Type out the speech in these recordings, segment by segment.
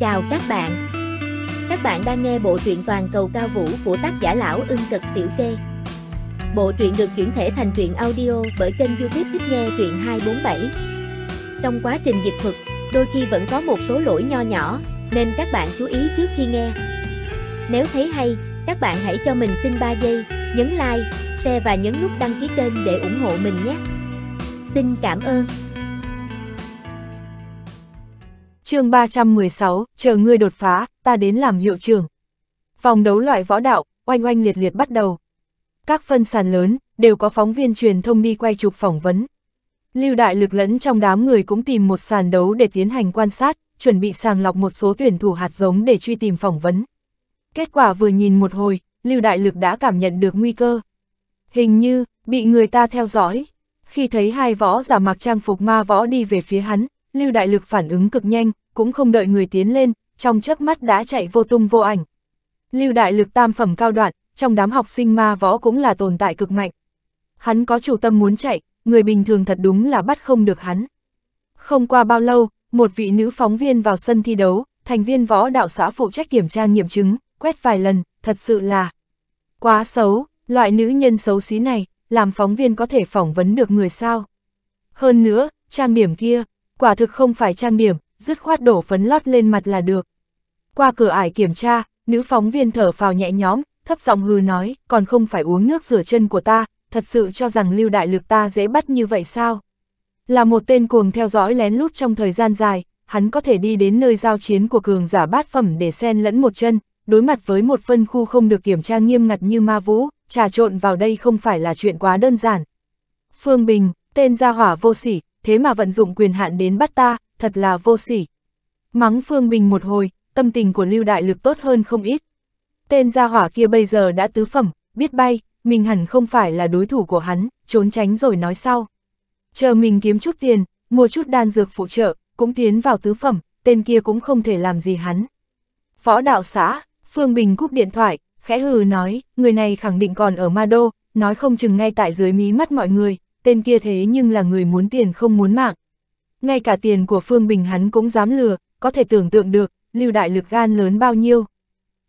Chào các bạn. Các bạn đang nghe bộ truyện toàn cầu cao vũ của tác giả lão ưng cực tiểu kê. Bộ truyện được chuyển thể thành truyện audio bởi kênh YouTube Thích Nghe truyện 247. Trong quá trình dịch thuật, đôi khi vẫn có một số lỗi nho nhỏ, nên các bạn chú ý trước khi nghe. Nếu thấy hay, các bạn hãy cho mình xin 3 giây, nhấn like, share và nhấn nút đăng ký kênh để ủng hộ mình nhé. Xin cảm ơn chương 316, chờ ngươi đột phá, ta đến làm hiệu trưởng. Vòng đấu loại võ đạo, oanh oanh liệt liệt bắt đầu. Các phân sàn lớn, đều có phóng viên truyền thông đi quay chụp phỏng vấn. Lưu đại lực lẫn trong đám người cũng tìm một sàn đấu để tiến hành quan sát, chuẩn bị sàng lọc một số tuyển thủ hạt giống để truy tìm phỏng vấn. Kết quả vừa nhìn một hồi, Lưu đại lực đã cảm nhận được nguy cơ. Hình như, bị người ta theo dõi. Khi thấy hai võ giả mặc trang phục ma võ đi về phía hắn, Lưu đại lực phản ứng cực nhanh, cũng không đợi người tiến lên, trong chớp mắt đã chạy vô tung vô ảnh. Lưu đại lực tam phẩm cao đoạn, trong đám học sinh ma võ cũng là tồn tại cực mạnh. Hắn có chủ tâm muốn chạy, người bình thường thật đúng là bắt không được hắn. Không qua bao lâu, một vị nữ phóng viên vào sân thi đấu, thành viên võ đạo xã phụ trách kiểm tra nghiệm chứng, quét vài lần, thật sự là quá xấu, loại nữ nhân xấu xí này, làm phóng viên có thể phỏng vấn được người sao. Hơn nữa, trang điểm kia, quả thực không phải trang điểm, dứt khoát đổ phấn lót lên mặt là được. Qua cửa ải kiểm tra, nữ phóng viên thở phào nhẹ nhõm, thấp giọng hừ nói, còn không phải uống nước rửa chân của ta, thật sự cho rằng lưu đại lực ta dễ bắt như vậy sao? Là một tên cuồng theo dõi lén lút trong thời gian dài, hắn có thể đi đến nơi giao chiến của cường giả bát phẩm để xen lẫn một chân, đối mặt với một phân khu không được kiểm tra nghiêm ngặt như ma vũ, trà trộn vào đây không phải là chuyện quá đơn giản. Phương Bình, tên gia hỏa vô sỉ, thế mà vận dụng quyền hạn đến bắt ta, thật là vô sỉ. Mắng Phương Bình một hồi, tâm tình của Lưu Đại Lực tốt hơn không ít. Tên gia hỏa kia bây giờ đã tứ phẩm, biết bay, mình hẳn không phải là đối thủ của hắn, trốn tránh rồi nói sau. Chờ mình kiếm chút tiền, mua chút đan dược phụ trợ, cũng tiến vào tứ phẩm, tên kia cũng không thể làm gì hắn. Phó đạo xã, Phương Bình cúp điện thoại, khẽ hừ nói, người này khẳng định còn ở Ma Đô, nói không chừng ngay tại dưới mí mắt mọi người, tên kia thế nhưng là người muốn tiền không muốn mạng, ngay cả tiền của Phương Bình hắn cũng dám lừa, có thể tưởng tượng được, Lưu Đại Lực gan lớn bao nhiêu.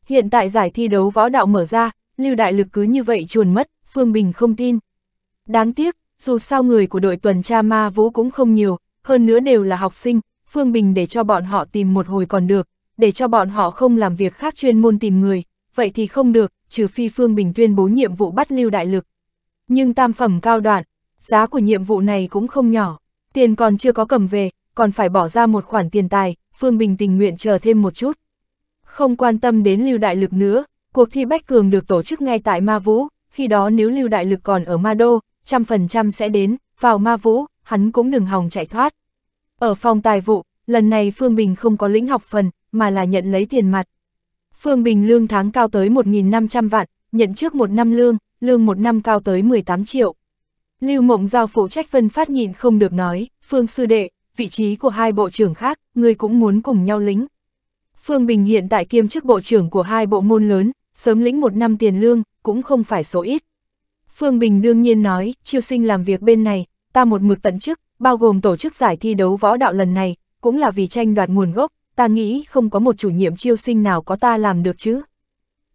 Hiện tại giải thi đấu võ đạo mở ra, Lưu Đại Lực cứ như vậy chuồn mất, Phương Bình không tin. Đáng tiếc, dù sao người của đội tuần tra ma vũ cũng không nhiều, hơn nữa đều là học sinh, Phương Bình để cho bọn họ tìm một hồi còn được, để cho bọn họ không làm việc khác chuyên môn tìm người, vậy thì không được, trừ phi Phương Bình tuyên bố nhiệm vụ bắt Lưu Đại Lực. Nhưng tam phẩm cao đoạn, giá của nhiệm vụ này cũng không nhỏ. Tiền còn chưa có cầm về, còn phải bỏ ra một khoản tiền tài, Phương Bình tình nguyện chờ thêm một chút. Không quan tâm đến Lưu Đại Lực nữa, cuộc thi Bách Cường được tổ chức ngay tại Ma Vũ, khi đó nếu Lưu Đại Lực còn ở Ma Đô, trăm phần trăm sẽ đến, vào Ma Vũ, hắn cũng đừng hòng chạy thoát. Ở phòng tài vụ, lần này Phương Bình không có lĩnh học phần, mà là nhận lấy tiền mặt. Phương Bình lương tháng cao tới 1.500 vạn, nhận trước một năm lương, lương một năm cao tới 18 triệu. Lưu Mộng Giao phụ trách phân phát nhìn không được nói, Phương Sư Đệ, vị trí của hai bộ trưởng khác, ngươi cũng muốn cùng nhau lính. Phương Bình hiện tại kiêm chức bộ trưởng của hai bộ môn lớn, sớm lĩnh một năm tiền lương, cũng không phải số ít. Phương Bình đương nhiên nói, chiêu sinh làm việc bên này, ta một mực tận chức, bao gồm tổ chức giải thi đấu võ đạo lần này, cũng là vì tranh đoạt nguồn gốc, ta nghĩ không có một chủ nhiệm chiêu sinh nào có ta làm được chứ.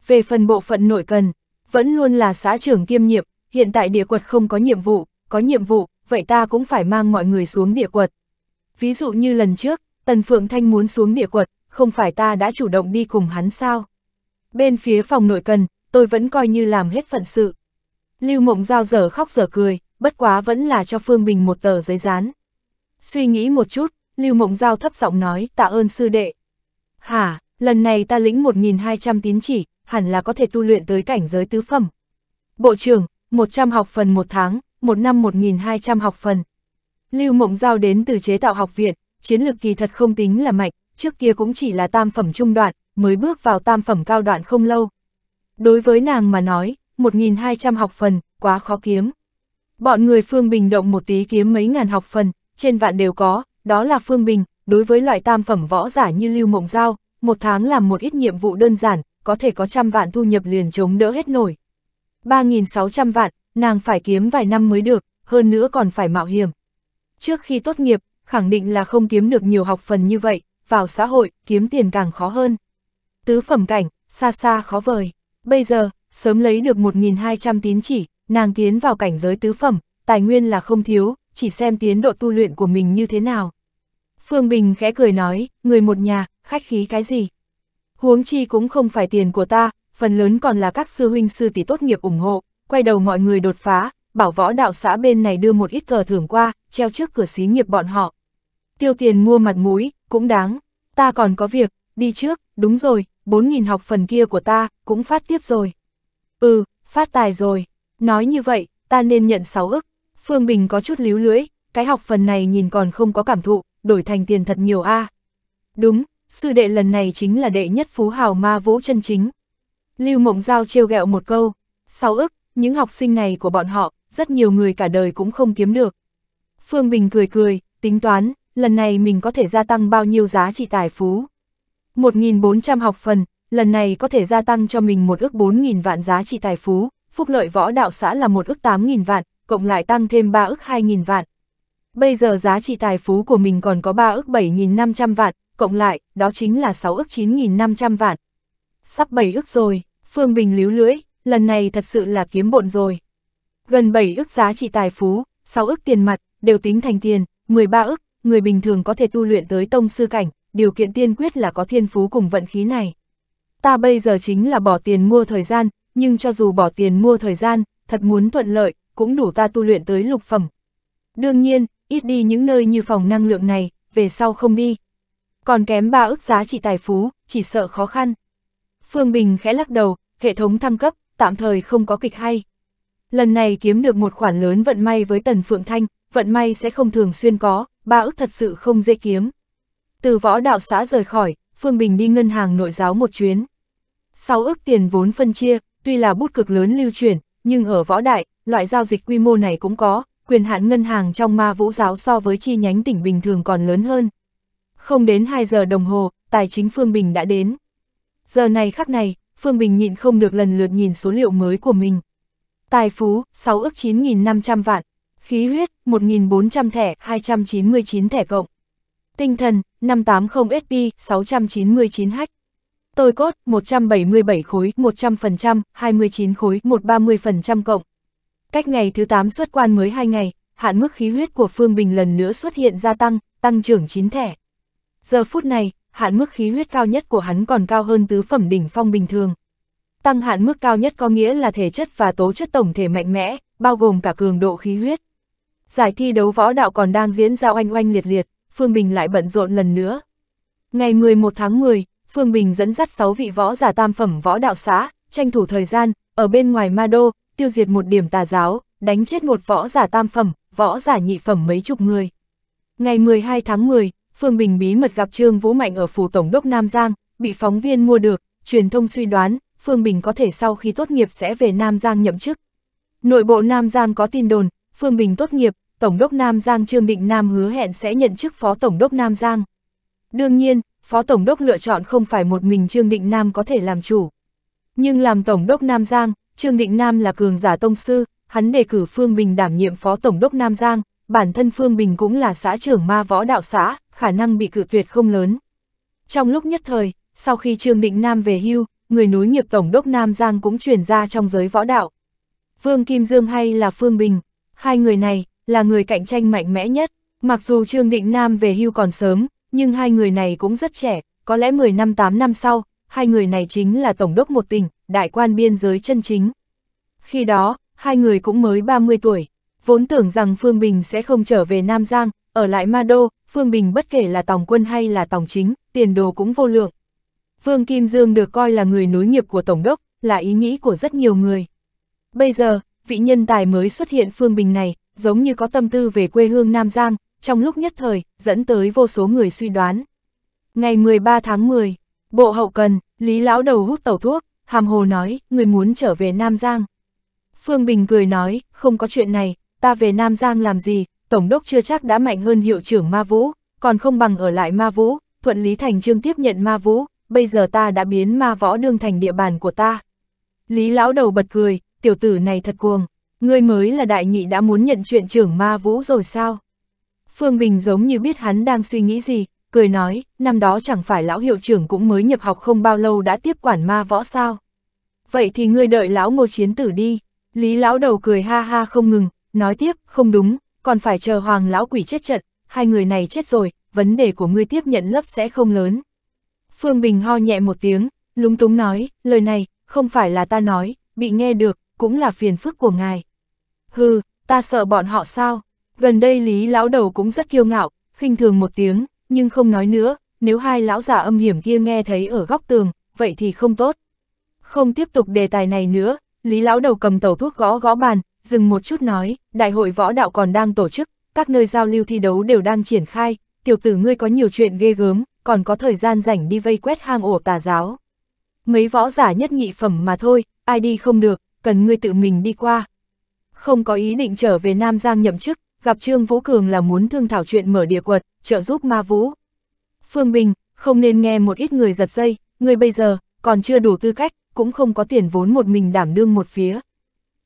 Về phần bộ phận nội cần, vẫn luôn là xã trưởng kiêm nhiệm, hiện tại địa quật không có nhiệm vụ, có nhiệm vụ, vậy ta cũng phải mang mọi người xuống địa quật. Ví dụ như lần trước, Tần Phượng Thanh muốn xuống địa quật, không phải ta đã chủ động đi cùng hắn sao? Bên phía phòng nội cần, tôi vẫn coi như làm hết phận sự. Lưu Mộng Giao giờ khóc giờ cười, bất quá vẫn là cho Phương Bình một tờ giấy dán. Suy nghĩ một chút, Lưu Mộng Giao thấp giọng nói tạ ơn sư đệ. Hả, lần này ta lĩnh 1.200 tín chỉ, hẳn là có thể tu luyện tới cảnh giới tứ phẩm. Bộ trưởng, 100 học phần một tháng, một năm 1.200 học phần. Lưu Mộng Giao đến từ chế tạo học viện, chiến lược kỳ thật không tính là mạnh, trước kia cũng chỉ là tam phẩm trung đoạn, mới bước vào tam phẩm cao đoạn không lâu. Đối với nàng mà nói, 1.200 học phần, quá khó kiếm. Bọn người Phương Bình động một tí kiếm mấy ngàn học phần, trên vạn đều có, đó là Phương Bình, đối với loại tam phẩm võ giả như Lưu Mộng Giao, một tháng làm một ít nhiệm vụ đơn giản, có thể có trăm vạn thu nhập liền chống đỡ hết nổi. 3.600 vạn, nàng phải kiếm vài năm mới được, hơn nữa còn phải mạo hiểm. Trước khi tốt nghiệp, khẳng định là không kiếm được nhiều học phần như vậy, vào xã hội, kiếm tiền càng khó hơn. Tứ phẩm cảnh, xa xa khó vời. Bây giờ, sớm lấy được 1.200 tín chỉ, nàng tiến vào cảnh giới tứ phẩm, tài nguyên là không thiếu, chỉ xem tiến độ tu luyện của mình như thế nào. Phương Bình khẽ cười nói, người một nhà, khách khí cái gì? Huống chi cũng không phải tiền của ta, phần lớn còn là các sư huynh sư tỷ tốt nghiệp ủng hộ, quay đầu mọi người đột phá, bảo võ đạo xã bên này đưa một ít cờ thưởng qua, treo trước cửa xí nghiệp bọn họ. Tiêu tiền mua mặt mũi, cũng đáng, ta còn có việc, đi trước, đúng rồi, 4.000 học phần kia của ta, cũng phát tiếp rồi. Ừ, phát tài rồi, nói như vậy, ta nên nhận 6 ức, Phương Bình có chút líu lưỡi, cái học phần này nhìn còn không có cảm thụ, đổi thành tiền thật nhiều a. À. Đúng, sư đệ lần này chính là đệ nhất phú hào ma vũ chân chính, Lưu Mộng Giao trêu ghẹo một câu, sáu ức, những học sinh này của bọn họ, rất nhiều người cả đời cũng không kiếm được. Phương Bình cười cười, tính toán, lần này mình có thể gia tăng bao nhiêu giá trị tài phú. 1.400 học phần, lần này có thể gia tăng cho mình một ước 4.000 vạn giá trị tài phú, phúc lợi võ đạo xã là một ước 8.000 vạn, cộng lại tăng thêm 3 ước 2.000 vạn. Bây giờ giá trị tài phú của mình còn có 3 ước 7.500 vạn, cộng lại, đó chính là 6 ước 9.500 vạn. Sắp 7 ước rồi. Phương Bình líu lưỡi, lần này thật sự là kiếm bộn rồi. Gần 7 ức giá trị tài phú, 6 ức tiền mặt, đều tính thành tiền, 13 ức, người bình thường có thể tu luyện tới tông sư cảnh, điều kiện tiên quyết là có thiên phú cùng vận khí này. Ta bây giờ chính là bỏ tiền mua thời gian, nhưng cho dù bỏ tiền mua thời gian, thật muốn thuận lợi, cũng đủ ta tu luyện tới lục phẩm. Đương nhiên, ít đi những nơi như phòng năng lượng này, về sau không đi. Còn kém ba ức giá trị tài phú, chỉ sợ khó khăn. Phương Bình khẽ lắc đầu, hệ thống thăng cấp, tạm thời không có kịch hay. Lần này kiếm được một khoản lớn vận may với Tần Phượng Thanh, vận may sẽ không thường xuyên có, ba ức thật sự không dễ kiếm. Từ võ đạo xã rời khỏi, Phương Bình đi ngân hàng nội giáo một chuyến. Sáu ức tiền vốn phân chia, tuy là bút cực lớn lưu chuyển, nhưng ở võ đại, loại giao dịch quy mô này cũng có, quyền hạn ngân hàng trong ma vũ giáo so với chi nhánh tỉnh bình thường còn lớn hơn. Không đến 2 giờ đồng hồ, tài chính Phương Bình đã đến. Giờ này khắc này, Phương Bình nhịn không được lần lượt nhìn số liệu mới của mình. Tài phú, 6 ước 9.500 vạn. Khí huyết, 1.400 thẻ, 299 thẻ cộng. Tinh thần, 580 SP, 699 hách, Tôi cốt, 177 khối, 100%, 29 khối, 130% cộng. Cách ngày thứ 8 xuất quan mới 2 ngày, hạn mức khí huyết của Phương Bình lần nữa xuất hiện gia tăng, tăng trưởng 9 thẻ. Giờ phút này, hạn mức khí huyết cao nhất của hắn còn cao hơn tứ phẩm đỉnh phong bình thường. Tăng hạn mức cao nhất có nghĩa là thể chất và tố chất tổng thể mạnh mẽ, bao gồm cả cường độ khí huyết. Giải thi đấu võ đạo còn đang diễn ra oanh oanh liệt liệt, Phương Bình lại bận rộn lần nữa. Ngày 11 tháng 10, Phương Bình dẫn dắt 6 vị võ giả tam phẩm võ đạo xã, tranh thủ thời gian, ở bên ngoài ma đô, tiêu diệt một điểm tà giáo, đánh chết một võ giả tam phẩm, võ giả nhị phẩm mấy chục người. Ngày 12 tháng 10, Phương Bình bí mật gặp Trương Vũ Mạnh ở phủ tổng đốc Nam Giang, bị phóng viên mua được, truyền thông suy đoán, Phương Bình có thể sau khi tốt nghiệp sẽ về Nam Giang nhậm chức. Nội bộ Nam Giang có tin đồn, Phương Bình tốt nghiệp, Tổng đốc Nam Giang Trương Định Nam hứa hẹn sẽ nhận chức Phó Tổng đốc Nam Giang. Đương nhiên, Phó Tổng đốc lựa chọn không phải một mình Trương Định Nam có thể làm chủ. Nhưng làm Tổng đốc Nam Giang, Trương Định Nam là cường giả tông sư, hắn đề cử Phương Bình đảm nhiệm Phó Tổng đốc Nam Giang, bản thân Phương Bình cũng là xã trưởng ma võ đạo xã, khả năng bị cử tuyệt không lớn. Trong lúc nhất thời, sau khi Trương Định Nam về hưu, người núi nghiệp Tổng đốc Nam Giang cũng truyền ra trong giới võ đạo. Vương Kim Dương hay là Phương Bình, hai người này là người cạnh tranh mạnh mẽ nhất, mặc dù Trương Định Nam về hưu còn sớm, nhưng hai người này cũng rất trẻ, có lẽ 10 năm 8 năm sau, hai người này chính là Tổng đốc một tỉnh, đại quan biên giới chân chính. Khi đó, hai người cũng mới 30 tuổi vốn tưởng rằng Phương Bình sẽ không trở về Nam Giang, ở lại Ma Đô, Phương Bình bất kể là tổng quân hay là tổng chính, tiền đồ cũng vô lượng. phương Kim Dương được coi là người nối nghiệp của Tổng đốc, là ý nghĩ của rất nhiều người. Bây giờ, vị nhân tài mới xuất hiện Phương Bình này, giống như có tâm tư về quê hương Nam Giang, trong lúc nhất thời, dẫn tới vô số người suy đoán. Ngày 13 tháng 10, Bộ Hậu Cần, Lý Lão Đầu hút tẩu thuốc, hàm hồ nói, người muốn trở về Nam Giang. Phương Bình cười nói, không có chuyện này, ta về Nam Giang làm gì, Tổng đốc chưa chắc đã mạnh hơn hiệu trưởng Ma Vũ, còn không bằng ở lại Ma Vũ, thuận lý thành trương tiếp nhận Ma Vũ, bây giờ ta đã biến ma võ đương thành địa bàn của ta. Lý lão đầu bật cười, tiểu tử này thật cuồng, ngươi mới là đại nhị đã muốn nhận chuyện trưởng ma vũ rồi sao? Phương Bình giống như biết hắn đang suy nghĩ gì, cười nói, năm đó chẳng phải lão hiệu trưởng cũng mới nhập học không bao lâu đã tiếp quản ma võ sao? Vậy thì ngươi đợi lão ngô chiến tử đi, Lý lão đầu cười ha ha không ngừng, nói tiếp, không đúng, còn phải chờ hoàng lão quỷ chết trận, hai người này chết rồi, vấn đề của ngươi tiếp nhận lớp sẽ không lớn. Phương Bình ho nhẹ một tiếng, lúng túng nói, lời này, không phải là ta nói, bị nghe được, cũng là phiền phức của ngài. Hừ, ta sợ bọn họ sao? Gần đây Lý lão đầu cũng rất kiêu ngạo, khinh thường một tiếng, nhưng không nói nữa, nếu hai lão giả âm hiểm kia nghe thấy ở góc tường, vậy thì không tốt. Không tiếp tục đề tài này nữa, Lý lão đầu cầm tàu thuốc gõ gõ bàn, dừng một chút nói, đại hội võ đạo còn đang tổ chức, các nơi giao lưu thi đấu đều đang triển khai, tiểu tử ngươi có nhiều chuyện ghê gớm, còn có thời gian rảnh đi vây quét hang ổ tà giáo. Mấy võ giả nhất nhị phẩm mà thôi, ai đi không được, cần ngươi tự mình đi qua. Không có ý định trở về Nam Giang nhậm chức, gặp Trương Vũ Cường là muốn thương thảo chuyện mở địa quật, trợ giúp ma vũ. Phương Bình, không nên nghe một ít người giật dây, ngươi bây giờ, còn chưa đủ tư cách, cũng không có tiền vốn một mình đảm đương một phía.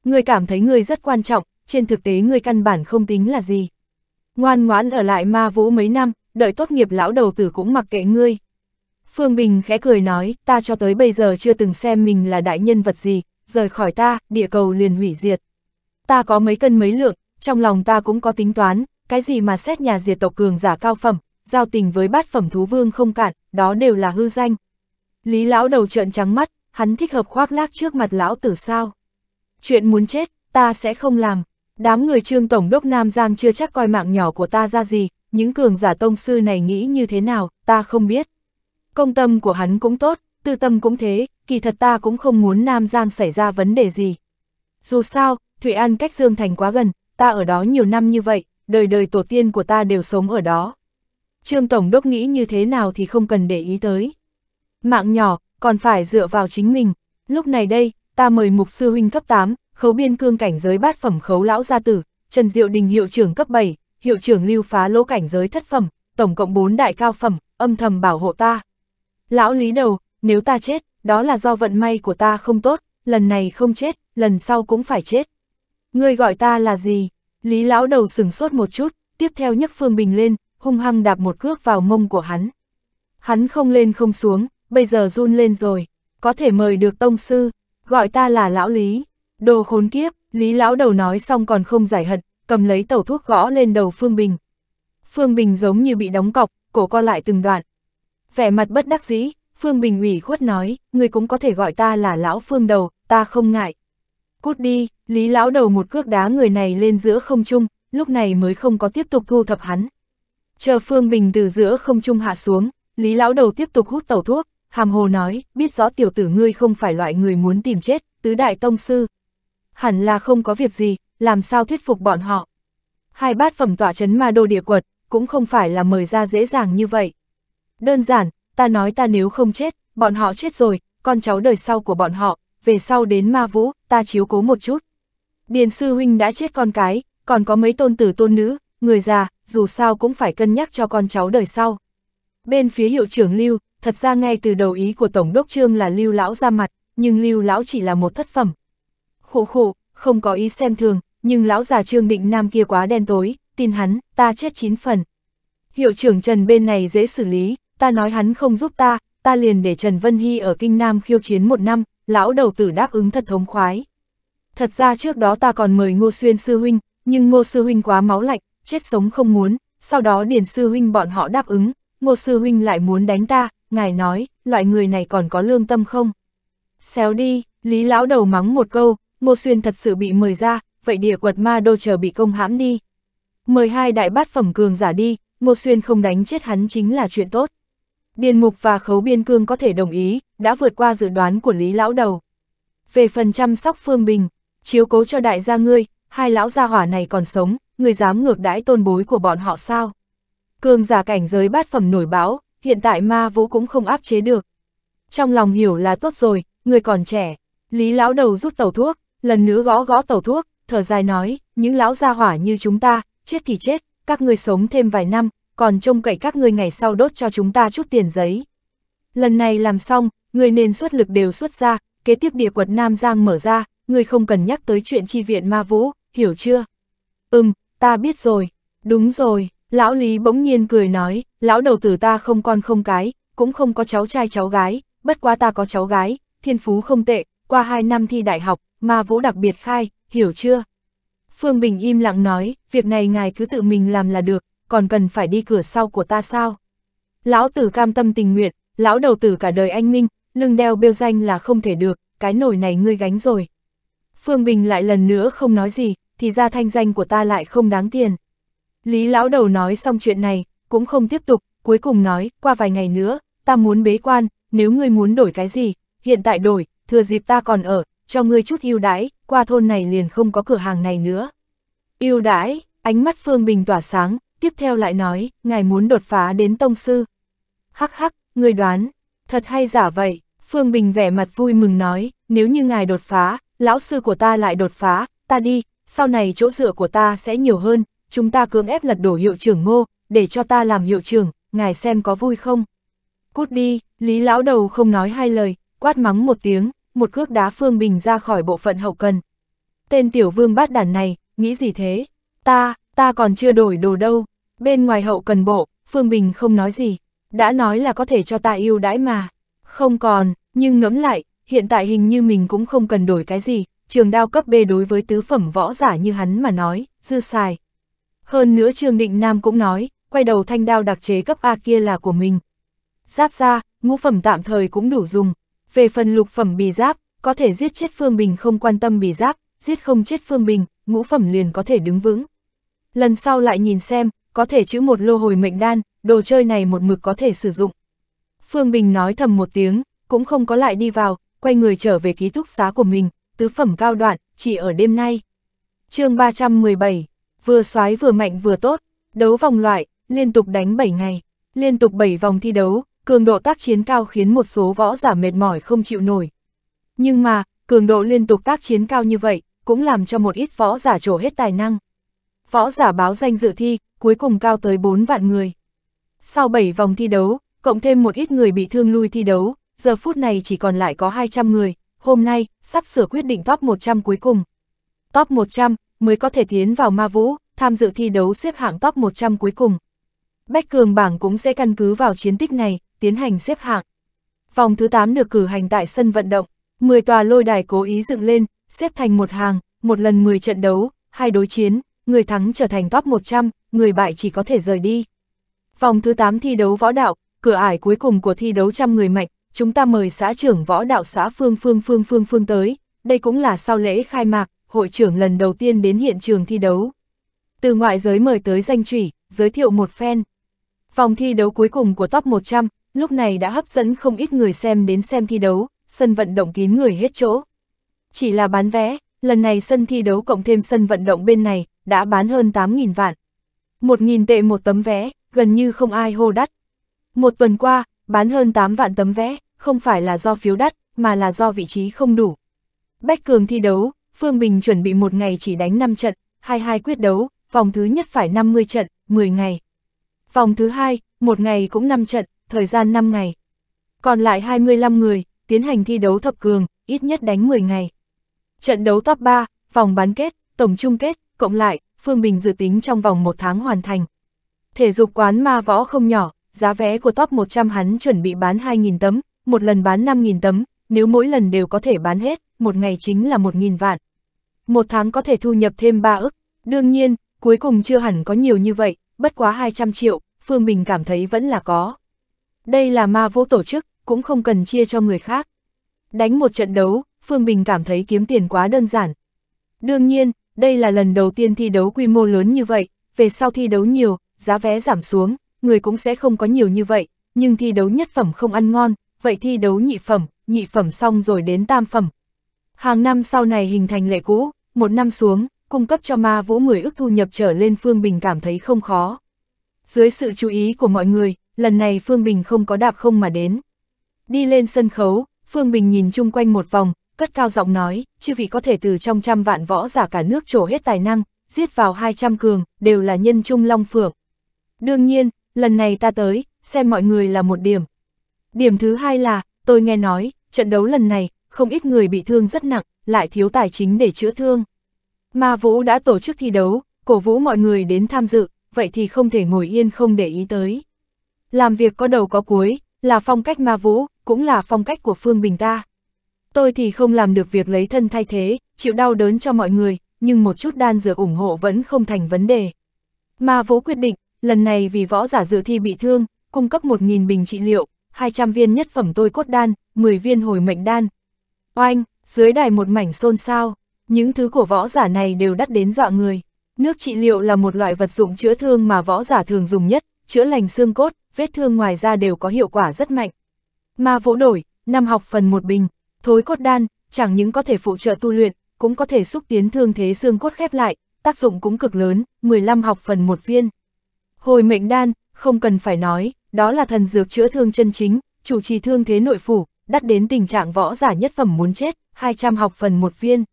người cảm thấy người rất quan trọng, trên thực tế người căn bản không tính là gì. Ngoan ngoãn ở lại ma vũ mấy năm, đợi tốt nghiệp lão đầu tử cũng mặc kệ ngươi. Phương Bình khẽ cười nói, ta cho tới bây giờ chưa từng xem mình là đại nhân vật gì, rời khỏi ta, địa cầu liền hủy diệt. Ta có mấy cân mấy lượng, trong lòng ta cũng có tính toán, cái gì mà xét nhà diệt tộc cường giả cao phẩm, giao tình với bát phẩm thú vương không cạn, đó đều là hư danh. Lý lão đầu trợn trắng mắt, hắn thích hợp khoác lác trước mặt lão tử sao. Chuyện muốn chết, ta sẽ không làm. Đám người trương tổng đốc Nam Giang chưa chắc coi mạng nhỏ của ta ra gì, những cường giả tông sư này nghĩ như thế nào, ta không biết. Công tâm của hắn cũng tốt, tư tâm cũng thế, kỳ thật ta cũng không muốn Nam Giang xảy ra vấn đề gì. Dù sao, Thụy An cách Dương Thành quá gần, ta ở đó nhiều năm như vậy, đời đời tổ tiên của ta đều sống ở đó. Trương Tổng Đốc nghĩ như thế nào thì không cần để ý tới. Mạng nhỏ, còn phải dựa vào chính mình. Lúc này đây, ta mời mục sư huynh cấp 8, khấu biên cương cảnh giới bát phẩm khấu lão gia tử, Trần Diệu Đình hiệu trưởng cấp 7, hiệu trưởng lưu phá lỗ cảnh giới thất phẩm, tổng cộng 4 đại cao phẩm, âm thầm bảo hộ ta. Lão lý đầu, nếu ta chết, đó là do vận may của ta không tốt, lần này không chết, lần sau cũng phải chết. Ngươi gọi ta là gì? Lý lão đầu sừng sốt một chút, tiếp theo nhấc Phương Bình lên, hung hăng đạp một cước vào mông của hắn. Hắn không lên không xuống, bây giờ run lên rồi, có thể mời được tông sư, gọi ta là lão Lý. Đồ khốn kiếp, Lý lão đầu nói xong còn không giải hận, cầm lấy tẩu thuốc gõ lên đầu Phương Bình. Phương Bình giống như bị đóng cọc, cổ co lại từng đoạn. Vẻ mặt bất đắc dĩ, Phương Bình ủy khuất nói, người cũng có thể gọi ta là lão Phương đầu, ta không ngại. Cút đi, Lý lão đầu một cước đá người này lên giữa không trung, lúc này mới không có tiếp tục thu thập hắn. Chờ Phương Bình từ giữa không trung hạ xuống, Lý lão đầu tiếp tục hút tẩu thuốc, hàm hồ nói, biết rõ tiểu tử ngươi không phải loại người muốn tìm chết, tứ đại tông sư. Hẳn là không có việc gì, làm sao thuyết phục bọn họ. Hai bát phẩm tỏa chấn ma đô địa quật, cũng không phải là mời ra dễ dàng như vậy. Đơn giản, ta nói ta nếu không chết, bọn họ chết rồi, con cháu đời sau của bọn họ, về sau đến ma vũ, ta chiếu cố một chút. Điền sư huynh đã chết con cái, còn có mấy tôn tử tôn nữ, người già, dù sao cũng phải cân nhắc cho con cháu đời sau. Bên phía hiệu trưởng lưu, thật ra ngay từ đầu ý của Tổng đốc Trương là lưu lão ra mặt, nhưng lưu lão chỉ là một thất phẩm. Khổ khổ, không có ý xem thường, nhưng lão già Trương Định Nam kia quá đen tối, tin hắn, ta chết chín phần. Hiệu trưởng Trần bên này dễ xử lý, ta nói hắn không giúp ta, ta liền để Trần Vân Hy ở Kinh Nam khiêu chiến một năm, lão đầu tử đáp ứng thật thống khoái. Thật ra trước đó ta còn mời Ngô Xuyên Sư Huynh, nhưng Ngô Sư Huynh quá máu lạnh, chết sống không muốn, sau đó Điền Sư Huynh bọn họ đáp ứng, Ngô Sư Huynh lại muốn đánh ta, ngài nói, loại người này còn có lương tâm không? Xéo đi, Lý lão đầu mắng một câu, Ngô Xuyên thật sự bị mời ra, vậy địa quật ma đô chờ bị công hãm đi. Mời hai đại bát phẩm cường giả đi, Ngô Xuyên không đánh chết hắn chính là chuyện tốt. Biên mục và khấu biên cương có thể đồng ý, đã vượt qua dự đoán của Lý lão đầu. Về phần chăm sóc Phương Bình, chiếu cố cho đại gia ngươi, hai lão gia hỏa này còn sống, người dám ngược đãi tôn bối của bọn họ sao? Cường giả cảnh giới bát phẩm nổi báo, hiện tại ma vũ cũng không áp chế được. Trong lòng hiểu là tốt rồi, người còn trẻ, Lý lão đầu rút tàu thuốc, lần nữa gõ gõ tàu thuốc, thở dài nói, những lão gia hỏa như chúng ta, chết thì chết, các người sống thêm vài năm, còn trông cậy các người ngày sau đốt cho chúng ta chút tiền giấy. Lần này làm xong, người nên xuất lực đều xuất ra, kế tiếp địa quật Nam Giang mở ra, người không cần nhắc tới chuyện chi viện ma vũ, hiểu chưa? Ừm, ta biết rồi, đúng rồi. Lão Lý bỗng nhiên cười nói, lão đầu tử ta không con không cái, cũng không có cháu trai cháu gái, bất quá ta có cháu gái, thiên phú không tệ, qua hai năm thi đại học, mà vũ đặc biệt khai, hiểu chưa? Phương Bình im lặng nói, việc này ngài cứ tự mình làm là được, còn cần phải đi cửa sau của ta sao? Lão tử cam tâm tình nguyện, lão đầu tử cả đời anh minh, lưng đeo bêu danh là không thể được, cái nổi này ngươi gánh rồi. Phương Bình lại lần nữa không nói gì, thì ra thanh danh của ta lại không đáng tiền. Lý lão đầu nói xong chuyện này, cũng không tiếp tục, cuối cùng nói, qua vài ngày nữa, ta muốn bế quan, nếu ngươi muốn đổi cái gì, hiện tại đổi, thừa dịp ta còn ở, cho ngươi chút yêu đãi, qua thôn này liền không có cửa hàng này nữa. Yêu đãi, ánh mắt Phương Bình tỏa sáng, tiếp theo lại nói, ngài muốn đột phá đến tông sư. Hắc hắc, ngươi đoán, thật hay giả vậy, Phương Bình vẻ mặt vui mừng nói, nếu như ngài đột phá, lão sư của ta lại đột phá, ta đi, sau này chỗ dựa của ta sẽ nhiều hơn, chúng ta cưỡng ép lật đổ hiệu trưởng ngô, để cho ta làm hiệu trưởng, ngài xem có vui không? Cút đi, Lý lão đầu không nói hai lời, quát mắng một tiếng, một cước đá Phương Bình ra khỏi bộ phận hậu cần. Tên tiểu vương bát đàn này, nghĩ gì thế? Ta, ta còn chưa đổi đồ đâu. Bên ngoài hậu cần bộ, Phương Bình không nói gì, đã nói là có thể cho ta yêu đãi mà. Không còn, nhưng ngẫm lại, hiện tại hình như mình cũng không cần đổi cái gì, trường đao cấp B đối với tứ phẩm võ giả như hắn mà nói, dư xài, hơn nữa Trương Định Nam cũng nói, quay đầu thanh đao đặc chế cấp A kia là của mình. Giáp ra, ngũ phẩm tạm thời cũng đủ dùng. Về phần lục phẩm bì giáp, có thể giết chết Phương Bình không quan tâm bì giáp, giết không chết Phương Bình, ngũ phẩm liền có thể đứng vững. Lần sau lại nhìn xem, có thể chữ một lô hồi mệnh đan, đồ chơi này một mực có thể sử dụng. Phương Bình nói thầm một tiếng, cũng không có lại đi vào, quay người trở về ký túc xá của mình, tứ phẩm cao đoạn, chỉ ở đêm nay. chương 317 vừa xoái vừa mạnh vừa tốt, đấu vòng loại, liên tục đánh 7 ngày, liên tục 7 vòng thi đấu, cường độ tác chiến cao khiến một số võ giả mệt mỏi không chịu nổi. Nhưng mà, cường độ liên tục tác chiến cao như vậy, cũng làm cho một ít võ giả trổ hết tài năng. Võ giả báo danh dự thi, cuối cùng cao tới 4 vạn người. Sau 7 vòng thi đấu, cộng thêm một ít người bị thương lui thi đấu, giờ phút này chỉ còn lại có 200 người, hôm nay, sắp sửa quyết định top 100 cuối cùng. Top 100, mới có thể tiến vào ma vũ, tham dự thi đấu xếp hạng top 100 cuối cùng. Bách cường bảng cũng sẽ căn cứ vào chiến tích này, tiến hành xếp hạng. Vòng thứ 8 được cử hành tại sân vận động, 10 tòa lôi đài cố ý dựng lên, xếp thành một hàng, một lần 10 trận đấu, hai đối chiến, người thắng trở thành top 100, người bại chỉ có thể rời đi. Vòng thứ 8 thi đấu võ đạo, cửa ải cuối cùng của thi đấu trăm người mạnh, chúng ta mời xã trưởng võ đạo xã Phương Phương Phương Phương Phương tới, đây cũng là sau lễ khai mạc, hội trưởng lần đầu tiên đến hiện trường thi đấu. Từ ngoại giới mời tới danh trủy, giới thiệu một phen. Vòng thi đấu cuối cùng của top 100, lúc này đã hấp dẫn không ít người xem đến xem thi đấu, sân vận động kín người hết chỗ. Chỉ là bán vé, lần này sân thi đấu cộng thêm sân vận động bên này, đã bán hơn 8.000 vạn. 1.000 tệ một tấm vé, gần như không ai hô đắt. Một tuần qua, bán hơn 8 vạn tấm vé, không phải là do phiếu đắt, mà là do vị trí không đủ. Bách Cường thi đấu, Phương Bình chuẩn bị một ngày chỉ đánh 5 trận, 22 quyết đấu, vòng thứ nhất phải 50 trận, 10 ngày. Vòng thứ hai, một ngày cũng 5 trận, thời gian 5 ngày. Còn lại 25 người, tiến hành thi đấu thập cường, ít nhất đánh 10 ngày. Trận đấu top 3, vòng bán kết, tổng chung kết, cộng lại, Phương Bình dự tính trong vòng một tháng hoàn thành. Thể dục quán ma võ không nhỏ, giá vé của top 100 hắn chuẩn bị bán 2.000 tấm, một lần bán 5.000 tấm, nếu mỗi lần đều có thể bán hết, một ngày chính là 1.000 vạn một tháng có thể thu nhập thêm 3 ức. Đương nhiên, cuối cùng chưa hẳn có nhiều như vậy, bất quá 200 triệu, Phương Bình cảm thấy vẫn là có. Đây là ma vô tổ chức, cũng không cần chia cho người khác. Đánh một trận đấu, Phương Bình cảm thấy kiếm tiền quá đơn giản. Đương nhiên, đây là lần đầu tiên thi đấu quy mô lớn như vậy, về sau thi đấu nhiều, giá vé giảm xuống, người cũng sẽ không có nhiều như vậy, nhưng thi đấu nhất phẩm không ăn ngon, vậy thi đấu nhị phẩm, nhị phẩm xong rồi đến tam phẩm. Hàng năm sau này hình thành lệ cũ, một năm xuống, cung cấp cho ma vũ người ước thu nhập trở lên Phương Bình cảm thấy không khó. Dưới sự chú ý của mọi người, lần này Phương Bình không có đạp không mà đến. Đi lên sân khấu, Phương Bình nhìn chung quanh một vòng, cất cao giọng nói, chư vị có thể từ trong trăm vạn võ giả cả nước trổ hết tài năng, giết vào 200 cường, đều là nhân trung long phượng. Đương nhiên, lần này ta tới, xem mọi người là một điểm. Điểm thứ hai là, tôi nghe nói, trận đấu lần này, không ít người bị thương rất nặng, lại thiếu tài chính để chữa thương. Mà Vũ đã tổ chức thi đấu, cổ vũ mọi người đến tham dự, vậy thì không thể ngồi yên không để ý tới. Làm việc có đầu có cuối, là phong cách ma vũ, cũng là phong cách của Phương Bình ta. Tôi thì không làm được việc lấy thân thay thế, chịu đau đớn cho mọi người, nhưng một chút đan dược ủng hộ vẫn không thành vấn đề. Ma vũ quyết định, lần này vì võ giả dự thi bị thương, cung cấp 1.000 bình trị liệu, 200 viên nhất phẩm tôi cốt đan, 10 viên hồi mệnh đan. Oanh, dưới đài một mảnh xôn xao, những thứ của võ giả này đều đắt đến dọa người. Nước trị liệu là một loại vật dụng chữa thương mà võ giả thường dùng nhất, chữa lành xương cốt, vết thương ngoài ra đều có hiệu quả rất mạnh. Mà vỗ đổi, năm học phần một bình, thối cốt đan, chẳng những có thể phụ trợ tu luyện, cũng có thể xúc tiến thương thế xương cốt khép lại, tác dụng cũng cực lớn, 15 học phần một viên. Hồi mệnh đan, không cần phải nói, đó là thần dược chữa thương chân chính, chủ trì thương thế nội phủ, đắt đến tình trạng võ giả nhất phẩm muốn chết, 200 học phần một viên.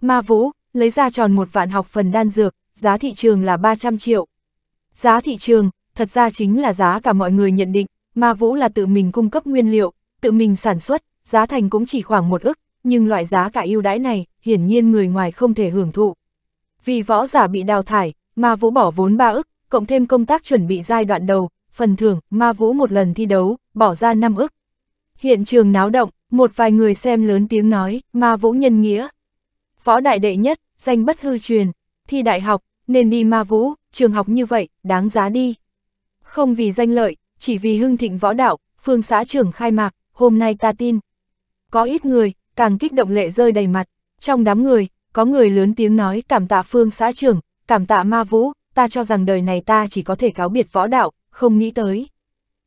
Ma Vũ, lấy ra tròn một vạn học phần đan dược, giá thị trường là 300 triệu. Giá thị trường, thật ra chính là giá cả mọi người nhận định, Ma Vũ là tự mình cung cấp nguyên liệu, tự mình sản xuất, giá thành cũng chỉ khoảng một ức, nhưng loại giá cả ưu đãi này, hiển nhiên người ngoài không thể hưởng thụ. Vì võ giả bị đào thải, Ma Vũ bỏ vốn 3 ức, cộng thêm công tác chuẩn bị giai đoạn đầu, phần thưởng, Ma Vũ một lần thi đấu, bỏ ra 5 ức. Hiện trường náo động, một vài người xem lớn tiếng nói, ma vũ nhân nghĩa. phó đại đệ nhất, danh bất hư truyền, thi đại học, nên đi ma vũ, trường học như vậy, đáng giá đi. Không vì danh lợi, chỉ vì hưng thịnh võ đạo, phương xã trưởng khai mạc, hôm nay ta tin. Có ít người, càng kích động lệ rơi đầy mặt, trong đám người, có người lớn tiếng nói cảm tạ phương xã trưởng, cảm tạ ma vũ, ta cho rằng đời này ta chỉ có thể cáo biệt võ đạo, không nghĩ tới.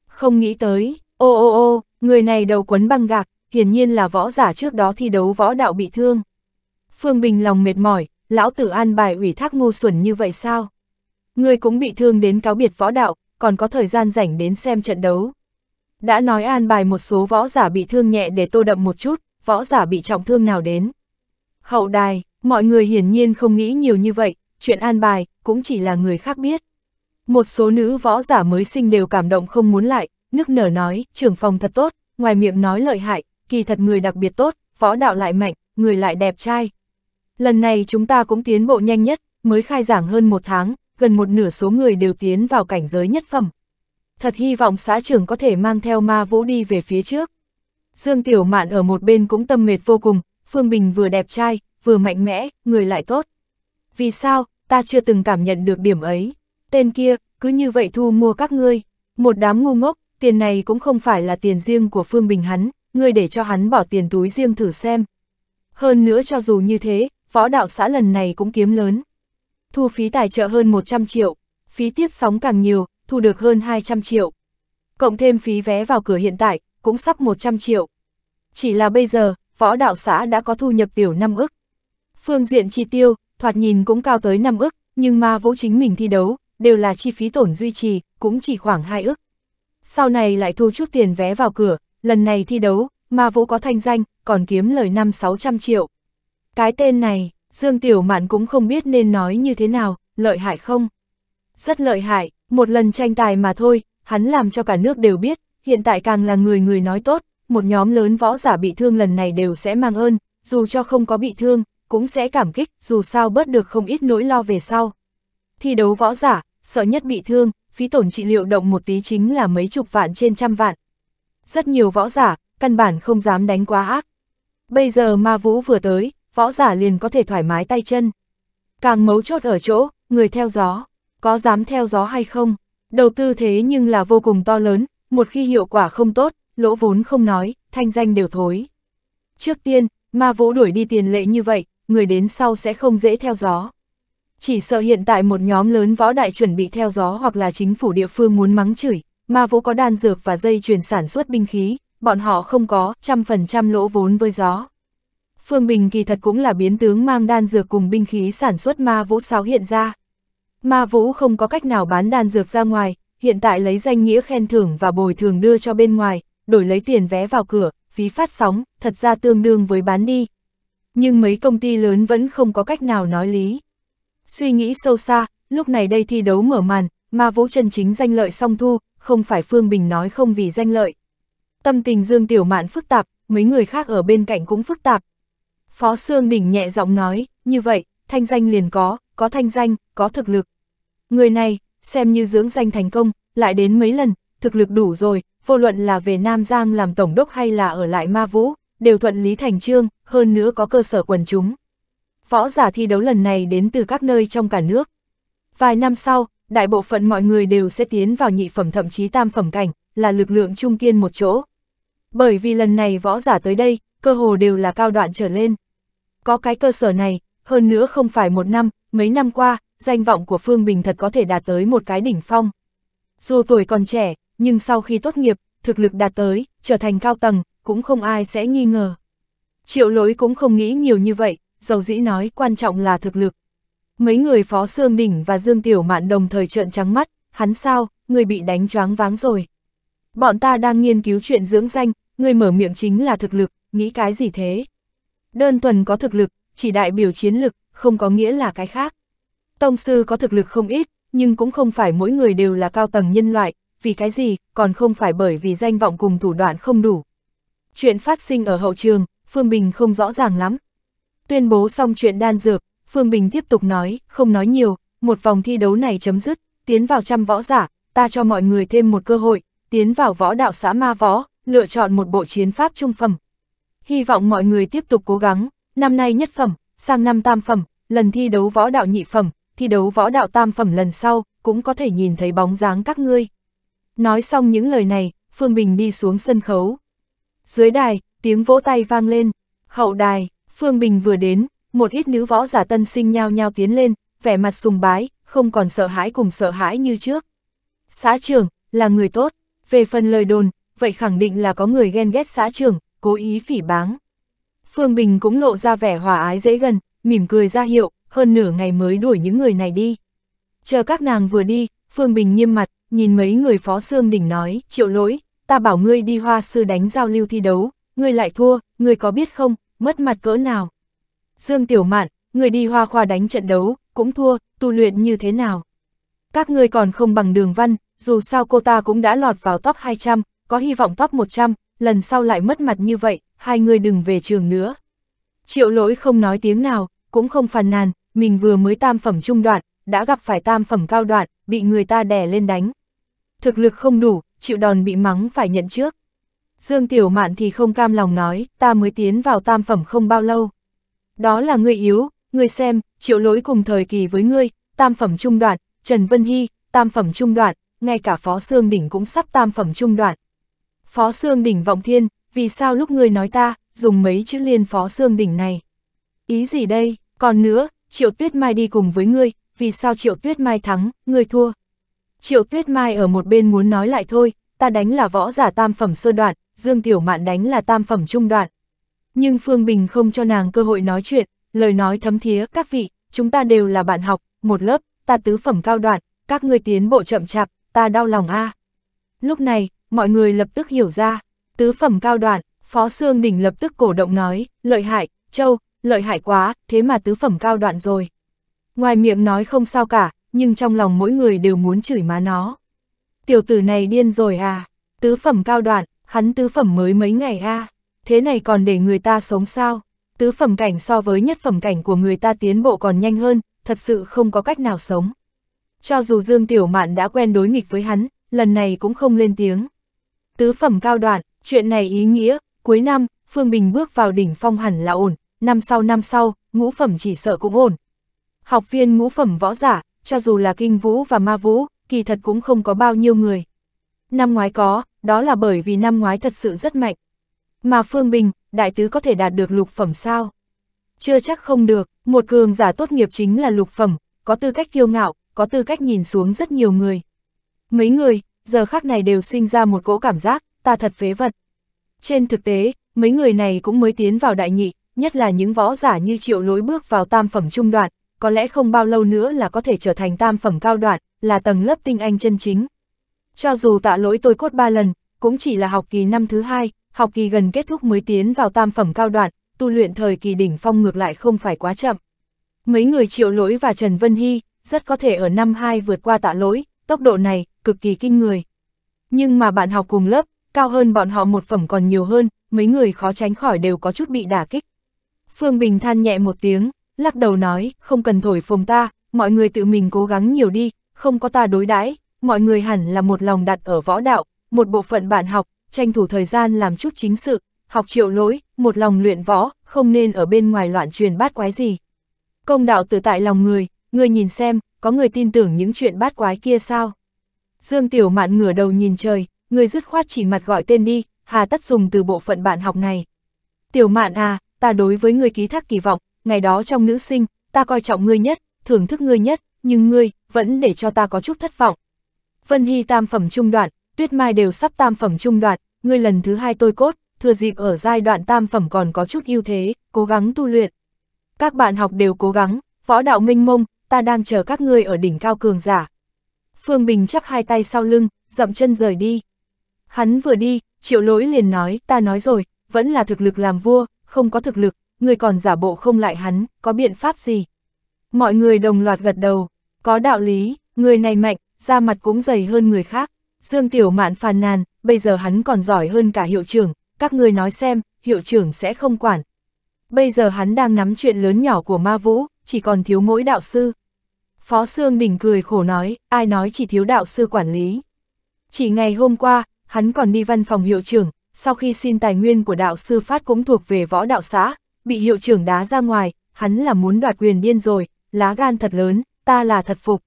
Không nghĩ tới, ô ô ô, người này đầu quấn băng gạc, hiển nhiên là võ giả trước đó thi đấu võ đạo bị thương. Phương Bình lòng mệt mỏi, lão tử an bài ủy thác ngu xuẩn như vậy sao? Ngươi cũng bị thương đến cáo biệt võ đạo, còn có thời gian rảnh đến xem trận đấu. Đã nói an bài một số võ giả bị thương nhẹ để tô đậm một chút, võ giả bị trọng thương nào đến. Hậu đài, mọi người hiển nhiên không nghĩ nhiều như vậy, chuyện an bài cũng chỉ là người khác biết. Một số nữ võ giả mới sinh đều cảm động không muốn lại, nước nở nói, trưởng phòng thật tốt, ngoài miệng nói lợi hại, kỳ thật người đặc biệt tốt, võ đạo lại mạnh, người lại đẹp trai. Lần này chúng ta cũng tiến bộ nhanh nhất, mới khai giảng hơn một tháng, gần một nửa số người đều tiến vào cảnh giới nhất phẩm. Thật hy vọng xã trưởng có thể mang theo ma vũ đi về phía trước. Dương Tiểu Mạn ở một bên cũng tâm mệt vô cùng, Phương Bình vừa đẹp trai, vừa mạnh mẽ, người lại tốt. Vì sao, ta chưa từng cảm nhận được điểm ấy. Tên kia, cứ như vậy thu mua các ngươi. Một đám ngu ngốc, tiền này cũng không phải là tiền riêng của Phương Bình hắn, ngươi để cho hắn bỏ tiền túi riêng thử xem. Hơn nữa cho dù như thế, võ đạo xã lần này cũng kiếm lớn. Thu phí tài trợ hơn 100 triệu, phí tiếp sóng càng nhiều, thu được hơn 200 triệu. Cộng thêm phí vé vào cửa hiện tại, cũng sắp 100 triệu. Chỉ là bây giờ, võ đạo xã đã có thu nhập tiểu 5 ức. Phương diện chi tiêu, thoạt nhìn cũng cao tới 5 ức, nhưng mà vũ chính mình thi đấu, đều là chi phí tổn duy trì, cũng chỉ khoảng 2 ức. Sau này lại thu chút tiền vé vào cửa, lần này thi đấu, mà vũ có thanh danh, còn kiếm lời 5-600 triệu. Cái tên này, Dương Tiểu Mạn cũng không biết nên nói như thế nào, lợi hại không? Rất lợi hại, một lần tranh tài mà thôi, hắn làm cho cả nước đều biết, hiện tại càng là người người nói tốt, một nhóm lớn võ giả bị thương lần này đều sẽ mang ơn, dù cho không có bị thương, cũng sẽ cảm kích, dù sao bớt được không ít nỗi lo về sau. Thi đấu võ giả, sợ nhất bị thương, phí tổn trị liệu động một tí chính là mấy chục vạn trên trăm vạn, rất nhiều võ giả, căn bản không dám đánh quá ác. Bây giờ ma vũ vừa tới, võ giả liền có thể thoải mái tay chân. Càng mấu chốt ở chỗ, người theo gió, có dám theo gió hay không? Đầu tư thế nhưng là vô cùng to lớn, một khi hiệu quả không tốt, lỗ vốn không nói, thanh danh đều thối. Trước tiên, ma vũ đuổi đi tiền lệ như vậy, người đến sau sẽ không dễ theo gió. Chỉ sợ hiện tại một nhóm lớn võ đại chuẩn bị theo gió hoặc là chính phủ địa phương muốn mắng chửi, Ma Vũ có đan dược và dây chuyển sản xuất binh khí, bọn họ không có, trăm phần trăm lỗ vốn với gió. Phương Bình kỳ thật cũng là biến tướng mang đan dược cùng binh khí sản xuất Ma Vũ sao hiện ra. Ma Vũ không có cách nào bán đan dược ra ngoài, hiện tại lấy danh nghĩa khen thưởng và bồi thường đưa cho bên ngoài, đổi lấy tiền vé vào cửa, phí phát sóng, thật ra tương đương với bán đi. Nhưng mấy công ty lớn vẫn không có cách nào nói lý. Suy nghĩ sâu xa, lúc này đây thi đấu mở màn, Ma Vũ chân chính danh lợi song thu, không phải Phương Bình nói không vì danh lợi. Tâm tình Dương Tiểu Mạn phức tạp, mấy người khác ở bên cạnh cũng phức tạp. Phó Sương Đình nhẹ giọng nói, như vậy, thanh danh liền có, có thanh danh, có thực lực. Người này, xem như dưỡng danh thành công, lại đến mấy lần, thực lực đủ rồi, vô luận là về Nam Giang làm tổng đốc hay là ở lại Ma Vũ, đều thuận lý thành trương, hơn nữa có cơ sở quần chúng. Võ giả thi đấu lần này đến từ các nơi trong cả nước. Vài năm sau, đại bộ phận mọi người đều sẽ tiến vào nhị phẩm thậm chí tam phẩm cảnh, là lực lượng trung kiên một chỗ. Bởi vì lần này võ giả tới đây, cơ hồ đều là cao đoạn trở lên. Có cái cơ sở này, hơn nữa không phải một năm, mấy năm qua, danh vọng của Phương Bình thật có thể đạt tới một cái đỉnh phong. Dù tuổi còn trẻ, nhưng sau khi tốt nghiệp, thực lực đạt tới, trở thành cao tầng, cũng không ai sẽ nghi ngờ. Triệu lỗi cũng không nghĩ nhiều như vậy, dầu dĩ nói quan trọng là thực lực. Mấy người Phó xương Đỉnh và Dương Tiểu Mạn đồng thời trợn trắng mắt, hắn sao, người bị đánh choáng váng rồi. Bọn ta đang nghiên cứu chuyện dưỡng danh, người mở miệng chính là thực lực, nghĩ cái gì thế? Đơn thuần có thực lực, chỉ đại biểu chiến lực, không có nghĩa là cái khác. Tông sư có thực lực không ít, nhưng cũng không phải mỗi người đều là cao tầng nhân loại, vì cái gì, còn không phải bởi vì danh vọng cùng thủ đoạn không đủ. Chuyện phát sinh ở hậu trường, Phương Bình không rõ ràng lắm. Tuyên bố xong chuyện đan dược, Phương Bình tiếp tục nói, không nói nhiều, một vòng thi đấu này chấm dứt, tiến vào trăm võ giả, ta cho mọi người thêm một cơ hội, tiến vào võ đạo xã ma võ, lựa chọn một bộ chiến pháp trung phẩm. Hy vọng mọi người tiếp tục cố gắng, năm nay nhất phẩm, sang năm tam phẩm, lần thi đấu võ đạo nhị phẩm, thi đấu võ đạo tam phẩm lần sau, cũng có thể nhìn thấy bóng dáng các ngươi. Nói xong những lời này, Phương Bình đi xuống sân khấu. Dưới đài, tiếng vỗ tay vang lên. Hậu đài, Phương Bình vừa đến, một ít nữ võ giả tân sinh nhao nhao tiến lên, vẻ mặt sùng bái, không còn sợ hãi cùng sợ hãi như trước. Xã trưởng, là người tốt, về phần lời đồn, vậy khẳng định là có người ghen ghét xã trưởng, cố ý phỉ báng. Phương Bình cũng lộ ra vẻ hòa ái dễ gần, mỉm cười ra hiệu, hơn nửa ngày mới đuổi những người này đi. Chờ các nàng vừa đi, Phương Bình nghiêm mặt, nhìn mấy người phó xương đỉnh nói, triệu lỗi, ta bảo ngươi đi hoa sư đánh giao lưu thi đấu, ngươi lại thua, ngươi có biết không, mất mặt cỡ nào. Dương Tiểu Mạn, người đi hoa khoa đánh trận đấu, cũng thua, tu luyện như thế nào? Các ngươi còn không bằng đường văn, dù sao cô ta cũng đã lọt vào top 200, có hy vọng top 100, lần sau lại mất mặt như vậy, hai người đừng về trường nữa. Triệu lỗi không nói tiếng nào, cũng không phàn nàn, mình vừa mới tam phẩm trung đoạn, đã gặp phải tam phẩm cao đoạn, bị người ta đè lên đánh. Thực lực không đủ, chịu đòn bị mắng phải nhận trước. Dương Tiểu Mạn thì không cam lòng nói, ta mới tiến vào tam phẩm không bao lâu. Đó là người yếu, người xem, triệu lỗi cùng thời kỳ với ngươi, tam phẩm trung đoạn, Trần Vân Hy, tam phẩm trung đoạn, ngay cả Phó Sương Đỉnh cũng sắp tam phẩm trung đoạn. Phó Sương Đỉnh vọng thiên, vì sao lúc ngươi nói ta, dùng mấy chữ liên Phó Sương Đỉnh này? Ý gì đây, còn nữa, Triệu Tuyết Mai đi cùng với ngươi, vì sao Triệu Tuyết Mai thắng, ngươi thua? Triệu Tuyết Mai ở một bên muốn nói lại thôi, ta đánh là võ giả tam phẩm sơ đoạn, Dương Tiểu Mạn đánh là tam phẩm trung đoạn. Nhưng Phương Bình không cho nàng cơ hội nói chuyện, lời nói thấm thía các vị, chúng ta đều là bạn học, một lớp, ta tứ phẩm cao đoạn, các người tiến bộ chậm chạp, ta đau lòng a. Lúc này, mọi người lập tức hiểu ra, tứ phẩm cao đoạn, Phó Sương Đình lập tức cổ động nói, lợi hại, châu, lợi hại quá, thế mà tứ phẩm cao đoạn rồi. Ngoài miệng nói không sao cả, nhưng trong lòng mỗi người đều muốn chửi má nó. Tiểu tử này điên rồi à, tứ phẩm cao đoạn, hắn tứ phẩm mới mấy ngày a thế này còn để người ta sống sao? Tứ phẩm cảnh so với nhất phẩm cảnh của người ta tiến bộ còn nhanh hơn, thật sự không có cách nào sống. Cho dù Dương Tiểu Mạn đã quen đối nghịch với hắn, lần này cũng không lên tiếng. Tứ phẩm cao đoạn, chuyện này ý nghĩa, cuối năm, Phương Bình bước vào đỉnh phong hẳn là ổn, năm sau năm sau, ngũ phẩm chỉ sợ cũng ổn. Học viên ngũ phẩm võ giả, cho dù là kinh vũ và ma vũ, kỳ thật cũng không có bao nhiêu người. Năm ngoái có, đó là bởi vì năm ngoái thật sự rất mạnh. Mà Phương Bình, đại tứ có thể đạt được lục phẩm sao? Chưa chắc không được, một cường giả tốt nghiệp chính là lục phẩm, có tư cách kiêu ngạo, có tư cách nhìn xuống rất nhiều người. Mấy người, giờ khác này đều sinh ra một cỗ cảm giác, ta thật phế vật. Trên thực tế, mấy người này cũng mới tiến vào đại nhị, nhất là những võ giả như triệu lối bước vào tam phẩm trung đoạn, có lẽ không bao lâu nữa là có thể trở thành tam phẩm cao đoạn, là tầng lớp tinh anh chân chính. Cho dù tạ lỗi tôi cốt ba lần, cũng chỉ là học kỳ năm thứ hai, học kỳ gần kết thúc mới tiến vào tam phẩm cao đoạn, tu luyện thời kỳ đỉnh phong ngược lại không phải quá chậm. Mấy người triệu lỗi và Trần Vân Hy, rất có thể ở năm 2 vượt qua tạ lỗi, tốc độ này, cực kỳ kinh người. Nhưng mà bạn học cùng lớp, cao hơn bọn họ một phẩm còn nhiều hơn, mấy người khó tránh khỏi đều có chút bị đả kích. Phương Bình than nhẹ một tiếng, lắc đầu nói, không cần thổi phồng ta, mọi người tự mình cố gắng nhiều đi, không có ta đối đãi mọi người hẳn là một lòng đặt ở võ đạo, một bộ phận bạn học, tranh thủ thời gian làm chút chính sự, học triệu lỗi, một lòng luyện võ, không nên ở bên ngoài loạn truyền bát quái gì. Công đạo tự tại lòng người, người nhìn xem, có người tin tưởng những chuyện bát quái kia sao? Dương Tiểu Mạn ngửa đầu nhìn trời, người dứt khoát chỉ mặt gọi tên đi, hà tất dùng từ bộ phận bạn học này. Tiểu Mạn à, ta đối với người ký thác kỳ vọng, ngày đó trong nữ sinh, ta coi trọng ngươi nhất, thưởng thức ngươi nhất, nhưng ngươi, vẫn để cho ta có chút thất vọng. Vân Hy tam phẩm trung đoạn, tuyết mai đều sắp tam phẩm trung đoạt, ngươi lần thứ hai tôi cốt, thừa dịp ở giai đoạn tam phẩm còn có chút ưu thế, cố gắng tu luyện. Các bạn học đều cố gắng, võ đạo minh mông, ta đang chờ các ngươi ở đỉnh cao cường giả. Phương Bình chắp hai tay sau lưng, dậm chân rời đi. Hắn vừa đi, triệu lỗi liền nói, ta nói rồi, vẫn là thực lực làm vua, không có thực lực, người còn giả bộ không lại hắn, có biện pháp gì. Mọi người đồng loạt gật đầu, có đạo lý, người này mạnh, da mặt cũng dày hơn người khác. Dương Tiểu Mạn phàn nàn, bây giờ hắn còn giỏi hơn cả hiệu trưởng, các ngươi nói xem, hiệu trưởng sẽ không quản. Bây giờ hắn đang nắm chuyện lớn nhỏ của ma vũ, chỉ còn thiếu mỗi đạo sư. Phó Sương Đình cười khổ nói, ai nói chỉ thiếu đạo sư quản lý. Chỉ ngày hôm qua, hắn còn đi văn phòng hiệu trưởng, sau khi xin tài nguyên của đạo sư phát cũng thuộc về võ đạo xã, bị hiệu trưởng đá ra ngoài, hắn là muốn đoạt quyền điên rồi, lá gan thật lớn, ta là thật phục.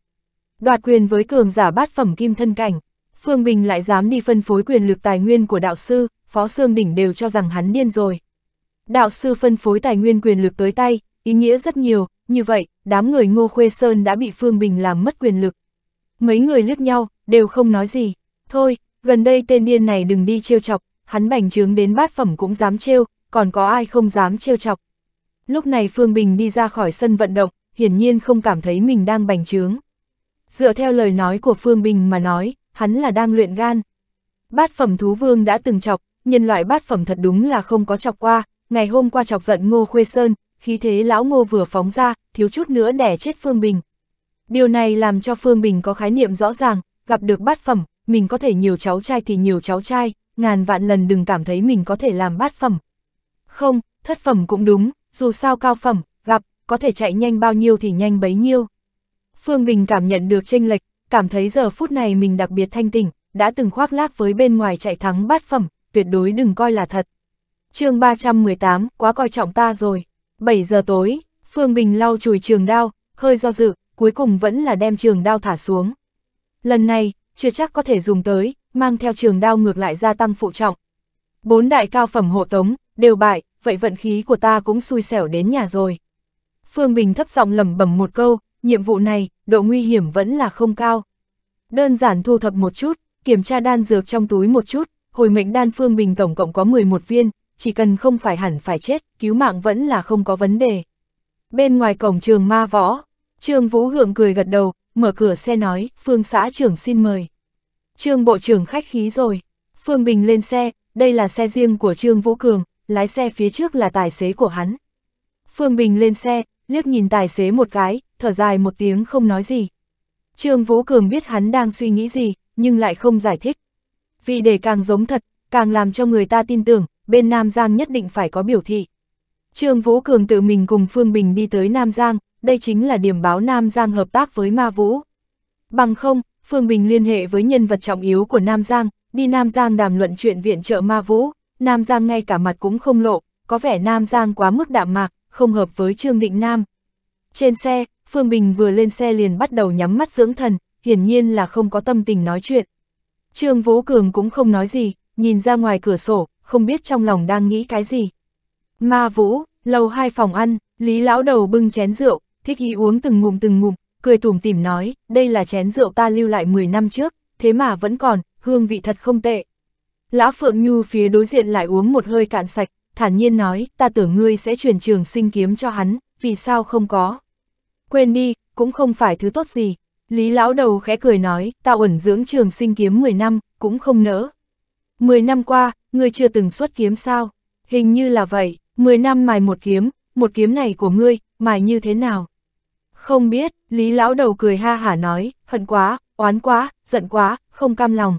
Đoạt quyền với cường giả bát phẩm kim thân cảnh, Phương Bình lại dám đi phân phối quyền lực tài nguyên của đạo sư, Phó Sương Đỉnh đều cho rằng hắn điên rồi. Đạo sư phân phối tài nguyên quyền lực tới tay, ý nghĩa rất nhiều, như vậy, đám người Ngô Khuê Sơn đã bị Phương Bình làm mất quyền lực. Mấy người liếc nhau, đều không nói gì. Thôi, gần đây tên điên này đừng đi trêu chọc, hắn bành trướng đến bát phẩm cũng dám trêu, còn có ai không dám trêu chọc. Lúc này Phương Bình đi ra khỏi sân vận động, hiển nhiên không cảm thấy mình đang bành trướng. Dựa theo lời nói của Phương Bình mà nói, hắn là đang luyện gan. Bát phẩm thú vương đã từng chọc, nhân loại bát phẩm thật đúng là không có chọc qua, ngày hôm qua chọc giận Ngô Khuê Sơn, khí thế lão Ngô vừa phóng ra, thiếu chút nữa đẻ chết Phương Bình. Điều này làm cho Phương Bình có khái niệm rõ ràng, gặp được bát phẩm, mình có thể nhiều cháu trai thì nhiều cháu trai, ngàn vạn lần đừng cảm thấy mình có thể làm bát phẩm. Không, thất phẩm cũng đúng, dù sao cao phẩm, gặp, có thể chạy nhanh bao nhiêu thì nhanh bấy nhiêu. Phương Bình cảm nhận được tranh lệch, cảm thấy giờ phút này mình đặc biệt thanh tỉnh, đã từng khoác lác với bên ngoài chạy thắng bát phẩm, tuyệt đối đừng coi là thật. chương 318, quá coi trọng ta rồi. 7 giờ tối, Phương Bình lau chùi trường đao, hơi do dự, cuối cùng vẫn là đem trường đao thả xuống. Lần này, chưa chắc có thể dùng tới, mang theo trường đao ngược lại gia tăng phụ trọng. Bốn đại cao phẩm hộ tống, đều bại, vậy vận khí của ta cũng xui xẻo đến nhà rồi. Phương Bình thấp giọng lẩm bẩm một câu, nhiệm vụ này, độ nguy hiểm vẫn là không cao. Đơn giản thu thập một chút, kiểm tra đan dược trong túi một chút, hồi mệnh đan phương bình tổng cộng có 11 viên, chỉ cần không phải hẳn phải chết, cứu mạng vẫn là không có vấn đề. Bên ngoài cổng trường ma võ, Trương Vũ Hượng cười gật đầu, mở cửa xe nói, Phương xã trưởng xin mời. Trương Bộ trưởng khách khí rồi, Phương Bình lên xe, đây là xe riêng của Trương Vũ Cường, lái xe phía trước là tài xế của hắn. Phương Bình lên xe, liếc nhìn tài xế một cái, thở dài một tiếng không nói gì. Trương Vũ Cường biết hắn đang suy nghĩ gì, nhưng lại không giải thích. Vì để càng giống thật, càng làm cho người ta tin tưởng, bên Nam Giang nhất định phải có biểu thị. Trương Vũ Cường tự mình cùng Phương Bình đi tới Nam Giang, đây chính là điểm báo Nam Giang hợp tác với Ma Vũ. Bằng không, Phương Bình liên hệ với nhân vật trọng yếu của Nam Giang, đi Nam Giang đàm luận chuyện viện trợ Ma Vũ, Nam Giang ngay cả mặt cũng không lộ, có vẻ Nam Giang quá mức đạm mạc, không hợp với Trương Định Nam. Trên xe, Phương Bình vừa lên xe liền bắt đầu nhắm mắt dưỡng thần, hiển nhiên là không có tâm tình nói chuyện. Trương Vũ Cường cũng không nói gì, nhìn ra ngoài cửa sổ, không biết trong lòng đang nghĩ cái gì. Ma Vũ, lầu hai phòng ăn, Lý lão đầu bưng chén rượu, thích ý uống từng ngụm từng ngụm, cười tủm tỉm nói, đây là chén rượu ta lưu lại 10 năm trước, thế mà vẫn còn, hương vị thật không tệ. Lã Phượng Nhu phía đối diện lại uống một hơi cạn sạch, thản nhiên nói, ta tưởng ngươi sẽ truyền trường sinh kiếm cho hắn, vì sao không có. Quên đi, cũng không phải thứ tốt gì. Lý lão đầu khẽ cười nói, tao ẩn dưỡng trường sinh kiếm 10 năm, cũng không nỡ. 10 năm qua, ngươi chưa từng xuất kiếm sao? Hình như là vậy, 10 năm mài một kiếm, một kiếm này của ngươi, mài như thế nào? Không biết, Lý lão đầu cười ha hả nói, hận quá, oán quá, giận quá, không cam lòng.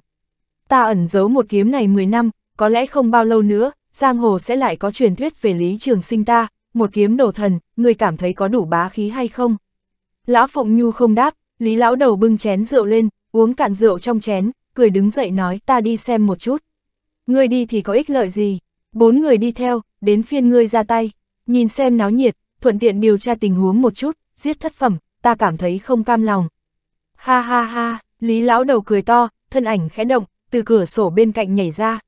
Ta ẩn giấu một kiếm này 10 năm, có lẽ không bao lâu nữa, giang hồ sẽ lại có truyền thuyết về Lý Trường Sinh ta, một kiếm đồ thần, ngươi cảm thấy có đủ bá khí hay không? Lão Phụng Nhu không đáp, Lý Lão đầu bưng chén rượu lên, uống cạn rượu trong chén, cười đứng dậy nói ta đi xem một chút. Ngươi đi thì có ích lợi gì? Bốn người đi theo, đến phiên ngươi ra tay, nhìn xem náo nhiệt, thuận tiện điều tra tình huống một chút, giết thất phẩm, ta cảm thấy không cam lòng. Ha ha ha, Lý Lão đầu cười to, thân ảnh khẽ động, từ cửa sổ bên cạnh nhảy ra.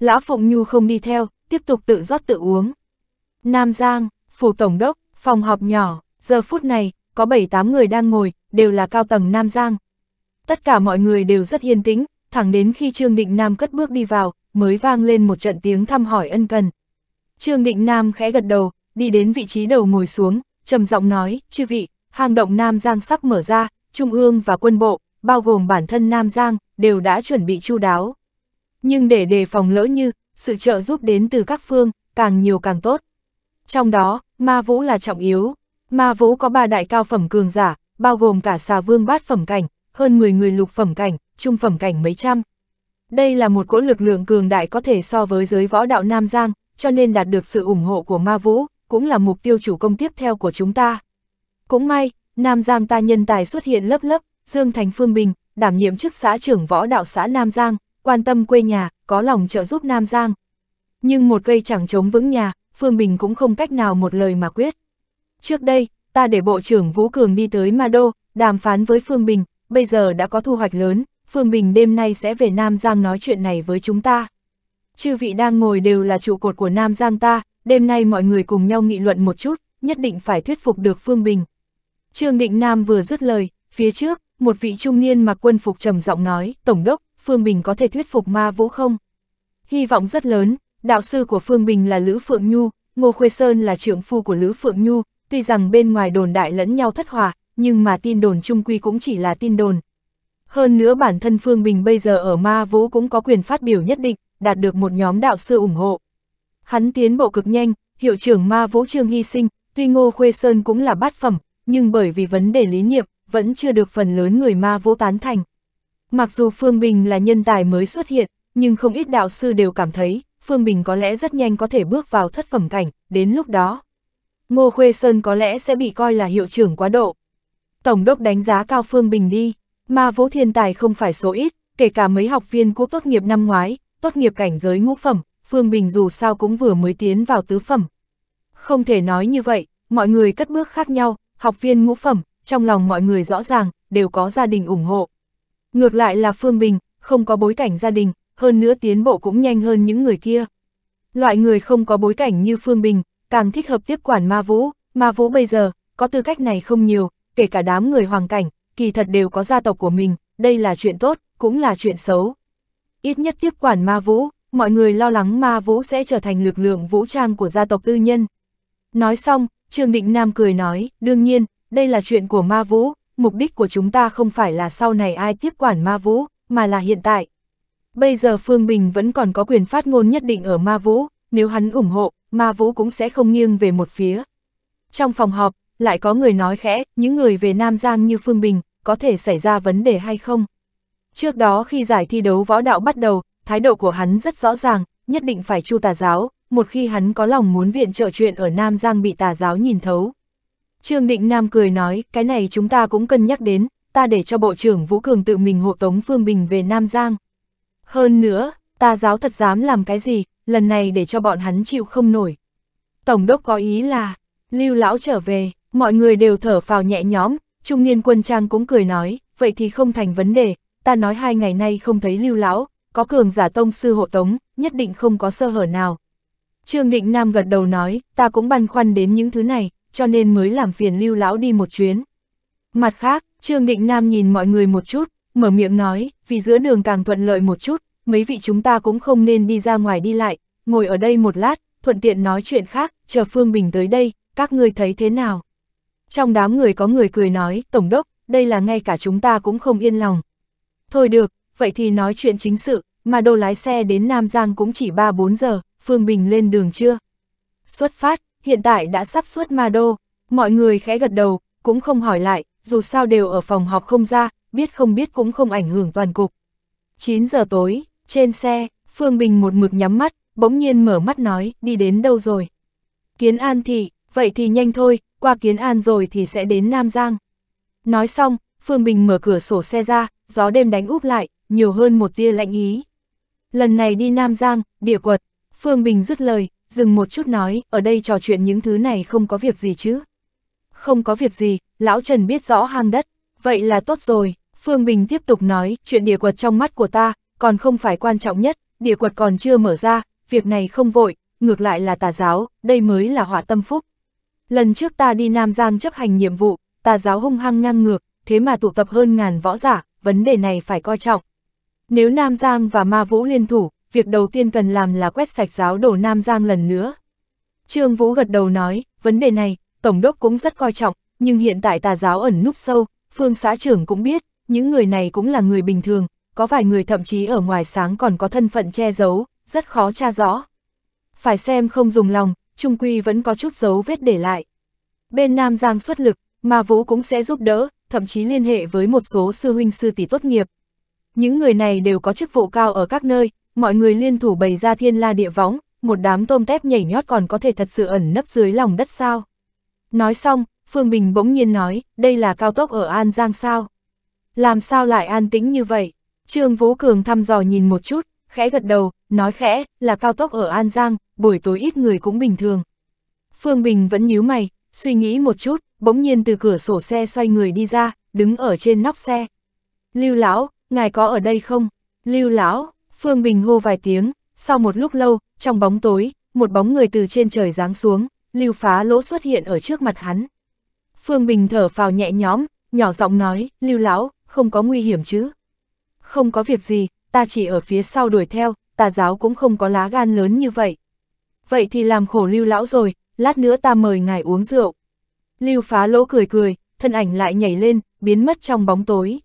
Lão Phụng Nhu không đi theo, tiếp tục tự rót tự uống. Nam Giang, Phủ Tổng Đốc, phòng họp nhỏ, giờ phút này, có 7-8 người đang ngồi, đều là cao tầng Nam Giang. Tất cả mọi người đều rất yên tĩnh, thẳng đến khi Trương Định Nam cất bước đi vào, mới vang lên một trận tiếng thăm hỏi ân cần. Trương Định Nam khẽ gật đầu, đi đến vị trí đầu ngồi xuống, trầm giọng nói, chư vị, hang động Nam Giang sắp mở ra, Trung ương và quân bộ, bao gồm bản thân Nam Giang, đều đã chuẩn bị chu đáo. Nhưng để đề phòng lỡ như, sự trợ giúp đến từ các phương, càng nhiều càng tốt. Trong đó, ma vũ là trọng yếu, Ma Vũ có ba đại cao phẩm cường giả, bao gồm cả xà vương bát phẩm cảnh, hơn 10 người lục phẩm cảnh, trung phẩm cảnh mấy trăm. Đây là một cỗ lực lượng cường đại có thể so với giới võ đạo Nam Giang, cho nên đạt được sự ủng hộ của Ma Vũ, cũng là mục tiêu chủ công tiếp theo của chúng ta. Cũng may, Nam Giang ta nhân tài xuất hiện lớp lớp, Dương Thành Phương Bình, đảm nhiệm chức xã trưởng võ đạo xã Nam Giang, quan tâm quê nhà, có lòng trợ giúp Nam Giang. Nhưng một cây chẳng chống vững nhà, Phương Bình cũng không cách nào một lời mà quyết. Trước đây, ta để Bộ trưởng Vũ Cường đi tới Ma Đô, đàm phán với Phương Bình, bây giờ đã có thu hoạch lớn, Phương Bình đêm nay sẽ về Nam Giang nói chuyện này với chúng ta. Chư vị đang ngồi đều là trụ cột của Nam Giang ta, đêm nay mọi người cùng nhau nghị luận một chút, nhất định phải thuyết phục được Phương Bình. Trương Định Nam vừa dứt lời, phía trước, một vị trung niên mặc quân phục trầm giọng nói, Tổng đốc, Phương Bình có thể thuyết phục ma vũ không? Hy vọng rất lớn, đạo sư của Phương Bình là Lữ Phượng Nhu, Ngô Khuê Sơn là trưởng phu của Lữ Phượng Nhu, tuy rằng bên ngoài đồn đại lẫn nhau thất hòa, nhưng mà tin đồn chung quy cũng chỉ là tin đồn. Hơn nữa bản thân Phương Bình bây giờ ở Ma Vũ cũng có quyền phát biểu nhất định, đạt được một nhóm đạo sư ủng hộ. Hắn tiến bộ cực nhanh, hiệu trưởng Ma Vũ Trương Hy Sinh, tuy Ngô Khuê Sơn cũng là bát phẩm, nhưng bởi vì vấn đề lý niệm, vẫn chưa được phần lớn người Ma Vũ tán thành. Mặc dù Phương Bình là nhân tài mới xuất hiện, nhưng không ít đạo sư đều cảm thấy, Phương Bình có lẽ rất nhanh có thể bước vào thất phẩm cảnh, đến lúc đó, Ngô Khuê Sơn có lẽ sẽ bị coi là hiệu trưởng quá độ. Tổng đốc đánh giá cao Phương Bình đi, mà vũ thiên tài không phải số ít, kể cả mấy học viên cũ tốt nghiệp năm ngoái, tốt nghiệp cảnh giới ngũ phẩm, Phương Bình dù sao cũng vừa mới tiến vào tứ phẩm. Không thể nói như vậy, mọi người cất bước khác nhau, học viên ngũ phẩm, trong lòng mọi người rõ ràng, đều có gia đình ủng hộ. Ngược lại là Phương Bình, không có bối cảnh gia đình, hơn nữa tiến bộ cũng nhanh hơn những người kia. Loại người không có bối cảnh như Phương Bình, càng thích hợp tiếp quản ma vũ, ma vũ bây giờ, có tư cách này không nhiều, kể cả đám người hoàng cảnh, kỳ thật đều có gia tộc của mình, đây là chuyện tốt, cũng là chuyện xấu. Ít nhất tiếp quản ma vũ, mọi người lo lắng ma vũ sẽ trở thành lực lượng vũ trang của gia tộc tư nhân. Nói xong, Trương Định Nam cười nói, đương nhiên, đây là chuyện của ma vũ, mục đích của chúng ta không phải là sau này ai tiếp quản ma vũ, mà là hiện tại. Bây giờ Phương Bình vẫn còn có quyền phát ngôn nhất định ở ma vũ, nếu hắn ủng hộ, ma vũ cũng sẽ không nghiêng về một phía. Trong phòng họp, lại có người nói khẽ, những người về Nam Giang như Phương Bình, có thể xảy ra vấn đề hay không? Trước đó khi giải thi đấu võ đạo bắt đầu, thái độ của hắn rất rõ ràng, nhất định phải chu tà giáo, một khi hắn có lòng muốn viện trợ chuyện ở Nam Giang bị tà giáo nhìn thấu. Trương Định Nam cười nói, cái này chúng ta cũng cân nhắc đến, ta để cho Bộ trưởng Vũ Cường tự mình hộ tống Phương Bình về Nam Giang. Hơn nữa, ta giáo thật dám làm cái gì, lần này để cho bọn hắn chịu không nổi. Tổng đốc có ý là, lưu lão trở về, mọi người đều thở phào nhẹ nhõm, trung niên quân trang cũng cười nói, vậy thì không thành vấn đề, ta nói hai ngày nay không thấy lưu lão, có cường giả tông sư hộ tống, nhất định không có sơ hở nào. Trương Định Nam gật đầu nói, ta cũng băn khoăn đến những thứ này, cho nên mới làm phiền lưu lão đi một chuyến. Mặt khác, Trương Định Nam nhìn mọi người một chút, mở miệng nói, vì giữa đường càng thuận lợi một chút, mấy vị chúng ta cũng không nên đi ra ngoài đi lại, ngồi ở đây một lát, thuận tiện nói chuyện khác, chờ Phương Bình tới đây, các ngươi thấy thế nào? Trong đám người có người cười nói, Tổng đốc, đây là ngay cả chúng ta cũng không yên lòng. Thôi được, vậy thì nói chuyện chính sự, mà đô lái xe đến Nam Giang cũng chỉ 3-4 giờ, Phương Bình lên đường chưa? Xuất phát, hiện tại đã sắp xuất ma đô, mọi người khẽ gật đầu, cũng không hỏi lại, dù sao đều ở phòng họp không ra, biết không biết cũng không ảnh hưởng toàn cục. 9 giờ tối, trên xe, Phương Bình một mực nhắm mắt, bỗng nhiên mở mắt nói, đi đến đâu rồi? Kiến An thị, vậy thì nhanh thôi, qua Kiến An rồi thì sẽ đến Nam Giang. Nói xong, Phương Bình mở cửa sổ xe ra, gió đêm đánh úp lại, nhiều hơn một tia lạnh ý. Lần này đi Nam Giang, địa quật, Phương Bình dứt lời, dừng một chút nói, ở đây trò chuyện những thứ này không có việc gì chứ. Không có việc gì, Lão Trần biết rõ hang đất, vậy là tốt rồi, Phương Bình tiếp tục nói, chuyện địa quật trong mắt của ta, còn không phải quan trọng nhất, địa quật còn chưa mở ra, việc này không vội, ngược lại là tà giáo, đây mới là họa tâm phúc. Lần trước ta đi Nam Giang chấp hành nhiệm vụ, tà giáo hung hăng ngang ngược, thế mà tụ tập hơn ngàn võ giả, vấn đề này phải coi trọng. Nếu Nam Giang và Ma Vũ liên thủ, việc đầu tiên cần làm là quét sạch giáo đồ Nam Giang lần nữa. Trương Vũ gật đầu nói, vấn đề này, Tổng đốc cũng rất coi trọng, nhưng hiện tại tà giáo ẩn núp sâu, phương xã trưởng cũng biết, những người này cũng là người bình thường, có vài người thậm chí ở ngoài sáng còn có thân phận che giấu, rất khó tra rõ. Phải xem không dùng lòng, trung quy vẫn có chút dấu vết để lại. Bên Nam Giang xuất lực, mà Vũ cũng sẽ giúp đỡ, thậm chí liên hệ với một số sư huynh sư tỷ tốt nghiệp. Những người này đều có chức vụ cao ở các nơi, mọi người liên thủ bày ra thiên la địa võng, một đám tôm tép nhảy nhót còn có thể thật sự ẩn nấp dưới lòng đất sao. Nói xong, Phương Bình bỗng nhiên nói, đây là cao tốc ở An Giang sao? Làm sao lại an tĩnh như vậy? Trương Vũ Cường thăm dò nhìn một chút, khẽ gật đầu, nói khẽ, là cao tốc ở An Giang, buổi tối ít người cũng bình thường. Phương Bình vẫn nhíu mày, suy nghĩ một chút, bỗng nhiên từ cửa sổ xe xoay người đi ra, đứng ở trên nóc xe. Lưu Lão, ngài có ở đây không? Lưu Lão, Phương Bình hô vài tiếng, sau một lúc lâu, trong bóng tối, một bóng người từ trên trời giáng xuống, Lưu Phá Lỗ xuất hiện ở trước mặt hắn. Phương Bình thở phào nhẹ nhõm, nhỏ giọng nói, Lưu Lão, không có nguy hiểm chứ? không có việc gì, ta chỉ ở phía sau đuổi theo, tà giáo cũng không có lá gan lớn như vậy. Vậy thì làm khổ lưu lão rồi, lát nữa ta mời ngài uống rượu. Lưu phá lỗ cười cười, thân ảnh lại nhảy lên, biến mất trong bóng tối.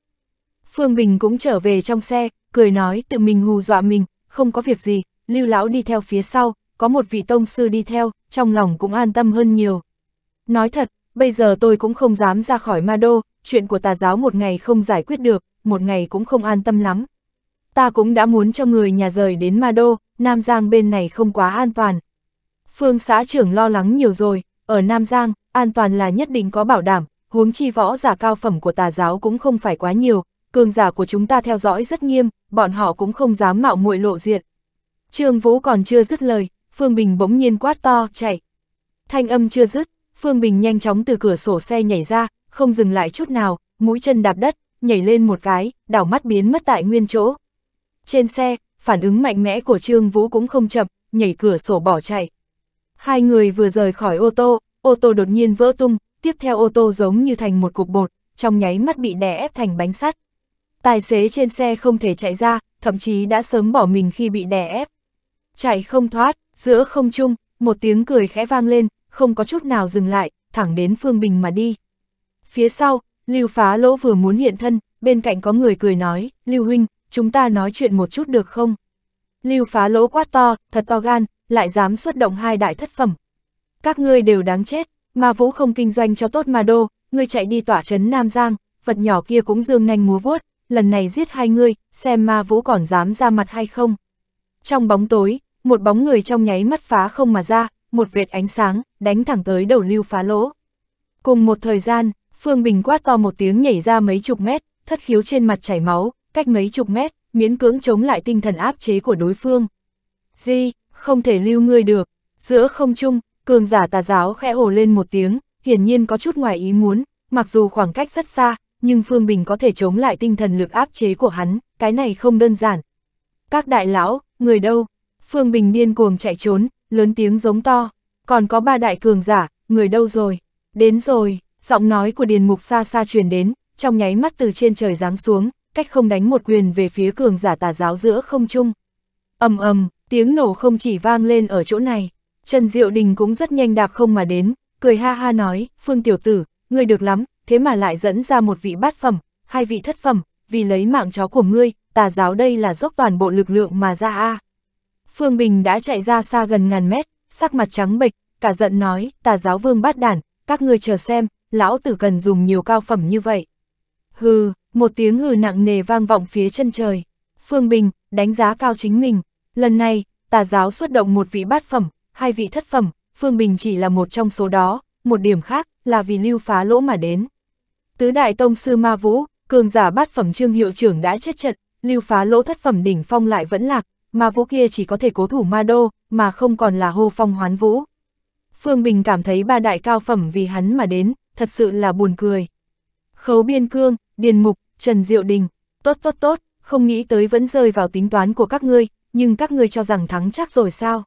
Phương Bình cũng trở về trong xe, cười nói tự mình hù dọa mình, không có việc gì, lưu lão đi theo phía sau, có một vị tông sư đi theo, trong lòng cũng an tâm hơn nhiều. Nói thật, bây giờ tôi cũng không dám ra khỏi ma đô, chuyện của tà giáo một ngày không giải quyết được, một ngày cũng không an tâm lắm. Ta cũng đã muốn cho người nhà rời đến Ma Đô, Nam Giang bên này không quá an toàn. Phương xã trưởng lo lắng nhiều rồi, ở Nam Giang, an toàn là nhất định có bảo đảm, huống chi võ giả cao phẩm của tà giáo cũng không phải quá nhiều, cường giả của chúng ta theo dõi rất nghiêm, bọn họ cũng không dám mạo muội lộ diện. Trương Vũ còn chưa dứt lời, Phương Bình bỗng nhiên quát to, chạy. Thanh âm chưa dứt, Phương Bình nhanh chóng từ cửa sổ xe nhảy ra, không dừng lại chút nào, mũi chân đạp đất, nhảy lên một cái, đảo mắt biến mất tại nguyên chỗ. Trên xe, phản ứng mạnh mẽ của Trương Vũ cũng không chậm, nhảy cửa sổ bỏ chạy. Hai người vừa rời khỏi ô tô, ô tô đột nhiên vỡ tung, tiếp theo ô tô giống như thành một cục bột, trong nháy mắt bị đè ép thành bánh sắt. Tài xế trên xe không thể chạy ra, thậm chí đã sớm bỏ mình khi bị đè ép. Chạy không thoát, giữa không trung, một tiếng cười khẽ vang lên, không có chút nào dừng lại, thẳng đến Phương Bình mà đi. Phía sau, Lưu Phá Lỗ vừa muốn hiện thân, bên cạnh có người cười nói, Lưu Huynh, chúng ta nói chuyện một chút được không? Lưu Phá Lỗ quát to, thật to gan, lại dám xuất động hai đại thất phẩm. Các ngươi đều đáng chết, mà Vũ không kinh doanh cho tốt mà đô, ngươi chạy đi tỏa trấn Nam Giang, vật nhỏ kia cũng dương nanh múa vuốt, lần này giết hai ngươi, xem ma vũ còn dám ra mặt hay không. Trong bóng tối, một bóng người trong nháy mắt phá không mà ra, một vệt ánh sáng, đánh thẳng tới đầu lưu phá lỗ. Cùng một thời gian, Phương Bình quát to một tiếng nhảy ra mấy chục mét, thất khiếu trên mặt chảy máu, cách mấy chục mét, miễn cưỡng chống lại tinh thần áp chế của đối phương. Di, không thể lưu ngươi được. Giữa không trung, cường giả tà giáo khẽ ồ lên một tiếng, hiển nhiên có chút ngoài ý muốn, mặc dù khoảng cách rất xa, nhưng Phương Bình có thể chống lại tinh thần lực áp chế của hắn, cái này không đơn giản. Các đại lão, người đâu? Phương Bình điên cuồng chạy trốn, lớn tiếng giống to, còn có ba đại cường giả, người đâu rồi? Đến rồi, giọng nói của Điền Mục xa xa truyền đến, trong nháy mắt từ trên trời giáng xuống, cách không đánh một quyền về phía cường giả tà giáo giữa không trung. ầm ầm, tiếng nổ không chỉ vang lên ở chỗ này, Trần Diệu Đình cũng rất nhanh đạp không mà đến, cười ha ha nói, Phương Tiểu Tử, ngươi được lắm, thế mà lại dẫn ra một vị bát phẩm, hai vị thất phẩm, vì lấy mạng chó của ngươi, tà giáo đây là dốc toàn bộ lực lượng mà ra a. Phương Bình đã chạy ra xa gần ngàn mét, sắc mặt trắng bệch, cả giận nói, tà giáo vương bát đản, các ngươi chờ xem, lão tử cần dùng nhiều cao phẩm như vậy. Hừ, một tiếng hừ nặng nề vang vọng phía chân trời. Phương Bình, đánh giá cao chính mình. Lần này, tà giáo xuất động một vị bát phẩm, hai vị thất phẩm, Phương Bình chỉ là một trong số đó, một điểm khác là vì lưu phá lỗ mà đến. Tứ đại tông sư Ma Vũ, cường giả bát phẩm trương hiệu trưởng đã chết trận, lưu phá lỗ thất phẩm đỉnh phong lại vẫn lạc, Ma Vũ kia chỉ có thể cố thủ Ma Đô, mà không còn là hô phong hoán vũ. Phương Bình cảm thấy ba đại cao phẩm vì hắn mà đến, thật sự là buồn cười. Khấu biên cương, biên mục, Trần Diệu Đình, tốt tốt tốt, không nghĩ tới vẫn rơi vào tính toán của các ngươi, nhưng các ngươi cho rằng thắng chắc rồi sao.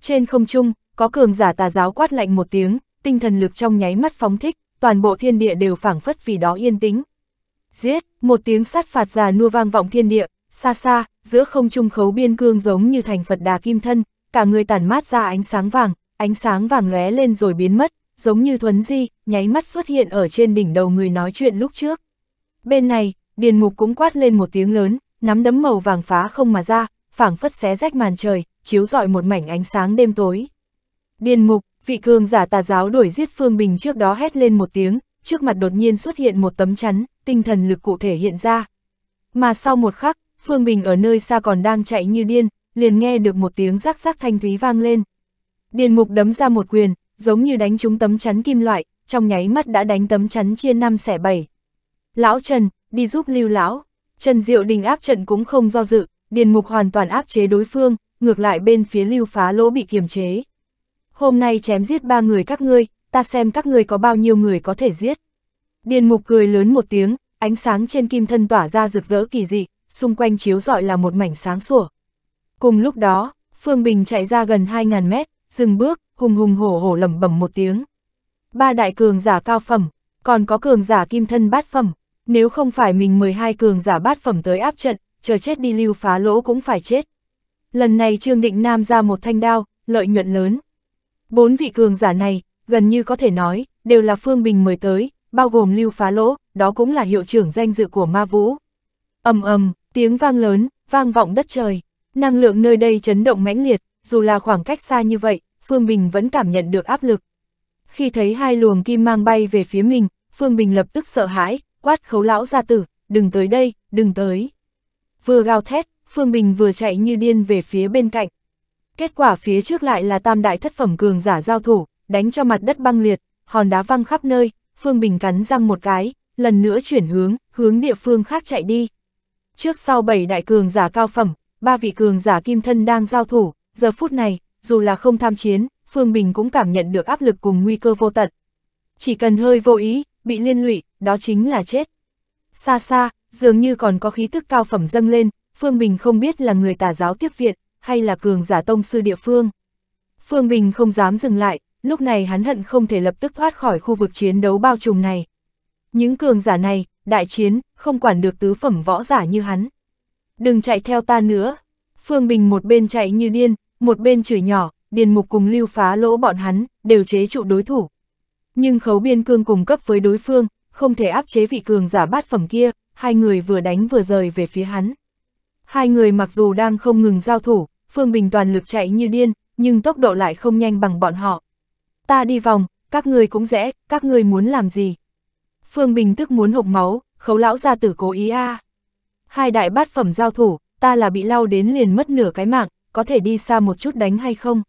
Trên không trung, có cường giả tà giáo quát lạnh một tiếng, tinh thần lực trong nháy mắt phóng thích, toàn bộ thiên địa đều phảng phất vì đó yên tĩnh. Giết, một tiếng sát phạt già nua vang vọng thiên địa, xa xa, giữa không trung khấu biên cương giống như thành Phật đà kim thân, cả người tản mát ra ánh sáng vàng, ánh sáng vàng lóe lên rồi biến mất, giống như thuấn di, nháy mắt xuất hiện ở trên đỉnh đầu người nói chuyện lúc trước. Bên này, Điền Mục cũng quát lên một tiếng lớn, nắm đấm màu vàng phá không mà ra, phảng phất xé rách màn trời, chiếu rọi một mảnh ánh sáng đêm tối. Điền Mục, vị cường giả tà giáo đuổi giết Phương Bình trước đó hét lên một tiếng, trước mặt đột nhiên xuất hiện một tấm chắn, tinh thần lực cụ thể hiện ra. Mà sau một khắc, Phương Bình ở nơi xa còn đang chạy như điên, liền nghe được một tiếng rắc rắc thanh thúy vang lên. Điền Mục đấm ra một quyền, giống như đánh trúng tấm chắn kim loại, trong nháy mắt đã đánh tấm chắn chia năm xẻ bảy. Lão Trần, đi giúp lưu lão. Trần Diệu Đình áp trận cũng không do dự, Điền Mục hoàn toàn áp chế đối phương, ngược lại bên phía lưu phá lỗ bị kiềm chế. Hôm nay chém giết ba người các ngươi, ta xem các ngươi có bao nhiêu người có thể giết. Điền Mục cười lớn một tiếng, ánh sáng trên kim thân tỏa ra rực rỡ kỳ dị, xung quanh chiếu rọi là một mảnh sáng sủa. Cùng lúc đó, Phương Bình chạy ra gần 2.000 mét, dừng bước, hùng hùng hổ hổ lẩm bẩm một tiếng. Ba đại cường giả cao phẩm, còn có cường giả kim thân bát phẩm, nếu không phải mình 12 cường giả bát phẩm tới áp trận, chờ chết đi lưu phá lỗ cũng phải chết. Lần này Trương Định Nam ra một thanh đao, lợi nhuận lớn. Bốn vị cường giả này, gần như có thể nói, đều là Phương Bình mời tới, bao gồm lưu phá lỗ, đó cũng là hiệu trưởng danh dự của ma vũ. ầm ầm tiếng vang lớn, vang vọng đất trời. Năng lượng nơi đây chấn động mãnh liệt, dù là khoảng cách xa như vậy, Phương Bình vẫn cảm nhận được áp lực. Khi thấy hai luồng kim mang bay về phía mình, Phương Bình lập tức sợ hãi, quát khấu lão gia tử, đừng tới đây, đừng tới. Vừa gào thét, Phương Bình vừa chạy như điên về phía bên cạnh. Kết quả phía trước lại là tam đại thất phẩm cường giả giao thủ, đánh cho mặt đất băng liệt, hòn đá văng khắp nơi, Phương Bình cắn răng một cái, lần nữa chuyển hướng, hướng địa phương khác chạy đi. Trước sau bảy đại cường giả cao phẩm, ba vị cường giả kim thân đang giao thủ, giờ phút này, dù là không tham chiến, Phương Bình cũng cảm nhận được áp lực cùng nguy cơ vô tận. Chỉ cần hơi vô ý, bị liên lụy, đó chính là chết. Xa xa, dường như còn có khí thức cao phẩm dâng lên, Phương Bình không biết là người tà giáo tiếp viện, hay là cường giả tông sư địa phương. Phương Bình không dám dừng lại, lúc này hắn hận không thể lập tức thoát khỏi khu vực chiến đấu bao trùm này. Những cường giả này, đại chiến, không quản được tứ phẩm võ giả như hắn. Đừng chạy theo ta nữa. Phương Bình một bên chạy như điên, một bên chửi nhỏ, Điền Mục cùng Lưu Phá Lỗ bọn hắn, đều chế trụ đối thủ. Nhưng khấu biên cương cùng cấp với đối phương, không thể áp chế vị cường giả bát phẩm kia, hai người vừa đánh vừa rời về phía hắn. Hai người mặc dù đang không ngừng giao thủ, Phương Bình toàn lực chạy như điên, nhưng tốc độ lại không nhanh bằng bọn họ. Ta đi vòng, các người cũng dễ, các người muốn làm gì? Phương Bình tức muốn hộc máu, khấu lão gia tử cố ý a. À. Hai đại bát phẩm giao thủ, ta là bị lau đến liền mất nửa cái mạng, có thể đi xa một chút đánh hay không?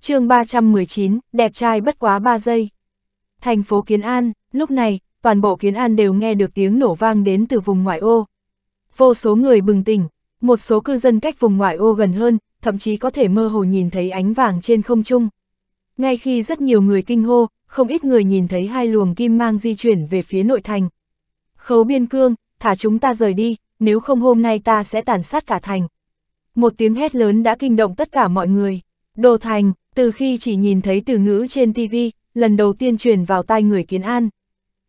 chương 319, đẹp trai bất quá 3 giây. Thành phố Kiến An, lúc này, toàn bộ Kiến An đều nghe được tiếng nổ vang đến từ vùng ngoại ô. Vô số người bừng tỉnh, một số cư dân cách vùng ngoại ô gần hơn, thậm chí có thể mơ hồ nhìn thấy ánh vàng trên không trung. Ngay khi rất nhiều người kinh hô, không ít người nhìn thấy hai luồng kim mang di chuyển về phía nội thành. Khấu biên cương, thả chúng ta rời đi, nếu không hôm nay ta sẽ tàn sát cả thành. Một tiếng hét lớn đã kinh động tất cả mọi người. Đồ Thành, từ khi chỉ nhìn thấy từ ngữ trên TV, lần đầu tiên truyền vào tai người kiến an.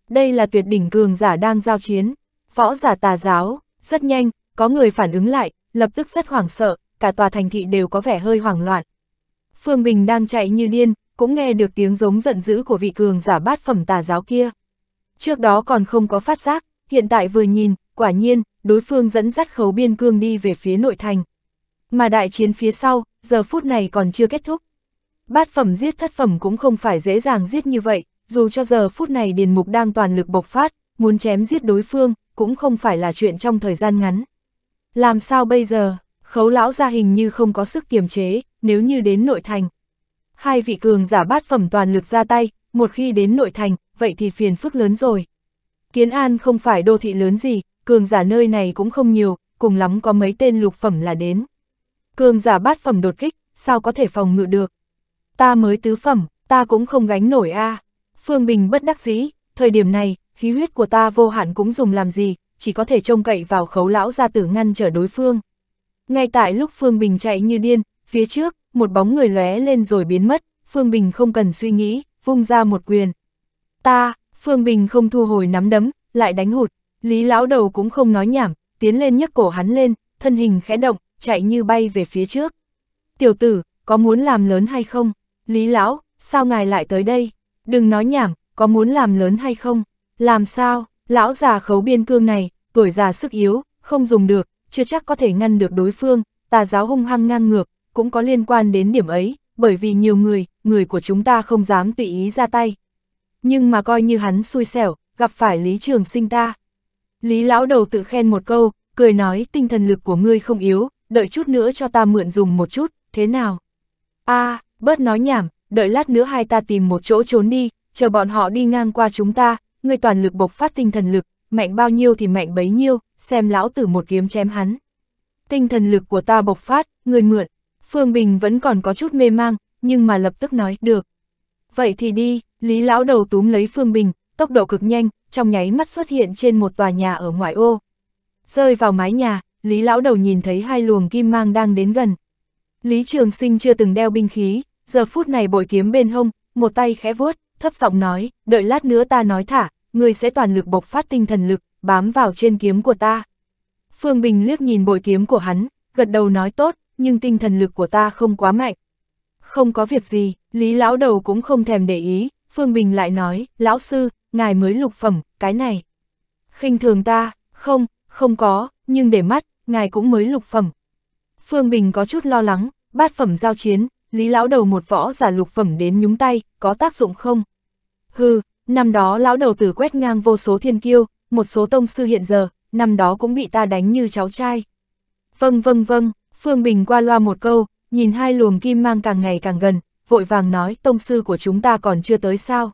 Đây là tuyệt đỉnh cường giả đang giao chiến, võ giả tà giáo, rất nhanh, có người phản ứng lại, lập tức rất hoảng sợ, cả tòa thành thị đều có vẻ hơi hoảng loạn. Phương Bình đang chạy như điên, cũng nghe được tiếng giống giận dữ của vị cường giả bát phẩm tà giáo kia. Trước đó còn không có phát giác, hiện tại vừa nhìn, quả nhiên, đối phương dẫn dắt khấu biên cương đi về phía nội thành, mà đại chiến phía sau, giờ phút này còn chưa kết thúc. Bát phẩm giết thất phẩm cũng không phải dễ dàng giết như vậy, dù cho giờ phút này Điền Mục đang toàn lực bộc phát, muốn chém giết đối phương, cũng không phải là chuyện trong thời gian ngắn. Làm sao bây giờ, khấu lão ra hình như không có sức kiềm chế, nếu như đến nội thành. Hai vị cường giả bát phẩm toàn lực ra tay, một khi đến nội thành, vậy thì phiền phức lớn rồi. Kiến An không phải đô thị lớn gì, cường giả nơi này cũng không nhiều, cùng lắm có mấy tên lục phẩm là đến. Cường giả bát phẩm đột kích, sao có thể phòng ngự được? Ta mới tứ phẩm, ta cũng không gánh nổi a. Phương Bình bất đắc dĩ, thời điểm này, khí huyết của ta vô hạn cũng dùng làm gì, chỉ có thể trông cậy vào khấu lão gia tử ngăn trở đối phương. Ngay tại lúc Phương Bình chạy như điên, phía trước, một bóng người lóe lên rồi biến mất, Phương Bình không cần suy nghĩ, vung ra một quyền. Ta, Phương Bình không thu hồi nắm đấm, lại đánh hụt, Lý lão đầu cũng không nói nhảm, tiến lên nhấc cổ hắn lên, thân hình khẽ động, chạy như bay về phía trước. Tiểu tử, có muốn làm lớn hay không? Lý lão, sao ngài lại tới đây? Đừng nói nhảm, có muốn làm lớn hay không? Làm sao, lão già khấu biên cương này, tuổi già sức yếu, không dùng được, chưa chắc có thể ngăn được đối phương, tà giáo hung hăng ngang ngược, cũng có liên quan đến điểm ấy, bởi vì nhiều người, người của chúng ta không dám tùy ý ra tay. Nhưng mà coi như hắn xui xẻo, gặp phải Lý Trường Sinh ta. Lý lão đầu tự khen một câu, cười nói tinh thần lực của ngươi không yếu, đợi chút nữa cho ta mượn dùng một chút, thế nào? a à, bớt nói nhảm, đợi lát nữa hai ta tìm một chỗ trốn đi, chờ bọn họ đi ngang qua chúng ta, người toàn lực bộc phát tinh thần lực, mạnh bao nhiêu thì mạnh bấy nhiêu, xem lão tử một kiếm chém hắn. Tinh thần lực của ta bộc phát, người mượn. Phương Bình vẫn còn có chút mê mang, nhưng mà lập tức nói, được. Vậy thì đi, Lý lão đầu túm lấy Phương Bình, tốc độ cực nhanh, trong nháy mắt xuất hiện trên một tòa nhà ở ngoại ô. Rơi vào mái nhà, Lý lão đầu nhìn thấy hai luồng kim mang đang đến gần. Lý Trường Sinh chưa từng đeo binh khí, giờ phút này bội kiếm bên hông, một tay khẽ vuốt, thấp giọng nói, đợi lát nữa ta nói thả, người sẽ toàn lực bộc phát tinh thần lực, bám vào trên kiếm của ta. Phương Bình liếc nhìn bội kiếm của hắn, gật đầu nói tốt, nhưng tinh thần lực của ta không quá mạnh. Không có việc gì, Lý lão đầu cũng không thèm để ý, Phương Bình lại nói, lão sư, ngài mới lục phẩm, cái này. khinh thường ta, không, không có, nhưng để mắt, ngài cũng mới lục phẩm. Phương Bình có chút lo lắng, bát phẩm giao chiến, Lý lão đầu một võ giả lục phẩm đến nhúng tay, có tác dụng không? Hừ, năm đó lão đầu tử quét ngang vô số thiên kiêu, một số tông sư hiện giờ, năm đó cũng bị ta đánh như cháu trai. Vâng vâng vâng, Phương Bình qua loa một câu, nhìn hai luồng kim mang càng ngày càng gần, vội vàng nói tông sư của chúng ta còn chưa tới sao.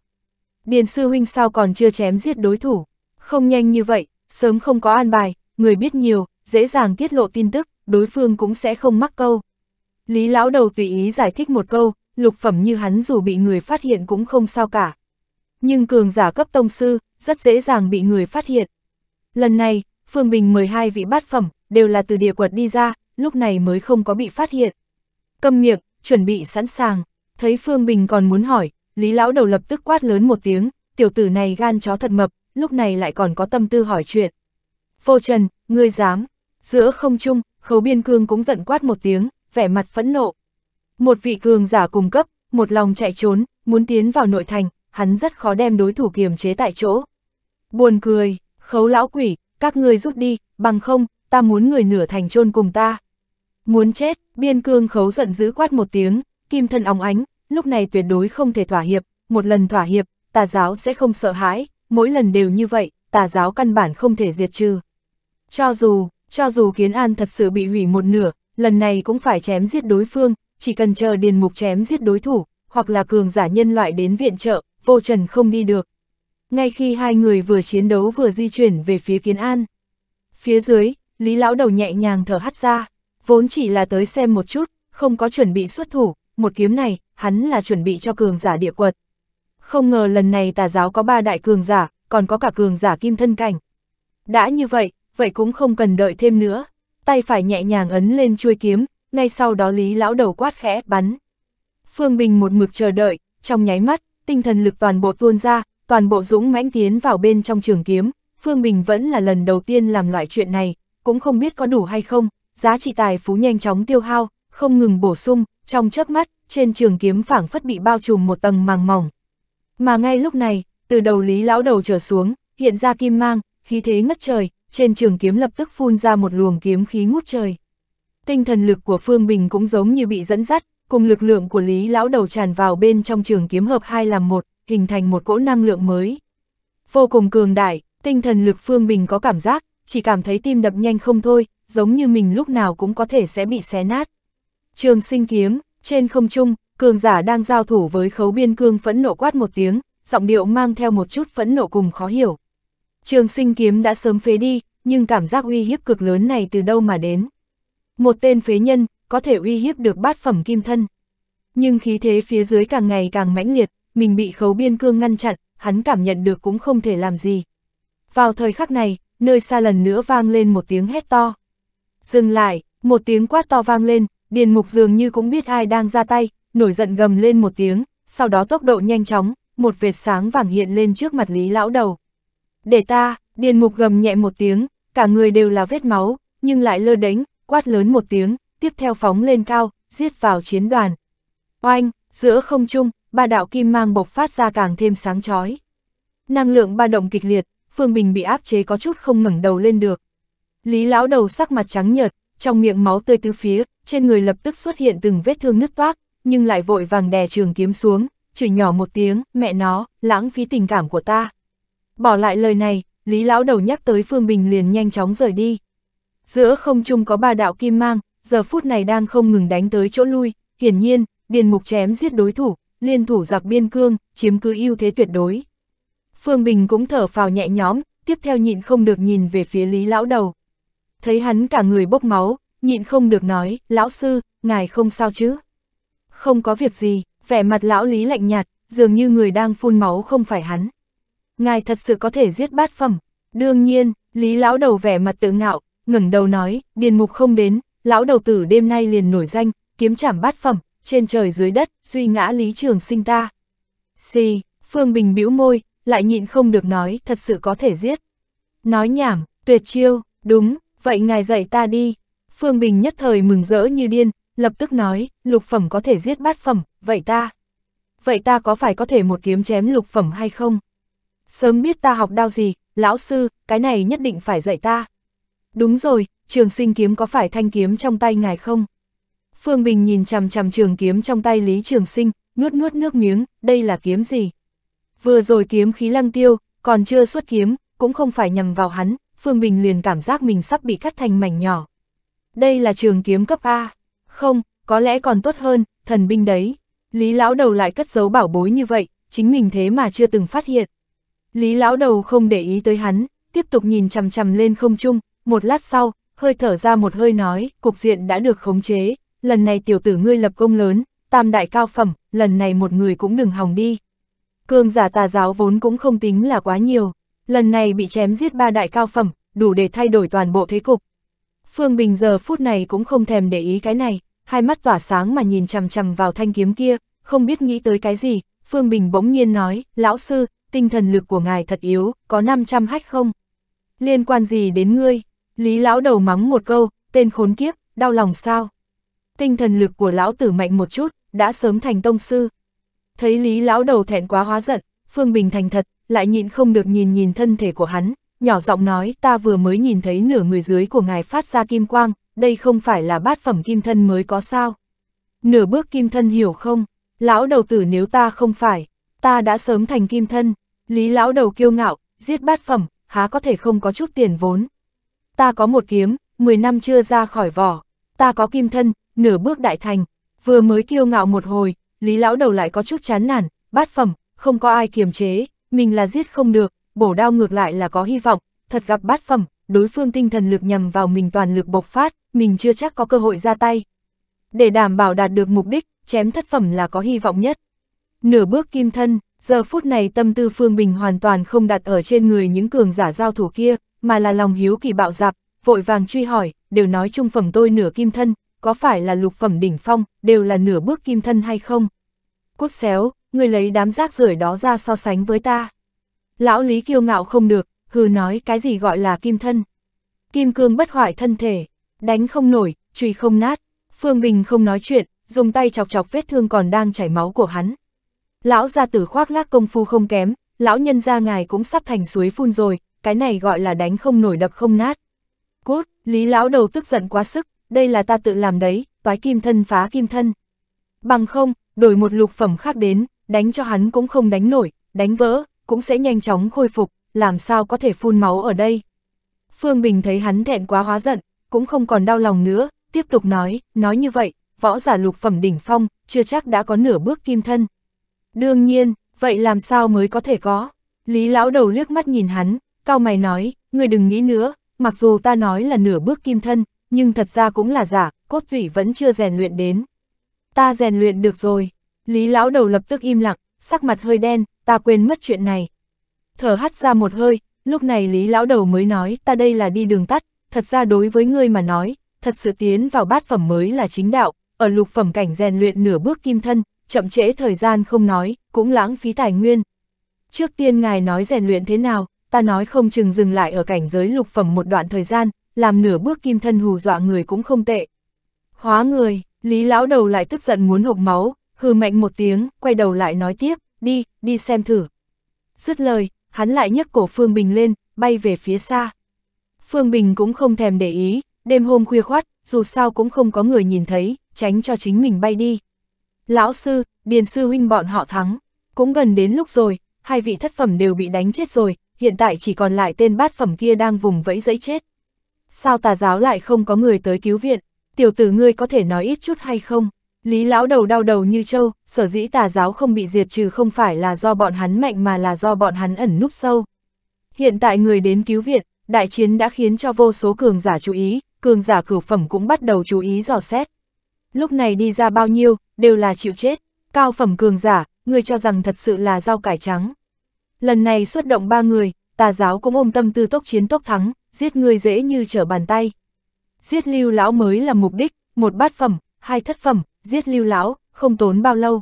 Điền sư huynh sao còn chưa chém giết đối thủ, không nhanh như vậy, sớm không có an bài, người biết nhiều, dễ dàng tiết lộ tin tức, đối phương cũng sẽ không mắc câu. Lý lão đầu tùy ý giải thích một câu, lục phẩm như hắn dù bị người phát hiện cũng không sao cả. Nhưng cường giả cấp tông sư, rất dễ dàng bị người phát hiện. Lần này, Phương Bình mời hai vị bát phẩm, đều là từ địa quật đi ra, lúc này mới không có bị phát hiện. Cầm miệng, chuẩn bị sẵn sàng, thấy Phương Bình còn muốn hỏi, Lý lão đầu lập tức quát lớn một tiếng, tiểu tử này gan chó thật mập, lúc này lại còn có tâm tư hỏi chuyện vô trần, ngươi dám. Giữa không trung, khấu biên cương cũng giận quát một tiếng, vẻ mặt phẫn nộ. Một vị cường giả cung cấp, một lòng chạy trốn, muốn tiến vào nội thành, hắn rất khó đem đối thủ kiềm chế tại chỗ. Buồn cười, khấu lão quỷ, các ngươi rút đi, bằng không, ta muốn người nửa thành chôn cùng ta. Muốn chết, biên cương khấu giận dữ quát một tiếng, kim thân óng ánh, lúc này tuyệt đối không thể thỏa hiệp, một lần thỏa hiệp, tà giáo sẽ không sợ hãi, mỗi lần đều như vậy, tà giáo căn bản không thể diệt trừ. Cho dù, cho dù Kiến An thật sự bị hủy một nửa, lần này cũng phải chém giết đối phương, chỉ cần chờ Điền Mục chém giết đối thủ, hoặc là cường giả nhân loại đến viện trợ, vô trần không đi được. Ngay khi hai người vừa chiến đấu vừa di chuyển về phía Kiến An. Phía dưới, Lý Lão Đầu nhẹ nhàng thở hắt ra, vốn chỉ là tới xem một chút, không có chuẩn bị xuất thủ, một kiếm này, hắn là chuẩn bị cho cường giả địa quật. Không ngờ lần này tà giáo có ba đại cường giả, còn có cả cường giả kim thân cảnh. Đã như vậy, vậy cũng không cần đợi thêm nữa. Tay phải nhẹ nhàng ấn lên chuôi kiếm, ngay sau đó Lý lão đầu quát khẽ, bắn. Phương Bình một mực chờ đợi, trong nháy mắt, tinh thần lực toàn bộ tuôn ra, toàn bộ dũng mãnh tiến vào bên trong trường kiếm. Phương Bình vẫn là lần đầu tiên làm loại chuyện này, cũng không biết có đủ hay không, giá trị tài phú nhanh chóng tiêu hao, không ngừng bổ sung, trong chớp mắt, trên trường kiếm phảng phất bị bao trùm một tầng màng mỏng. Mà ngay lúc này, từ đầu Lý lão đầu trở xuống, hiện ra kim mang, khí thế ngất trời, trên trường kiếm lập tức phun ra một luồng kiếm khí ngút trời. Tinh thần lực của Phương Bình cũng giống như bị dẫn dắt, cùng lực lượng của Lý Lão Đầu tràn vào bên trong trường kiếm hợp hai làm một, hình thành một cỗ năng lượng mới. Vô cùng cường đại, tinh thần lực Phương Bình có cảm giác, chỉ cảm thấy tim đập nhanh không thôi, giống như mình lúc nào cũng có thể sẽ bị xé nát. Trường sinh kiếm, trên không trung, cường giả đang giao thủ với khấu biên cương phẫn nộ quát một tiếng, giọng điệu mang theo một chút phẫn nộ cùng khó hiểu. Trường sinh kiếm đã sớm phế đi, nhưng cảm giác uy hiếp cực lớn này từ đâu mà đến. Một tên phế nhân, có thể uy hiếp được bát phẩm kim thân. Nhưng khí thế phía dưới càng ngày càng mãnh liệt, mình bị khấu biên cương ngăn chặn, hắn cảm nhận được cũng không thể làm gì. Vào thời khắc này, nơi xa lần nữa vang lên một tiếng hét to. Dừng lại, một tiếng quát to vang lên, Điền Mục dường như cũng biết ai đang ra tay, nổi giận gầm lên một tiếng, sau đó tốc độ nhanh chóng, một vệt sáng vàng hiện lên trước mặt Lý Lão Đầu để ta, điền mục gầm nhẹ một tiếng, cả người đều là vết máu, nhưng lại lơ đánh, quát lớn một tiếng, tiếp theo phóng lên cao, giết vào chiến đoàn. Oanh, giữa không trung, ba đạo kim mang bộc phát ra càng thêm sáng chói. Năng lượng ba động kịch liệt, Phương Bình bị áp chế có chút không ngẩng đầu lên được. Lý lão đầu sắc mặt trắng nhợt, trong miệng máu tươi tứ phía, trên người lập tức xuất hiện từng vết thương nứt toác, nhưng lại vội vàng đè trường kiếm xuống, chửi nhỏ một tiếng, mẹ nó, lãng phí tình cảm của ta. Bỏ lại lời này, Lý Lão Đầu nhắc tới Phương Bình liền nhanh chóng rời đi. Giữa không trung có ba đạo kim mang, giờ phút này đang không ngừng đánh tới chỗ lui, hiển nhiên, Điền Mục chém giết đối thủ, liên thủ giặc biên cương, chiếm cứ ưu thế tuyệt đối. Phương Bình cũng thở phào nhẹ nhõm, tiếp theo nhịn không được nhìn về phía Lý Lão Đầu. Thấy hắn cả người bốc máu, nhịn không được nói, Lão Sư, ngài không sao chứ? Không có việc gì, vẻ mặt Lão Lý lạnh nhạt, dường như người đang phun máu không phải hắn ngài thật sự có thể giết bát phẩm. Đương nhiên, Lý lão đầu vẻ mặt tự ngạo, ngẩng đầu nói, điền mục không đến, lão đầu tử đêm nay liền nổi danh, kiếm chảm bát phẩm, trên trời dưới đất, duy ngã Lý Trường sinh ta. Xì, Phương Bình bĩu môi, lại nhịn không được nói, thật sự có thể giết. Nói nhảm, tuyệt chiêu, đúng, vậy ngài dạy ta đi. Phương Bình nhất thời mừng rỡ như điên, lập tức nói, lục phẩm có thể giết bát phẩm, vậy ta. Vậy ta có phải có thể một kiếm chém lục phẩm hay không? Sớm biết ta học đao gì, lão sư, cái này nhất định phải dạy ta. Đúng rồi, trường sinh kiếm có phải thanh kiếm trong tay ngài không? Phương Bình nhìn chằm chằm trường kiếm trong tay Lý Trường Sinh, nuốt nuốt nước miếng, đây là kiếm gì? Vừa rồi kiếm khí lăng tiêu, còn chưa xuất kiếm, cũng không phải nhầm vào hắn, Phương Bình liền cảm giác mình sắp bị cắt thành mảnh nhỏ. Đây là trường kiếm cấp A. Không, có lẽ còn tốt hơn, thần binh đấy. Lý lão đầu lại cất giấu bảo bối như vậy, chính mình thế mà chưa từng phát hiện. Lý lão đầu không để ý tới hắn, tiếp tục nhìn chằm chằm lên không trung, một lát sau, hơi thở ra một hơi nói, cục diện đã được khống chế, lần này tiểu tử ngươi lập công lớn, tam đại cao phẩm, lần này một người cũng đừng hòng đi. Cương giả tà giáo vốn cũng không tính là quá nhiều, lần này bị chém giết ba đại cao phẩm, đủ để thay đổi toàn bộ thế cục. Phương Bình giờ phút này cũng không thèm để ý cái này, hai mắt tỏa sáng mà nhìn chằm chằm vào thanh kiếm kia, không biết nghĩ tới cái gì, Phương Bình bỗng nhiên nói, lão sư, tinh thần lực của ngài thật yếu, có 500 hách không? Liên quan gì đến ngươi? Lý lão đầu mắng một câu, tên khốn kiếp, đau lòng sao? Tinh thần lực của lão tử mạnh một chút, đã sớm thành tông sư. Thấy Lý lão đầu thẹn quá hóa giận, Phương Bình thành thật, lại nhịn không được nhìn nhìn thân thể của hắn, nhỏ giọng nói ta vừa mới nhìn thấy nửa người dưới của ngài phát ra kim quang, đây không phải là bát phẩm kim thân mới có sao. Nửa bước kim thân hiểu không? Lão đầu tử nếu ta không phải, ta đã sớm thành kim thân. Lý lão đầu kiêu ngạo, giết bát phẩm, há có thể không có chút tiền vốn. Ta có một kiếm, 10 năm chưa ra khỏi vỏ, ta có kim thân, nửa bước đại thành, vừa mới kiêu ngạo một hồi, Lý lão đầu lại có chút chán nản, bát phẩm, không có ai kiềm chế, mình là giết không được, bổ đao ngược lại là có hy vọng, thật gặp bát phẩm, đối phương tinh thần lực nhằm vào mình toàn lực bộc phát, mình chưa chắc có cơ hội ra tay. Để đảm bảo đạt được mục đích, chém thất phẩm là có hy vọng nhất. Nửa bước kim thân, Giờ phút này tâm tư Phương Bình hoàn toàn không đặt ở trên người những cường giả giao thủ kia, mà là lòng hiếu kỳ bạo dạp, vội vàng truy hỏi, đều nói trung phẩm tôi nửa kim thân, có phải là lục phẩm đỉnh phong, đều là nửa bước kim thân hay không? Cốt xéo, người lấy đám rác rưởi đó ra so sánh với ta. Lão Lý kiêu ngạo không được, hừ nói cái gì gọi là kim thân. Kim cương bất hoại thân thể, đánh không nổi, truy không nát. Phương Bình không nói chuyện, dùng tay chọc chọc vết thương còn đang chảy máu của hắn, Lão gia tử khoác lác công phu không kém, lão nhân gia ngài cũng sắp thành suối phun rồi, cái này gọi là đánh không nổi đập không nát. Cút, Lý lão đầu tức giận quá sức, đây là ta tự làm đấy, toái kim thân phá kim thân. Bằng không, đổi một lục phẩm khác đến, đánh cho hắn cũng không đánh nổi, đánh vỡ, cũng sẽ nhanh chóng khôi phục, làm sao có thể phun máu ở đây. Phương Bình thấy hắn thẹn quá hóa giận, cũng không còn đau lòng nữa, tiếp tục nói, nói như vậy, võ giả lục phẩm đỉnh phong, chưa chắc đã có nửa bước kim thân. Đương nhiên, vậy làm sao mới có thể có? Lý lão đầu liếc mắt nhìn hắn, cao mày nói, người đừng nghĩ nữa, mặc dù ta nói là nửa bước kim thân, nhưng thật ra cũng là giả, cốt thủy vẫn chưa rèn luyện đến. Ta rèn luyện được rồi. Lý lão đầu lập tức im lặng, sắc mặt hơi đen, ta quên mất chuyện này. Thở hắt ra một hơi, lúc này Lý lão đầu mới nói ta đây là đi đường tắt, thật ra đối với ngươi mà nói, thật sự tiến vào bát phẩm mới là chính đạo, ở lục phẩm cảnh rèn luyện nửa bước kim thân, chậm trễ thời gian không nói, cũng lãng phí tài nguyên. Trước tiên ngài nói rèn luyện thế nào, ta nói không chừng dừng lại ở cảnh giới lục phẩm một đoạn thời gian, làm nửa bước kim thân hù dọa người cũng không tệ. Hóa người, Lý lão đầu lại tức giận muốn hộc máu, hừ mạnh một tiếng, quay đầu lại nói tiếp, đi, đi xem thử. Dứt lời, hắn lại nhấc cổ Phương Bình lên, bay về phía xa. Phương Bình cũng không thèm để ý, đêm hôm khuya khoát, dù sao cũng không có người nhìn thấy, tránh cho chính mình bay đi. Lão sư, điền sư huynh bọn họ thắng, cũng gần đến lúc rồi, hai vị thất phẩm đều bị đánh chết rồi, hiện tại chỉ còn lại tên bát phẩm kia đang vùng vẫy dẫy chết. Sao tà giáo lại không có người tới cứu viện, tiểu tử ngươi có thể nói ít chút hay không? Lý lão đầu đau đầu như trâu, sở dĩ tà giáo không bị diệt trừ không phải là do bọn hắn mạnh mà là do bọn hắn ẩn núp sâu. Hiện tại người đến cứu viện, đại chiến đã khiến cho vô số cường giả chú ý, cường giả cửu phẩm cũng bắt đầu chú ý dò xét lúc này đi ra bao nhiêu, đều là chịu chết, cao phẩm cường giả, người cho rằng thật sự là rau cải trắng. Lần này xuất động ba người, tà giáo cũng ôm tâm tư tốc chiến tốc thắng, giết người dễ như trở bàn tay. Giết lưu lão mới là mục đích, một bát phẩm, hai thất phẩm, giết lưu lão, không tốn bao lâu.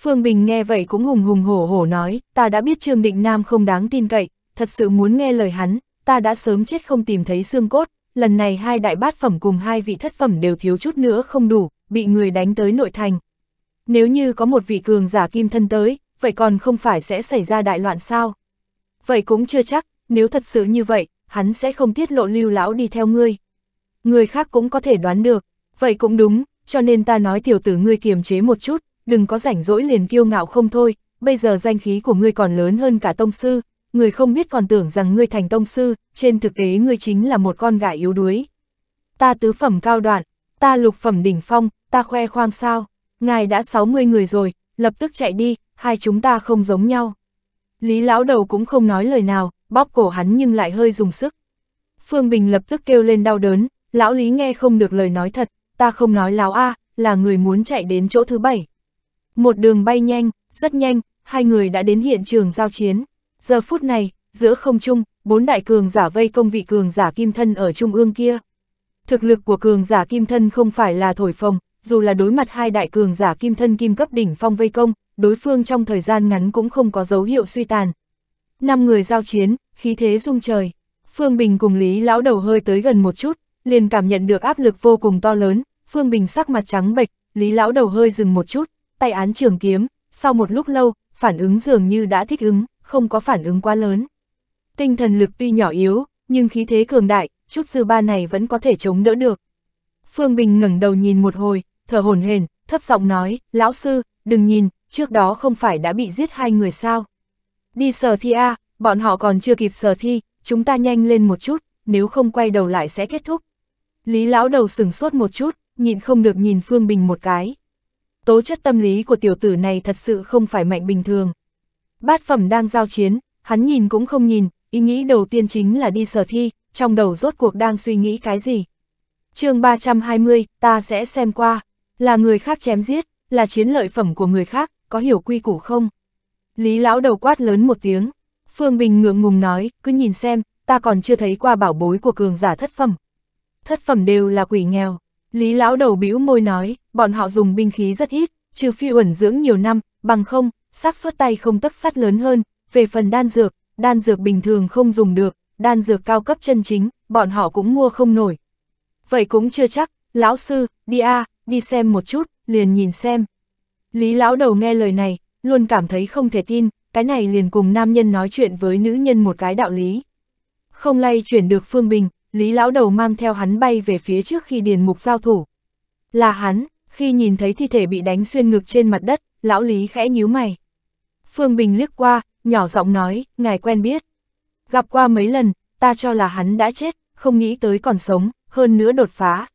Phương Bình nghe vậy cũng hùng hùng hổ hổ nói, ta đã biết Trương Định Nam không đáng tin cậy, thật sự muốn nghe lời hắn, ta đã sớm chết không tìm thấy xương cốt, lần này hai đại bát phẩm cùng hai vị thất phẩm đều thiếu chút nữa không đủ, bị người đánh tới nội thành. Nếu như có một vị cường giả kim thân tới, vậy còn không phải sẽ xảy ra đại loạn sao? Vậy cũng chưa chắc, nếu thật sự như vậy, hắn sẽ không tiết lộ lưu lão đi theo ngươi. Người khác cũng có thể đoán được, vậy cũng đúng, cho nên ta nói tiểu tử ngươi kiềm chế một chút, đừng có rảnh rỗi liền kiêu ngạo không thôi, bây giờ danh khí của ngươi còn lớn hơn cả tông sư, người không biết còn tưởng rằng ngươi thành tông sư, trên thực tế ngươi chính là một con gà yếu đuối. Ta tứ phẩm cao đoạn, ta lục phẩm đỉnh phong, ta khoe khoang sao, ngài đã 60 người rồi, lập tức chạy đi, hai chúng ta không giống nhau. Lý lão đầu cũng không nói lời nào, bóp cổ hắn nhưng lại hơi dùng sức. Phương Bình lập tức kêu lên đau đớn, lão Lý nghe không được lời nói thật, ta không nói lão A, là người muốn chạy đến chỗ thứ bảy. Một đường bay nhanh, rất nhanh, hai người đã đến hiện trường giao chiến. Giờ phút này, giữa không trung, bốn đại cường giả vây công vị cường giả kim thân ở trung ương kia. Thực lực của cường giả kim thân không phải là thổi phồng, dù là đối mặt hai đại cường giả kim thân kim cấp đỉnh phong vây công, đối phương trong thời gian ngắn cũng không có dấu hiệu suy tàn. Năm người giao chiến, khí thế rung trời. Phương Bình cùng Lý lão đầu hơi tới gần một chút, liền cảm nhận được áp lực vô cùng to lớn, Phương Bình sắc mặt trắng bệch, Lý lão đầu hơi dừng một chút, tay án trường kiếm, sau một lúc lâu, phản ứng dường như đã thích ứng, không có phản ứng quá lớn. Tinh thần lực tuy nhỏ yếu, nhưng khí thế cường đại, chút dư ba này vẫn có thể chống đỡ được. Phương Bình ngẩng đầu nhìn một hồi, thở hổn hển, thấp giọng nói, lão sư, đừng nhìn, trước đó không phải đã bị giết hai người sao. Đi sờ thi a, bọn họ còn chưa kịp sờ thi, chúng ta nhanh lên một chút, nếu không quay đầu lại sẽ kết thúc. Lý lão đầu sừng sốt một chút, nhịn không được nhìn Phương Bình một cái. Tố chất tâm lý của tiểu tử này thật sự không phải mạnh bình thường. Bát phẩm đang giao chiến, hắn nhìn cũng không nhìn, ý nghĩ đầu tiên chính là đi sở thi, trong đầu rốt cuộc đang suy nghĩ cái gì. chương 320, ta sẽ xem qua, là người khác chém giết, là chiến lợi phẩm của người khác, có hiểu quy củ không? Lý lão đầu quát lớn một tiếng, Phương Bình ngượng ngùng nói, cứ nhìn xem, ta còn chưa thấy qua bảo bối của cường giả thất phẩm. Thất phẩm đều là quỷ nghèo, Lý lão đầu bĩu môi nói, bọn họ dùng binh khí rất ít, trừ phi ẩn dưỡng nhiều năm, bằng không, xác suất tay không tất sắt lớn hơn, về phần đan dược, đan dược bình thường không dùng được, đan dược cao cấp chân chính, bọn họ cũng mua không nổi. Vậy cũng chưa chắc, lão sư, đi a đi xem một chút, liền nhìn xem. Lý lão đầu nghe lời này, luôn cảm thấy không thể tin, cái này liền cùng nam nhân nói chuyện với nữ nhân một cái đạo lý. Không lay chuyển được Phương Bình, Lý lão đầu mang theo hắn bay về phía trước khi điền mục giao thủ. Là hắn, khi nhìn thấy thi thể bị đánh xuyên ngực trên mặt đất, lão Lý khẽ nhíu mày. Phương Bình liếc qua, nhỏ giọng nói, ngài quen biết. Gặp qua mấy lần, ta cho là hắn đã chết, không nghĩ tới còn sống, hơn nữa đột phá.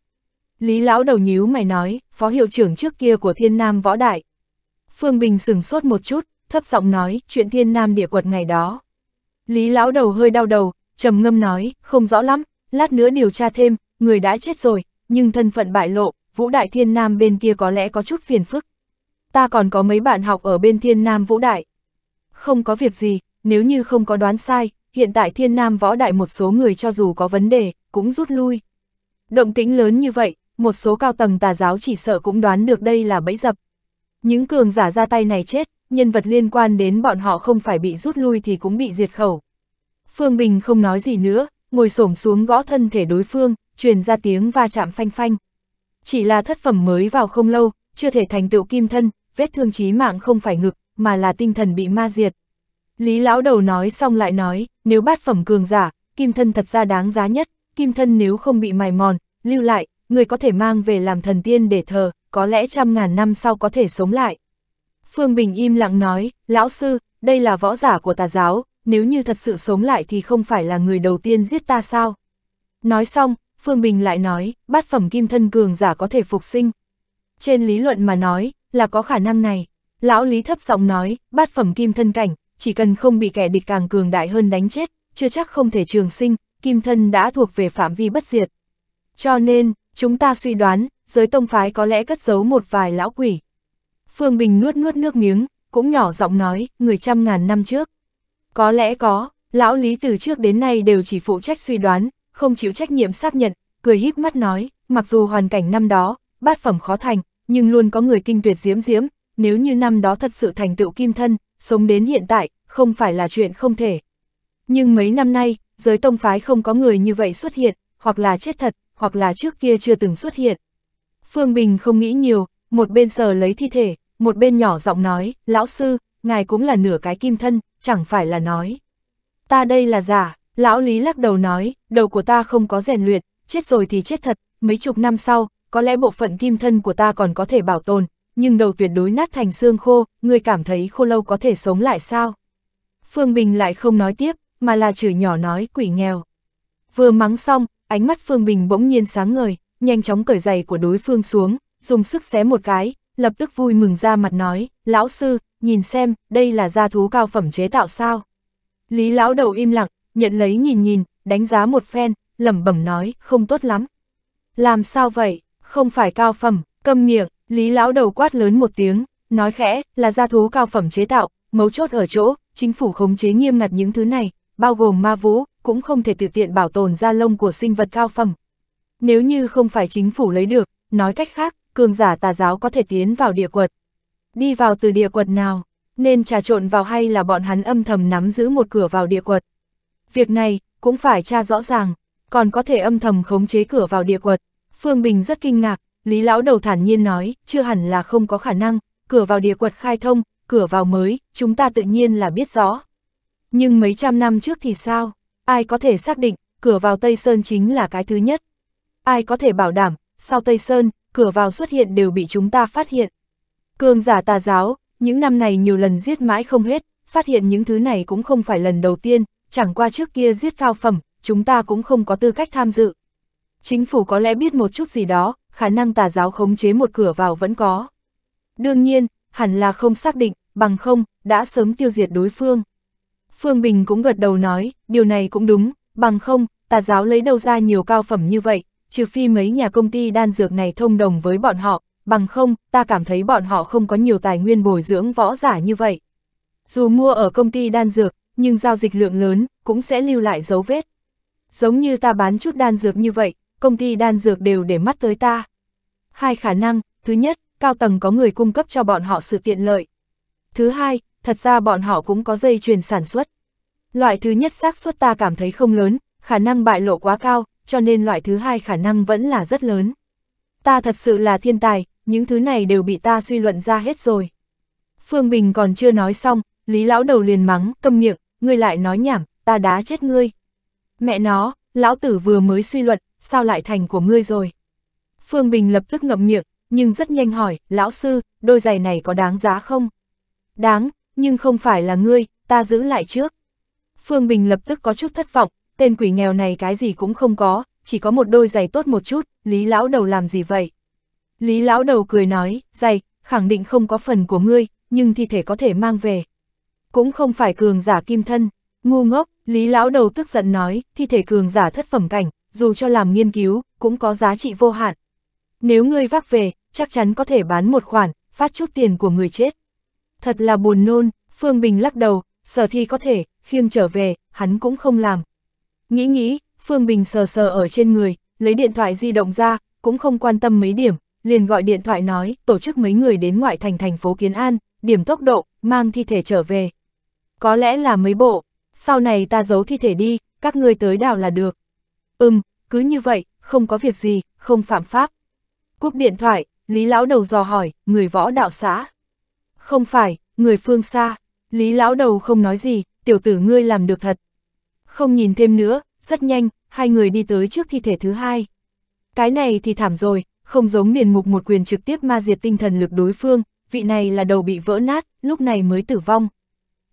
Lý lão đầu nhíu mày nói, phó hiệu trưởng trước kia của thiên nam võ đại. Phương Bình sừng sốt một chút, thấp giọng nói, chuyện thiên nam địa quật ngày đó. Lý lão đầu hơi đau đầu, trầm ngâm nói, không rõ lắm, lát nữa điều tra thêm, người đã chết rồi, nhưng thân phận bại lộ, vũ đại thiên nam bên kia có lẽ có chút phiền phức. Ta còn có mấy bạn học ở bên thiên nam vũ đại, không có việc gì, nếu như không có đoán sai, hiện tại thiên nam võ đại một số người cho dù có vấn đề, cũng rút lui. Động tĩnh lớn như vậy, một số cao tầng tà giáo chỉ sợ cũng đoán được đây là bẫy dập. Những cường giả ra tay này chết, nhân vật liên quan đến bọn họ không phải bị rút lui thì cũng bị diệt khẩu. Phương Bình không nói gì nữa, ngồi xổm xuống gõ thân thể đối phương, truyền ra tiếng va chạm phanh phanh. Chỉ là thất phẩm mới vào không lâu, chưa thể thành tựu kim thân, vết thương chí mạng không phải ngực, mà là tinh thần bị ma diệt. Lý lão đầu nói xong lại nói, nếu bát phẩm cường giả, kim thân thật ra đáng giá nhất, kim thân nếu không bị mài mòn, lưu lại, người có thể mang về làm thần tiên để thờ, có lẽ trăm ngàn năm sau có thể sống lại. Phương Bình im lặng nói, lão sư, đây là võ giả của tà giáo, nếu như thật sự sống lại thì không phải là người đầu tiên giết ta sao? Nói xong, Phương Bình lại nói, bát phẩm kim thân cường giả có thể phục sinh. Trên lý luận mà nói, là có khả năng này. Lão Lý thấp giọng nói, bát phẩm kim thân cảnh, chỉ cần không bị kẻ địch càng cường đại hơn đánh chết, chưa chắc không thể trường sinh, kim thân đã thuộc về phạm vi bất diệt. Cho nên, chúng ta suy đoán, giới tông phái có lẽ cất giấu một vài lão quỷ. Phương Bình nuốt nuốt nước miếng, cũng nhỏ giọng nói, người trăm ngàn năm trước. Có lẽ có, lão Lý từ trước đến nay đều chỉ phụ trách suy đoán, không chịu trách nhiệm xác nhận, cười híp mắt nói, mặc dù hoàn cảnh năm đó, bát phẩm khó thành, nhưng luôn có người kinh tuyệt diễm diễm, nếu như năm đó thật sự thành tựu kim thân, sống đến hiện tại, không phải là chuyện không thể. Nhưng mấy năm nay, giới tông phái không có người như vậy xuất hiện, hoặc là chết thật, hoặc là trước kia chưa từng xuất hiện. Phương Bình không nghĩ nhiều, một bên sờ lấy thi thể, một bên nhỏ giọng nói, lão sư, ngài cũng là nửa cái kim thân, chẳng phải là nói. Ta đây là giả, lão lý lắc đầu nói, đầu của ta không có rèn luyện, chết rồi thì chết thật, mấy chục năm sau, có lẽ bộ phận kim thân của ta còn có thể bảo tồn, nhưng đầu tuyệt đối nát thành xương khô, người cảm thấy khô lâu có thể sống lại sao? Phương Bình lại không nói tiếp, mà là chửi nhỏ nói quỷ nghèo. Vừa mắng xong, ánh mắt Phương Bình bỗng nhiên sáng ngời, nhanh chóng cởi giày của đối phương xuống, dùng sức xé một cái, lập tức vui mừng ra mặt nói, lão sư, nhìn xem, đây là gia thú cao phẩm chế tạo sao. Lý lão đầu im lặng, nhận lấy nhìn nhìn, đánh giá một phen, lẩm bẩm nói, không tốt lắm. Làm sao vậy, không phải cao phẩm, câm miệng, Lý lão đầu quát lớn một tiếng, nói khẽ, là gia thú cao phẩm chế tạo, mấu chốt ở chỗ, chính phủ khống chế nghiêm ngặt những thứ này, bao gồm ma vũ, cũng không thể tự tiện bảo tồn da lông của sinh vật cao phẩm. Nếu như không phải chính phủ lấy được, nói cách khác, cường giả tà giáo có thể tiến vào địa quật. Đi vào từ địa quật nào, nên trà trộn vào hay là bọn hắn âm thầm nắm giữ một cửa vào địa quật. Việc này, cũng phải tra rõ ràng, còn có thể âm thầm khống chế cửa vào địa quật. Phương Bình rất kinh ngạc, Lý lão đầu thản nhiên nói, chưa hẳn là không có khả năng, cửa vào địa quật khai thông, cửa vào mới, chúng ta tự nhiên là biết rõ. Nhưng mấy trăm năm trước thì sao? Ai có thể xác định, cửa vào Tây Sơn chính là cái thứ nhất? Ai có thể bảo đảm, sau Tây Sơn, cửa vào xuất hiện đều bị chúng ta phát hiện? Cường giả tà giáo, những năm này nhiều lần giết mãi không hết, phát hiện những thứ này cũng không phải lần đầu tiên, chẳng qua trước kia giết cao phẩm, chúng ta cũng không có tư cách tham dự chính phủ có lẽ biết một chút gì đó, khả năng tà giáo khống chế một cửa vào vẫn có. Đương nhiên, hẳn là không xác định, bằng không, đã sớm tiêu diệt đối phương. Phương Bình cũng gật đầu nói, điều này cũng đúng, bằng không, tà giáo lấy đâu ra nhiều cao phẩm như vậy, trừ phi mấy nhà công ty đan dược này thông đồng với bọn họ, bằng không, ta cảm thấy bọn họ không có nhiều tài nguyên bồi dưỡng võ giả như vậy. Dù mua ở công ty đan dược, nhưng giao dịch lượng lớn, cũng sẽ lưu lại dấu vết. Giống như ta bán chút đan dược như vậy, công ty đan dược đều để mắt tới ta. Hai khả năng, thứ nhất, cao tầng có người cung cấp cho bọn họ sự tiện lợi. Thứ hai, thật ra bọn họ cũng có dây chuyền sản xuất. Loại thứ nhất xác suất ta cảm thấy không lớn, khả năng bại lộ quá cao, cho nên loại thứ hai khả năng vẫn là rất lớn. Ta thật sự là thiên tài, những thứ này đều bị ta suy luận ra hết rồi. Phương Bình còn chưa nói xong, Lý lão đầu liền mắng, câm miệng, ngươi lại nói nhảm, ta đá chết ngươi. Mẹ nó, lão tử vừa mới suy luận, sao lại thành của ngươi rồi? Phương Bình lập tức ngậm miệng, nhưng rất nhanh hỏi, lão sư, đôi giày này có đáng giá không? Đáng, nhưng không phải là ngươi, ta giữ lại trước. Phương Bình lập tức có chút thất vọng, tên quỷ nghèo này cái gì cũng không có, chỉ có một đôi giày tốt một chút, Lý lão đầu làm gì vậy? Lý lão đầu cười nói, giày, khẳng định không có phần của ngươi, nhưng thi thể có thể mang về. Cũng không phải cường giả kim thân, ngu ngốc, Lý lão đầu tức giận nói, thi thể cường giả thất phẩm cảnh, dù cho làm nghiên cứu, cũng có giá trị vô hạn. Nếu ngươi vác về, chắc chắn có thể bán một khoản, phát chút tiền của người chết. Thật là buồn nôn, Phương Bình lắc đầu, sở thi có thể, khiêng trở về, hắn cũng không làm. Nghĩ nghĩ, Phương Bình sờ sờ ở trên người, lấy điện thoại di động ra, cũng không quan tâm mấy điểm, liền gọi điện thoại nói, tổ chức mấy người đến ngoại thành thành phố Kiến An, điểm tốc độ, mang thi thể trở về. Có lẽ là mấy bộ, sau này ta giấu thi thể đi, các ngươi tới đảo là được. Ừm, cứ như vậy, không có việc gì, không phạm pháp. Cúp điện thoại, Lý Lão Đầu dò hỏi, người võ đạo xã. Không phải, người phương xa. Lý Lão Đầu không nói gì, tiểu tử ngươi làm được thật. Không nhìn thêm nữa, rất nhanh, hai người đi tới trước thi thể thứ hai. Cái này thì thảm rồi, không giống điền mục một quyền trực tiếp ma diệt tinh thần lực đối phương, vị này là đầu bị vỡ nát, lúc này mới tử vong.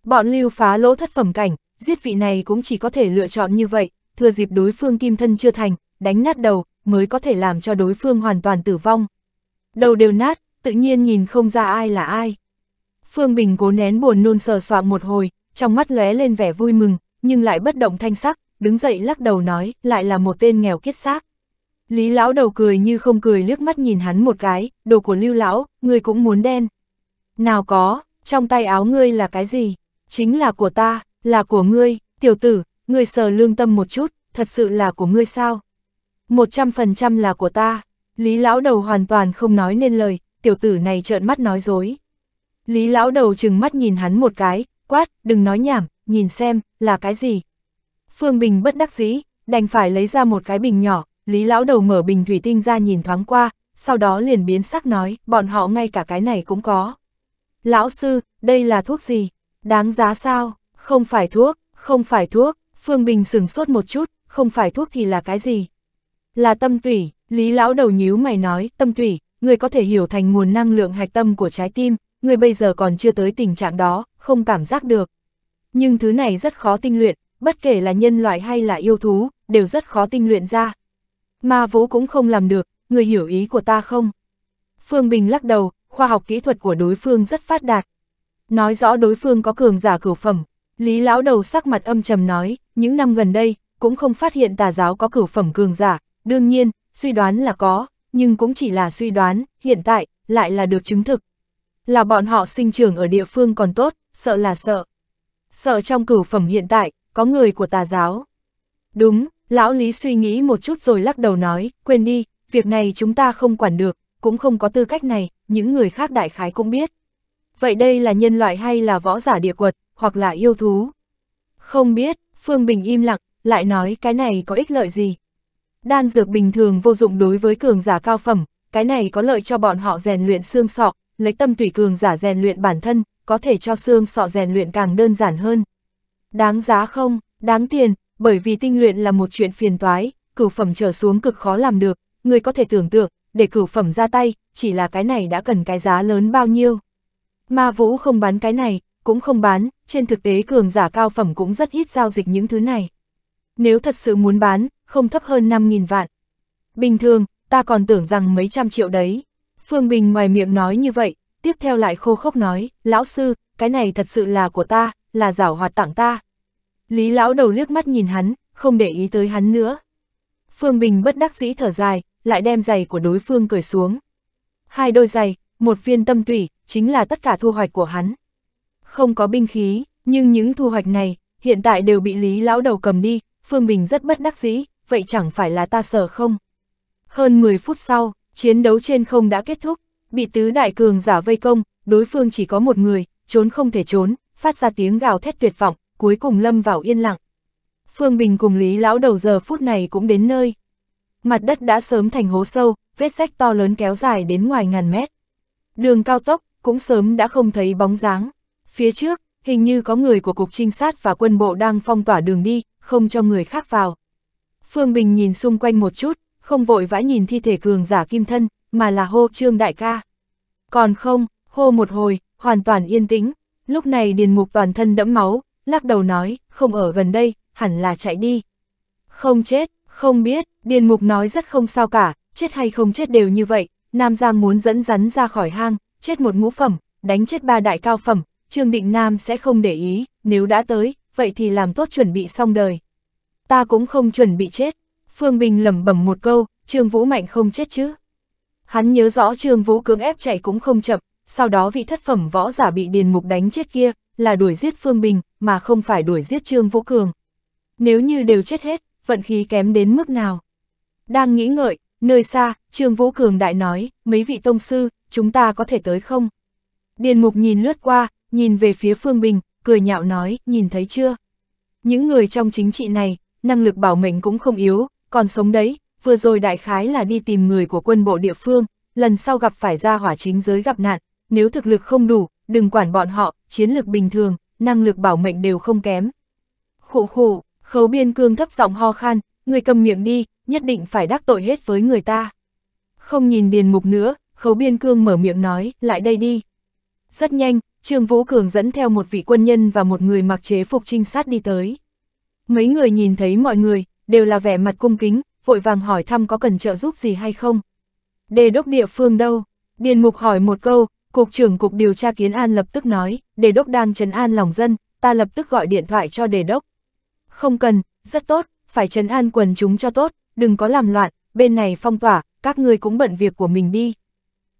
Bọn lưu phá lỗ thất phẩm cảnh, giết vị này cũng chỉ có thể lựa chọn như vậy, thừa dịp đối phương kim thân chưa thành, đánh nát đầu, mới có thể làm cho đối phương hoàn toàn tử vong. Đầu đều nát, tự nhiên nhìn không ra ai là ai. Phương Bình cố nén buồn nôn sờ soạng một hồi, trong mắt lóe lên vẻ vui mừng, nhưng lại bất động thanh sắc, đứng dậy lắc đầu nói, lại là một tên nghèo kiết xác. Lý lão đầu cười như không cười liếc mắt nhìn hắn một cái, đồ của lưu lão, ngươi cũng muốn đen. Nào có, trong tay áo ngươi là cái gì? Chính là của ta, là của ngươi, tiểu tử, Ngươi sờ lương tâm một chút, thật sự là của ngươi sao? 100% là của ta. Lý lão đầu hoàn toàn không nói nên lời, tiểu tử này trợn mắt nói dối. Lý lão đầu chừng mắt nhìn hắn một cái, quát, đừng nói nhảm, nhìn xem, là cái gì. Phương Bình bất đắc dĩ, đành phải lấy ra một cái bình nhỏ, Lý lão đầu mở bình thủy tinh ra nhìn thoáng qua, sau đó liền biến sắc nói, bọn họ ngay cả cái này cũng có. Lão sư, đây là thuốc gì? Đáng giá sao? Không phải thuốc, không phải thuốc, Phương Bình sửng sốt một chút, không phải thuốc thì là cái gì? Là tâm tủy, Lý Lão đầu nhíu mày nói, tâm tủy, người có thể hiểu thành nguồn năng lượng hạch tâm của trái tim, người bây giờ còn chưa tới tình trạng đó, không cảm giác được. Nhưng thứ này rất khó tinh luyện, bất kể là nhân loại hay là yêu thú, đều rất khó tinh luyện ra. Mà vố cũng không làm được, người hiểu ý của ta không? Phương Bình lắc đầu, khoa học kỹ thuật của đối phương rất phát đạt. Nói rõ đối phương có cường giả cửu phẩm, Lý lão đầu sắc mặt âm trầm nói, những năm gần đây, cũng không phát hiện tà giáo có cửu phẩm cường giả, đương nhiên, suy đoán là có, nhưng cũng chỉ là suy đoán, hiện tại, lại là được chứng thực. Là bọn họ sinh trưởng ở địa phương còn tốt, sợ là sợ. Sợ trong cửu phẩm hiện tại, có người của tà giáo. Đúng, lão Lý suy nghĩ một chút rồi lắc đầu nói, quên đi, việc này chúng ta không quản được, cũng không có tư cách này, những người khác đại khái cũng biết. Vậy đây là nhân loại hay là võ giả địa quật, hoặc là yêu thú. Không biết, Phương Bình im lặng, lại nói cái này có ích lợi gì. Đan dược bình thường vô dụng đối với cường giả cao phẩm, cái này có lợi cho bọn họ rèn luyện xương sọ, lấy tâm tùy cường giả rèn luyện bản thân, có thể cho xương sọ rèn luyện càng đơn giản hơn. Đáng giá không, đáng tiền, bởi vì tinh luyện là một chuyện phiền toái, cửu phẩm trở xuống cực khó làm được, người có thể tưởng tượng, để cửu phẩm ra tay, chỉ là cái này đã cần cái giá lớn bao nhiêu. Ma Vũ không bán cái này, cũng không bán, trên thực tế cường giả cao phẩm cũng rất ít giao dịch những thứ này. Nếu thật sự muốn bán, không thấp hơn 5.000 vạn. Bình thường, ta còn tưởng rằng mấy trăm triệu đấy. Phương Bình ngoài miệng nói như vậy, tiếp theo lại khô khốc nói, lão sư, cái này thật sự là của ta, là giảo hoạt tặng ta. Lý lão đầu liếc mắt nhìn hắn, không để ý tới hắn nữa. Phương Bình bất đắc dĩ thở dài, lại đem giày của đối phương cởi xuống. Hai đôi giày, một viên tâm tủy, chính là tất cả thu hoạch của hắn không có binh khí, nhưng những thu hoạch này, hiện tại đều bị Lý Lão Đầu cầm đi, Phương Bình rất bất đắc dĩ, vậy chẳng phải là ta sợ không? Hơn 10 phút sau, chiến đấu trên không đã kết thúc, bị tứ đại cường giả vây công, đối phương chỉ có một người, trốn không thể trốn, phát ra tiếng gào thét tuyệt vọng, cuối cùng lâm vào yên lặng. Phương Bình cùng Lý Lão Đầu giờ phút này cũng đến nơi. Mặt đất đã sớm thành hố sâu, vết rách to lớn kéo dài đến ngoài ngàn mét. Đường cao tốc cũng sớm đã không thấy bóng dáng. Phía trước, hình như có người của Cục Trinh sát và quân bộ đang phong tỏa đường đi, không cho người khác vào. Phương Bình nhìn xung quanh một chút, không vội vã nhìn thi thể cường giả kim thân, mà là hô trương đại ca. Còn không, hô một hồi, hoàn toàn yên tĩnh, lúc này điền mục toàn thân đẫm máu, lắc đầu nói, không ở gần đây, hẳn là chạy đi. Không chết, không biết, điền mục nói rất không sao cả, chết hay không chết đều như vậy, Nam Giang muốn dẫn rắn ra khỏi hang, chết một ngũ phẩm, đánh chết ba đại cao phẩm, Trương Định Nam sẽ không để ý, nếu đã tới, vậy thì làm tốt chuẩn bị xong đời. Ta cũng không chuẩn bị chết. Phương Bình lẩm bẩm một câu, Trương Vũ Mạnh không chết chứ. Hắn nhớ rõ Trương Vũ cưỡng ép chạy cũng không chậm, sau đó vị thất phẩm võ giả bị Điền Mục đánh chết kia, là đuổi giết Phương Bình, mà không phải đuổi giết Trương Vũ Cường. Nếu như đều chết hết, vận khí kém đến mức nào? Đang nghĩ ngợi, nơi xa, Trương Vũ Cường đại nói, mấy vị tông sư, chúng ta có thể tới không? Điền Mục nhìn lướt qua, nhìn về phía Phương Bình, cười nhạo nói, nhìn thấy chưa? Những người trong chính trị này, năng lực bảo mệnh cũng không yếu, còn sống đấy, vừa rồi đại khái là đi tìm người của quân bộ địa phương, lần sau gặp phải ra hỏa chính giới gặp nạn, nếu thực lực không đủ, đừng quản bọn họ, chiến lực bình thường, năng lực bảo mệnh đều không kém. Khụ khụ, khấu biên cương thấp giọng ho khan, người cầm miệng đi, nhất định phải đắc tội hết với người ta. Không nhìn điền mục nữa, khấu biên cương mở miệng nói, lại đây đi. Rất nhanh, Trương Vũ Cường dẫn theo một vị quân nhân và một người mặc chế phục trinh sát đi tới. Mấy người nhìn thấy mọi người, đều là vẻ mặt cung kính, vội vàng hỏi thăm có cần trợ giúp gì hay không. Đề đốc địa phương đâu? Điền Mục hỏi một câu, Cục trưởng Cục Điều tra Kiến An lập tức nói, đề đốc đang trấn an lòng dân, ta lập tức gọi điện thoại cho đề đốc. Không cần, rất tốt, phải trấn an quần chúng cho tốt, đừng có làm loạn, bên này phong tỏa, các ngươi cũng bận việc của mình đi.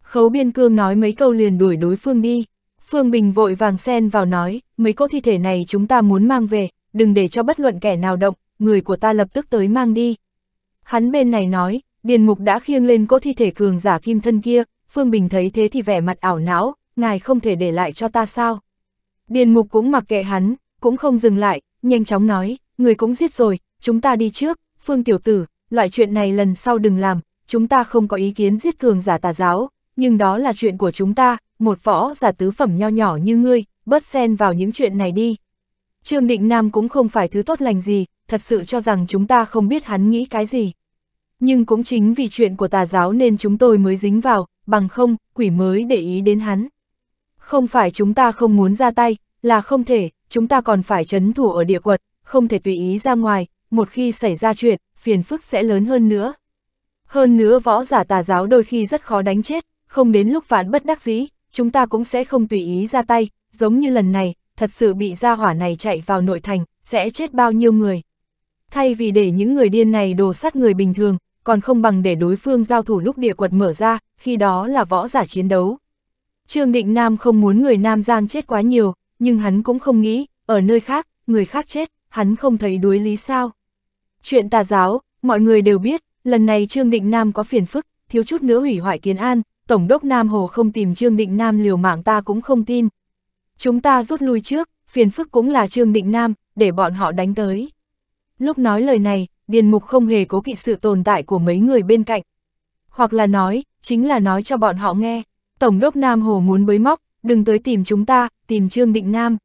Khấu Biên Cương nói mấy câu liền đuổi đối phương đi. Phương Bình vội vàng xen vào nói, mấy cỗ thi thể này chúng ta muốn mang về, đừng để cho bất luận kẻ nào động, người của ta lập tức tới mang đi. Hắn bên này nói, Điền Mục đã khiêng lên cỗ thi thể cường giả kim thân kia, Phương Bình thấy thế thì vẻ mặt ảo não, ngài không thể để lại cho ta sao. Điền Mục cũng mặc kệ hắn, cũng không dừng lại, nhanh chóng nói, người cũng giết rồi, chúng ta đi trước, Phương Tiểu Tử, loại chuyện này lần sau đừng làm, chúng ta không có ý kiến giết cường giả tà giáo, nhưng đó là chuyện của chúng ta, một võ giả tứ phẩm nho nhỏ như ngươi, bớt xen vào những chuyện này đi. Trương Định Nam cũng không phải thứ tốt lành gì, thật sự cho rằng chúng ta không biết hắn nghĩ cái gì. Nhưng cũng chính vì chuyện của tà giáo nên chúng tôi mới dính vào, bằng không, quỷ mới để ý đến hắn. Không phải chúng ta không muốn ra tay, là không thể, chúng ta còn phải chấn thủ ở địa quật, không thể tùy ý ra ngoài, một khi xảy ra chuyện, phiền phức sẽ lớn hơn nữa. Hơn nữa võ giả tà giáo đôi khi rất khó đánh chết, không đến lúc ván bất đắc dĩ, chúng ta cũng sẽ không tùy ý ra tay, giống như lần này, thật sự bị gia hỏa này chạy vào nội thành, sẽ chết bao nhiêu người. Thay vì để những người điên này đồ sát người bình thường, còn không bằng để đối phương giao thủ lúc địa quật mở ra, khi đó là võ giả chiến đấu. Trương Định Nam không muốn người Nam Giang chết quá nhiều, nhưng hắn cũng không nghĩ, ở nơi khác, người khác chết, hắn không thấy đối lý sao. Chuyện tà giáo, mọi người đều biết, lần này Trương Định Nam có phiền phức, thiếu chút nữa hủy hoại kiến an, Tổng đốc Nam Hồ không tìm Trương Định Nam liều mạng ta cũng không tin. Chúng ta rút lui trước, phiền phức cũng là Trương Định Nam, để bọn họ đánh tới. Lúc nói lời này, Điền Mục không hề cố kỵ sự tồn tại của mấy người bên cạnh. Hoặc là nói, chính là nói cho bọn họ nghe, Tổng đốc Nam Hồ muốn bới móc, đừng tới tìm chúng ta, tìm Trương Định Nam.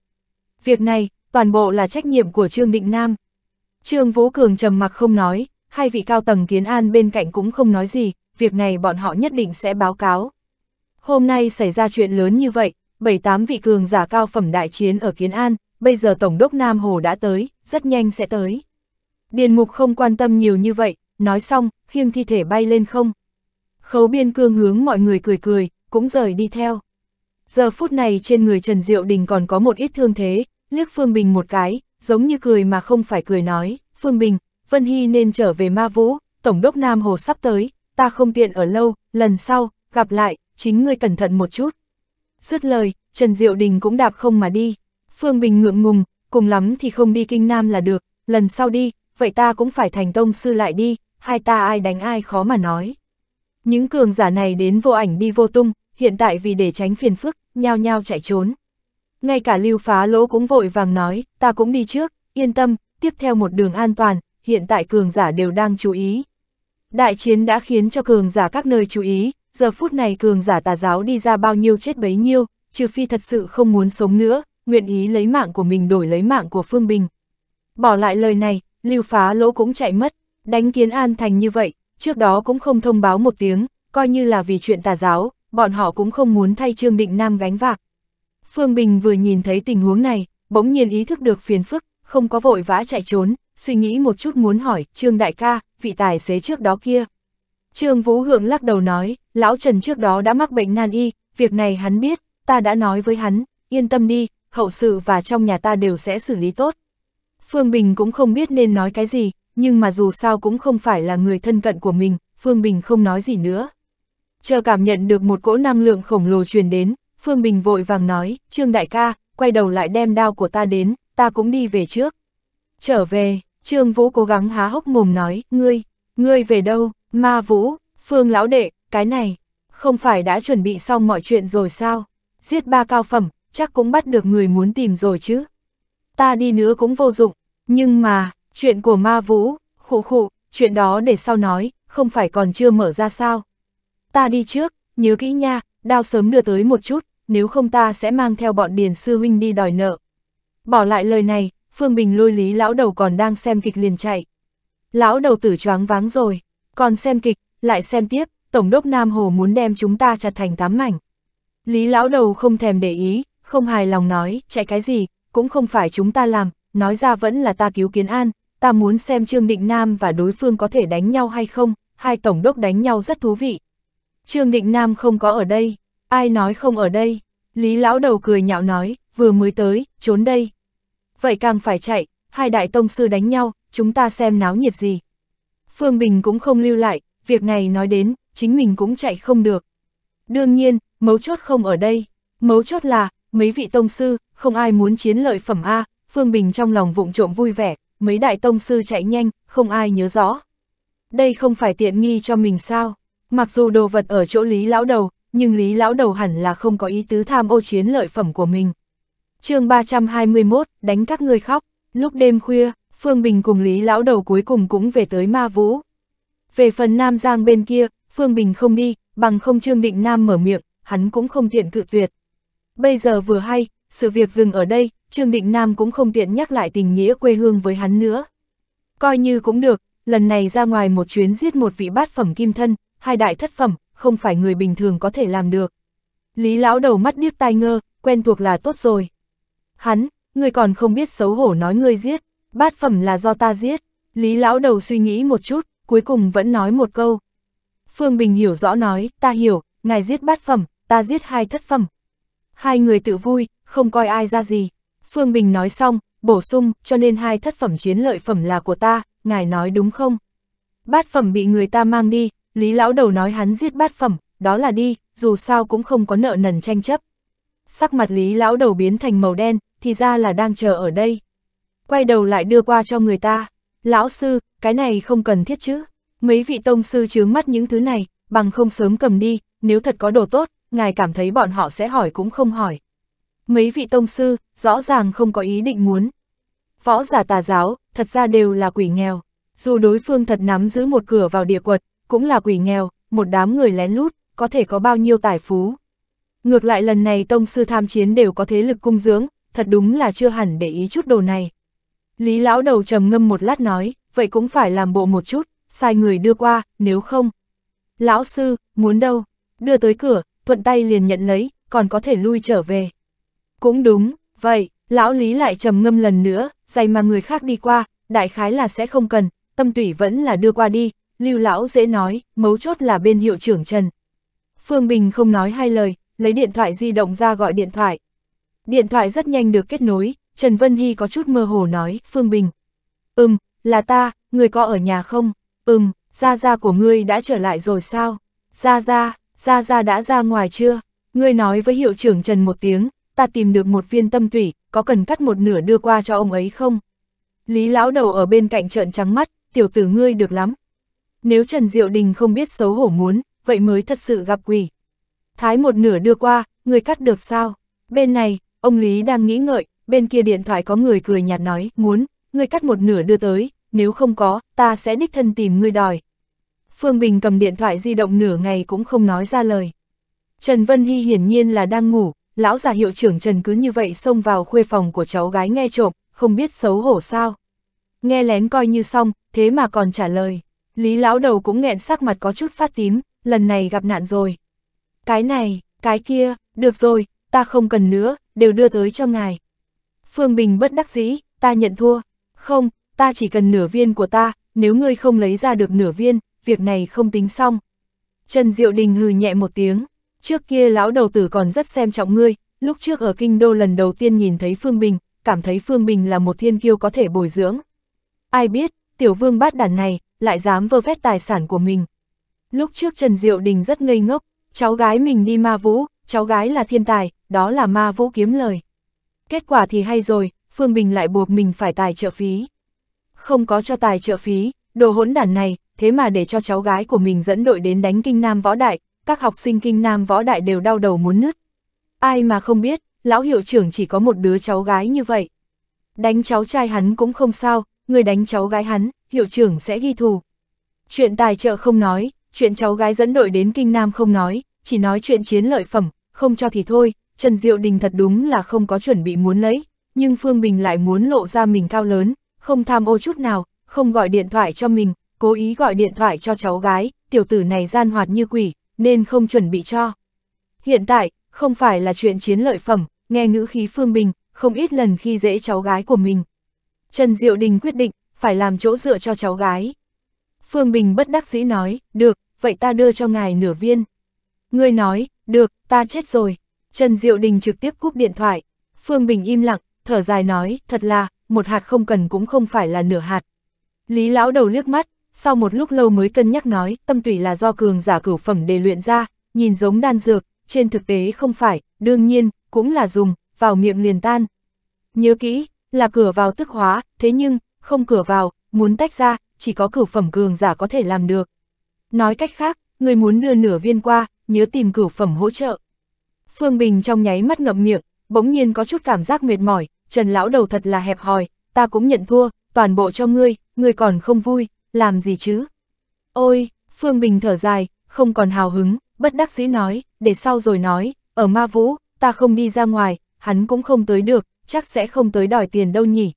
Việc này, toàn bộ là trách nhiệm của Trương Định Nam. Trương Vũ Cường trầm mặc không nói, hai vị cao tầng kiến an bên cạnh cũng không nói gì, việc này bọn họ nhất định sẽ báo cáo. Hôm nay xảy ra chuyện lớn như vậy, bảy tám vị cường giả cao phẩm đại chiến ở Kiến An, bây giờ Tổng đốc Nam Hồ đã tới, rất nhanh sẽ tới. Điền Mục không quan tâm nhiều như vậy, nói xong, khiêng thi thể bay lên không. Khấu biên cương hướng mọi người cười cười, cũng rời đi theo. Giờ phút này trên người Trần Diệu Đình còn có một ít thương thế, liếc Phương Bình một cái, giống như cười mà không phải cười nói, Phương Bình, Vân Hy nên trở về ma vũ, Tổng đốc Nam Hồ sắp tới, ta không tiện ở lâu, lần sau, gặp lại, chính ngươi cẩn thận một chút. Dứt lời, Trần Diệu Đình cũng đạp không mà đi. Phương Bình ngượng ngùng, cùng lắm thì không đi Kinh Nam là được, lần sau đi, vậy ta cũng phải thành tông sư lại đi, hai ta ai đánh ai khó mà nói. Những cường giả này đến vô ảnh đi vô tung, hiện tại vì để tránh phiền phức, nhao nhao chạy trốn. Ngay cả lưu phá lỗ cũng vội vàng nói, ta cũng đi trước, yên tâm, tiếp theo một đường an toàn, hiện tại cường giả đều đang chú ý. Đại chiến đã khiến cho cường giả các nơi chú ý, giờ phút này cường giả tà giáo đi ra bao nhiêu chết bấy nhiêu, trừ phi thật sự không muốn sống nữa, nguyện ý lấy mạng của mình đổi lấy mạng của Phương Bình. Bỏ lại lời này, lưu phá lỗ cũng chạy mất, đánh kiến an thành như vậy, trước đó cũng không thông báo một tiếng, coi như là vì chuyện tà giáo, bọn họ cũng không muốn thay Trương Định Nam gánh vạc. Phương Bình vừa nhìn thấy tình huống này, bỗng nhiên ý thức được phiền phức, không có vội vã chạy trốn, suy nghĩ một chút muốn hỏi, Trương đại ca, vị tài xế trước đó kia. Trương Vũ Hượng lắc đầu nói, lão Trần trước đó đã mắc bệnh nan y, việc này hắn biết, ta đã nói với hắn, yên tâm đi, hậu sự và trong nhà ta đều sẽ xử lý tốt. Phương Bình cũng không biết nên nói cái gì, nhưng mà dù sao cũng không phải là người thân cận của mình, Phương Bình không nói gì nữa. Chờ cảm nhận được một cỗ năng lượng khổng lồ truyền đến, Phương Bình vội vàng nói, Trương Đại ca, quay đầu lại đem đao của ta đến, ta cũng đi về trước. Trở về, Trương Vũ cố gắng há hốc mồm nói, ngươi, ngươi về đâu, ma Vũ, Phương lão đệ, cái này, không phải đã chuẩn bị xong mọi chuyện rồi sao? Giết ba cao phẩm, chắc cũng bắt được người muốn tìm rồi chứ. Ta đi nữa cũng vô dụng, nhưng mà, chuyện của ma Vũ, khụ khụ, chuyện đó để sau nói, không phải còn chưa mở ra sao? Ta đi trước, nhớ kỹ nha, đao sớm đưa tới một chút, nếu không ta sẽ mang theo bọn Điền Sư Huynh đi đòi nợ. Bỏ lại lời này, Phương Bình lôi lý lão đầu còn đang xem kịch liền chạy. Lão đầu tử choáng váng rồi, còn xem kịch, lại xem tiếp, Tổng đốc Nam Hồ muốn đem chúng ta chặt thành tám mảnh. Lý lão đầu không thèm để ý, không hài lòng nói, chạy cái gì, cũng không phải chúng ta làm, nói ra vẫn là ta cứu kiến an, ta muốn xem Trương Định Nam và đối phương có thể đánh nhau hay không, hai Tổng đốc đánh nhau rất thú vị. Trương Định Nam không có ở đây, ai nói không ở đây, Lý lão đầu cười nhạo nói, vừa mới tới, trốn đây, vậy càng phải chạy, hai đại tông sư đánh nhau, chúng ta xem náo nhiệt gì. Phương Bình cũng không lưu lại, việc này nói đến, chính mình cũng chạy không được. Đương nhiên, mấu chốt không ở đây, mấu chốt là, mấy vị tông sư, không ai muốn chiến lợi phẩm A, Phương Bình trong lòng vụng trộm vui vẻ, mấy đại tông sư chạy nhanh, không ai nhớ rõ. Đây không phải tiện nghi cho mình sao, mặc dù đồ vật ở chỗ Lý Lão Đầu, nhưng Lý Lão Đầu hẳn là không có ý tứ tham ô chiến lợi phẩm của mình chương 321, đánh các ngươi khóc, lúc đêm khuya, Phương Bình cùng Lý Lão Đầu cuối cùng cũng về tới Ma Vũ. Về phần Nam Giang bên kia, Phương Bình không đi, bằng không Trương Định Nam mở miệng, hắn cũng không tiện cự tuyệt. Bây giờ vừa hay, sự việc dừng ở đây, Trương Định Nam cũng không tiện nhắc lại tình nghĩa quê hương với hắn nữa. Coi như cũng được, lần này ra ngoài một chuyến giết một vị bát phẩm kim thân, hai đại thất phẩm, không phải người bình thường có thể làm được. Lý lão đầu mắt điếc tai ngơ, quen thuộc là tốt rồi hắn, ngươi còn không biết xấu hổ nói ngươi giết, bát phẩm là do ta giết. Lý lão đầu suy nghĩ một chút, cuối cùng vẫn nói một câu. Phương Bình hiểu rõ nói, ta hiểu, ngài giết bát phẩm, ta giết hai thất phẩm. Hai người tự vui, không coi ai ra gì. Phương Bình nói xong, bổ sung, cho nên hai thất phẩm chiến lợi phẩm là của ta, ngài nói đúng không? Bát phẩm bị người ta mang đi, Lý lão đầu nói hắn giết bát phẩm, đó là đi, dù sao cũng không có nợ nần tranh chấp. Sắc mặt Lý lão đầu biến thành màu đen, thì ra là đang chờ ở đây. Quay đầu lại đưa qua cho người ta, lão sư, cái này không cần thiết chứ, mấy vị tông sư chướng mắt những thứ này, bằng không sớm cầm đi, nếu thật có đồ tốt, ngài cảm thấy bọn họ sẽ hỏi cũng không hỏi. Mấy vị tông sư, rõ ràng không có ý định muốn. Võ giả tà giáo, thật ra đều là quỷ nghèo, dù đối phương thật nắm giữ một cửa vào địa quật, cũng là quỷ nghèo, một đám người lén lút, có thể có bao nhiêu tài phú. Ngược lại lần này tông sư tham chiến đều có thế lực cung dưỡng, thật đúng là chưa hẳn để ý chút đồ này. Lý lão đầu trầm ngâm một lát nói, vậy cũng phải làm bộ một chút, sai người đưa qua, nếu không. Lão sư, muốn đâu, đưa tới cửa, thuận tay liền nhận lấy, còn có thể lui trở về. Cũng đúng, vậy, lão lý lại trầm ngâm lần nữa, giày mà người khác đi qua, đại khái là sẽ không cần, tâm tủy vẫn là đưa qua đi, lưu lão dễ nói, mấu chốt là bên hiệu trưởng Trần. Phương Bình không nói hai lời, lấy điện thoại di động ra gọi điện thoại, Điện thoại rất nhanh được kết nối, Trần Vân Hy có chút mơ hồ nói, Phương Bình. Ừm, là ta, người có ở nhà không? Ừm, Gia Gia của ngươi đã trở lại rồi sao? Gia Gia, Gia Gia đã ra ngoài chưa? Ngươi nói với hiệu trưởng Trần một tiếng, ta tìm được một viên tâm tủy, có cần cắt một nửa đưa qua cho ông ấy không? Lý lão đầu ở bên cạnh trợn trắng mắt, tiểu tử ngươi được lắm. Nếu Trần Diệu Đình không biết xấu hổ muốn, vậy mới thật sự gặp quỷ. Thái một nửa đưa qua, người cắt được sao? Bên này, Ông Lý đang nghĩ ngợi, bên kia điện thoại có người cười nhạt nói, muốn, ngươi cắt một nửa đưa tới, nếu không có, ta sẽ đích thân tìm ngươi đòi. Phương Bình cầm điện thoại di động nửa ngày cũng không nói ra lời. Trần Vân Hy hiển nhiên là đang ngủ, lão già hiệu trưởng Trần cứ như vậy xông vào khuê phòng của cháu gái nghe trộm, không biết xấu hổ sao. Nghe lén coi như xong, thế mà còn trả lời. Lý lão đầu cũng nghẹn sắc mặt có chút phát tím, lần này gặp nạn rồi. Cái này, cái kia, được rồi, ta không cần nữa, đều đưa tới cho ngài. Phương Bình bất đắc dĩ, ta nhận thua, không, ta chỉ cần nửa viên của ta, nếu ngươi không lấy ra được nửa viên, việc này không tính xong. Trần Diệu Đình hừ nhẹ một tiếng, trước kia lão đầu tử còn rất xem trọng ngươi, lúc trước ở kinh đô lần đầu tiên nhìn thấy Phương Bình, cảm thấy Phương Bình là một thiên kiêu có thể bồi dưỡng. Ai biết, tiểu vương bát đàn này, lại dám vơ vét tài sản của mình. Lúc trước Trần Diệu Đình rất ngây ngốc, cháu gái mình đi ma vũ, cháu gái là thiên tài, đó là ma vũ kiếm lời. Kết quả thì hay rồi, Phương Bình lại buộc mình phải tài trợ phí. Không có cho tài trợ phí, đồ hỗn đản này, thế mà để cho cháu gái của mình dẫn đội đến đánh Kinh Nam Võ Đại, các học sinh Kinh Nam Võ Đại đều đau đầu muốn nứt. Ai mà không biết, lão hiệu trưởng chỉ có một đứa cháu gái như vậy. Đánh cháu trai hắn cũng không sao, người đánh cháu gái hắn, hiệu trưởng sẽ ghi thù. Chuyện tài trợ không nói, chuyện cháu gái dẫn đội đến Kinh Nam không nói, chỉ nói chuyện chiến lợi phẩm, không cho thì thôi, Trần Diệu Đình thật đúng là không có chuẩn bị muốn lấy, nhưng Phương Bình lại muốn lộ ra mình cao lớn, không tham ô chút nào, không gọi điện thoại cho mình, cố ý gọi điện thoại cho cháu gái, tiểu tử này gian hoạt như quỷ, nên không chuẩn bị cho. Hiện tại, không phải là chuyện chiến lợi phẩm, nghe ngữ khí Phương Bình, không ít lần khi dễ cháu gái của mình. Trần Diệu Đình quyết định, phải làm chỗ dựa cho cháu gái. Phương Bình bất đắc dĩ nói, được, vậy ta đưa cho ngài nửa viên. Ngươi nói, được, ta chết rồi. Trần Diệu Đình trực tiếp cúp điện thoại. Phương Bình im lặng, thở dài nói, thật là, một hạt không cần cũng không phải là nửa hạt. Lý lão đầu liếc mắt, sau một lúc lâu mới cân nhắc nói, tâm tủy là do cường giả cửu phẩm để luyện ra, nhìn giống đan dược, trên thực tế không phải, đương nhiên, cũng là dùng, vào miệng liền tan. Nhớ kỹ, là cửa vào tức hóa, thế nhưng, không cửa vào, muốn tách ra, chỉ có cửu phẩm cường giả có thể làm được. Nói cách khác, người muốn đưa nửa viên qua, nhớ tìm cửu phẩm hỗ trợ. Phương Bình trong nháy mắt ngậm miệng, bỗng nhiên có chút cảm giác mệt mỏi, Trần lão đầu thật là hẹp hòi, ta cũng nhận thua, toàn bộ cho ngươi, ngươi còn không vui, làm gì chứ? Ôi, Phương Bình thở dài, không còn hào hứng, bất đắc dĩ nói, để sau rồi nói, ở ma vũ, ta không đi ra ngoài, hắn cũng không tới được, chắc sẽ không tới đòi tiền đâu nhỉ.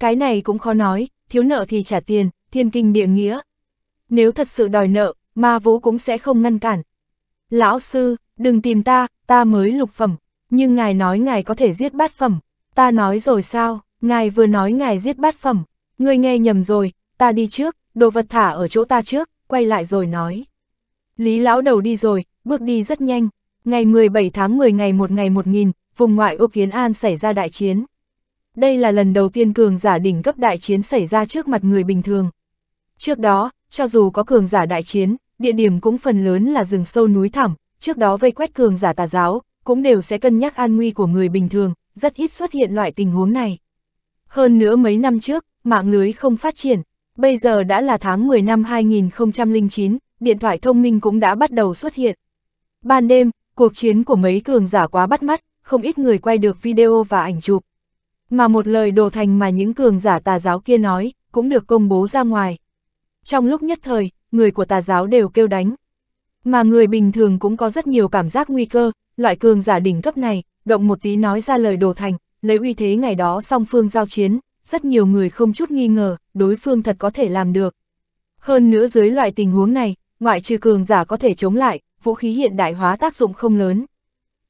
Cái này cũng khó nói, thiếu nợ thì trả tiền, thiên kinh địa nghĩa. Nếu thật sự đòi nợ, ma vũ cũng sẽ không ngăn cản, lão sư, đừng tìm ta, ta mới lục phẩm, nhưng ngài nói ngài có thể giết bát phẩm, ta nói rồi sao, ngài vừa nói ngài giết bát phẩm, ngươi nghe nhầm rồi, ta đi trước, đồ vật thả ở chỗ ta trước, quay lại rồi nói. Lý lão đầu đi rồi, bước đi rất nhanh, ngày 17 tháng 10 ngày 1 ngày 1000, vùng ngoại ô Kiến An xảy ra đại chiến. Đây là lần đầu tiên cường giả đỉnh cấp đại chiến xảy ra trước mặt người bình thường. Trước đó, cho dù có cường giả đại chiến, địa điểm cũng phần lớn là rừng sâu núi thẳm, trước đó vây quét cường giả tà giáo, cũng đều sẽ cân nhắc an nguy của người bình thường, rất ít xuất hiện loại tình huống này. Hơn nữa mấy năm trước, mạng lưới không phát triển, bây giờ đã là tháng 10 năm 2009, điện thoại thông minh cũng đã bắt đầu xuất hiện. Ban đêm, cuộc chiến của mấy cường giả quá bắt mắt, không ít người quay được video và ảnh chụp. Mà một lời đồ thành mà những cường giả tà giáo kia nói, cũng được công bố ra ngoài. Trong lúc nhất thời, người của tà giáo đều kêu đánh. Mà người bình thường cũng có rất nhiều cảm giác nguy cơ, loại cường giả đỉnh cấp này, động một tí nói ra lời đồ thành, lấy uy thế ngày đó song phương giao chiến, rất nhiều người không chút nghi ngờ, đối phương thật có thể làm được. Hơn nữa dưới loại tình huống này, ngoại trừ cường giả có thể chống lại, vũ khí hiện đại hóa tác dụng không lớn.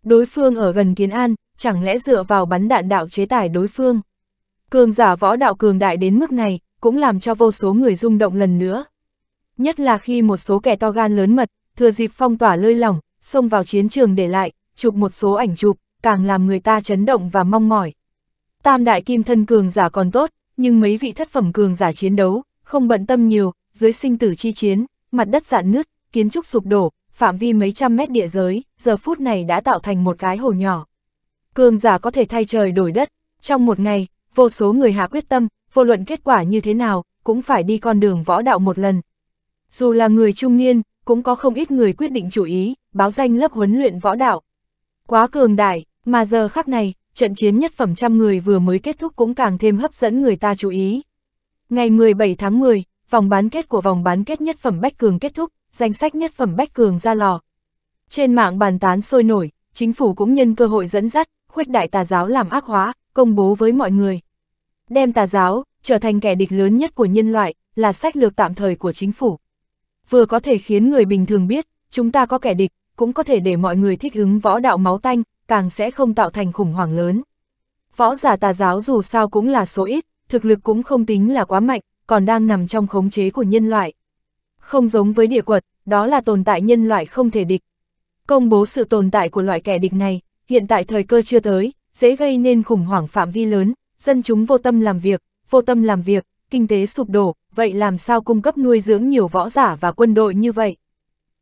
Đối phương ở gần Kiến An, chẳng lẽ dựa vào bắn đạn đạo chế tải đối phương. Cường giả võ đạo cường đại đến mức này, cũng làm cho vô số người rung động lần nữa nhất là khi một số kẻ to gan lớn mật, thừa dịp phong tỏa lơi lỏng, xông vào chiến trường để lại, chụp một số ảnh chụp, càng làm người ta chấn động và mong mỏi. Tam đại kim thân cường giả còn tốt, nhưng mấy vị thất phẩm cường giả chiến đấu, không bận tâm nhiều, dưới sinh tử chi chiến, mặt đất dạn nứt, kiến trúc sụp đổ, phạm vi mấy trăm mét địa giới, giờ phút này đã tạo thành một cái hồ nhỏ. Cường giả có thể thay trời đổi đất, trong một ngày, vô số người hạ quyết tâm, vô luận kết quả như thế nào, cũng phải đi con đường võ đạo một lần, dù là người trung niên, cũng có không ít người quyết định chủ ý, báo danh lớp huấn luyện võ đạo. Quá cường đại, mà giờ khắc này, trận chiến nhất phẩm trăm người vừa mới kết thúc cũng càng thêm hấp dẫn người ta chú ý. Ngày 17 tháng 10, vòng bán kết của vòng bán kết nhất phẩm Bách Cường kết thúc, danh sách nhất phẩm Bách Cường ra lò. Trên mạng bàn tán sôi nổi, chính phủ cũng nhân cơ hội dẫn dắt, khuếch đại tà giáo làm ác hóa, công bố với mọi người. Đem tà giáo, trở thành kẻ địch lớn nhất của nhân loại, là sách lược tạm thời của chính phủ vừa có thể khiến người bình thường biết, chúng ta có kẻ địch, cũng có thể để mọi người thích ứng võ đạo máu tanh, càng sẽ không tạo thành khủng hoảng lớn. Võ giả tà giáo dù sao cũng là số ít, thực lực cũng không tính là quá mạnh, còn đang nằm trong khống chế của nhân loại. Không giống với địa quật, đó là tồn tại nhân loại không thể địch. Công bố sự tồn tại của loại kẻ địch này, hiện tại thời cơ chưa tới, dễ gây nên khủng hoảng phạm vi lớn, dân chúng vô tâm làm việc, vô tâm làm việc, kinh tế sụp đổ, vậy làm sao cung cấp nuôi dưỡng nhiều võ giả và quân đội như vậy?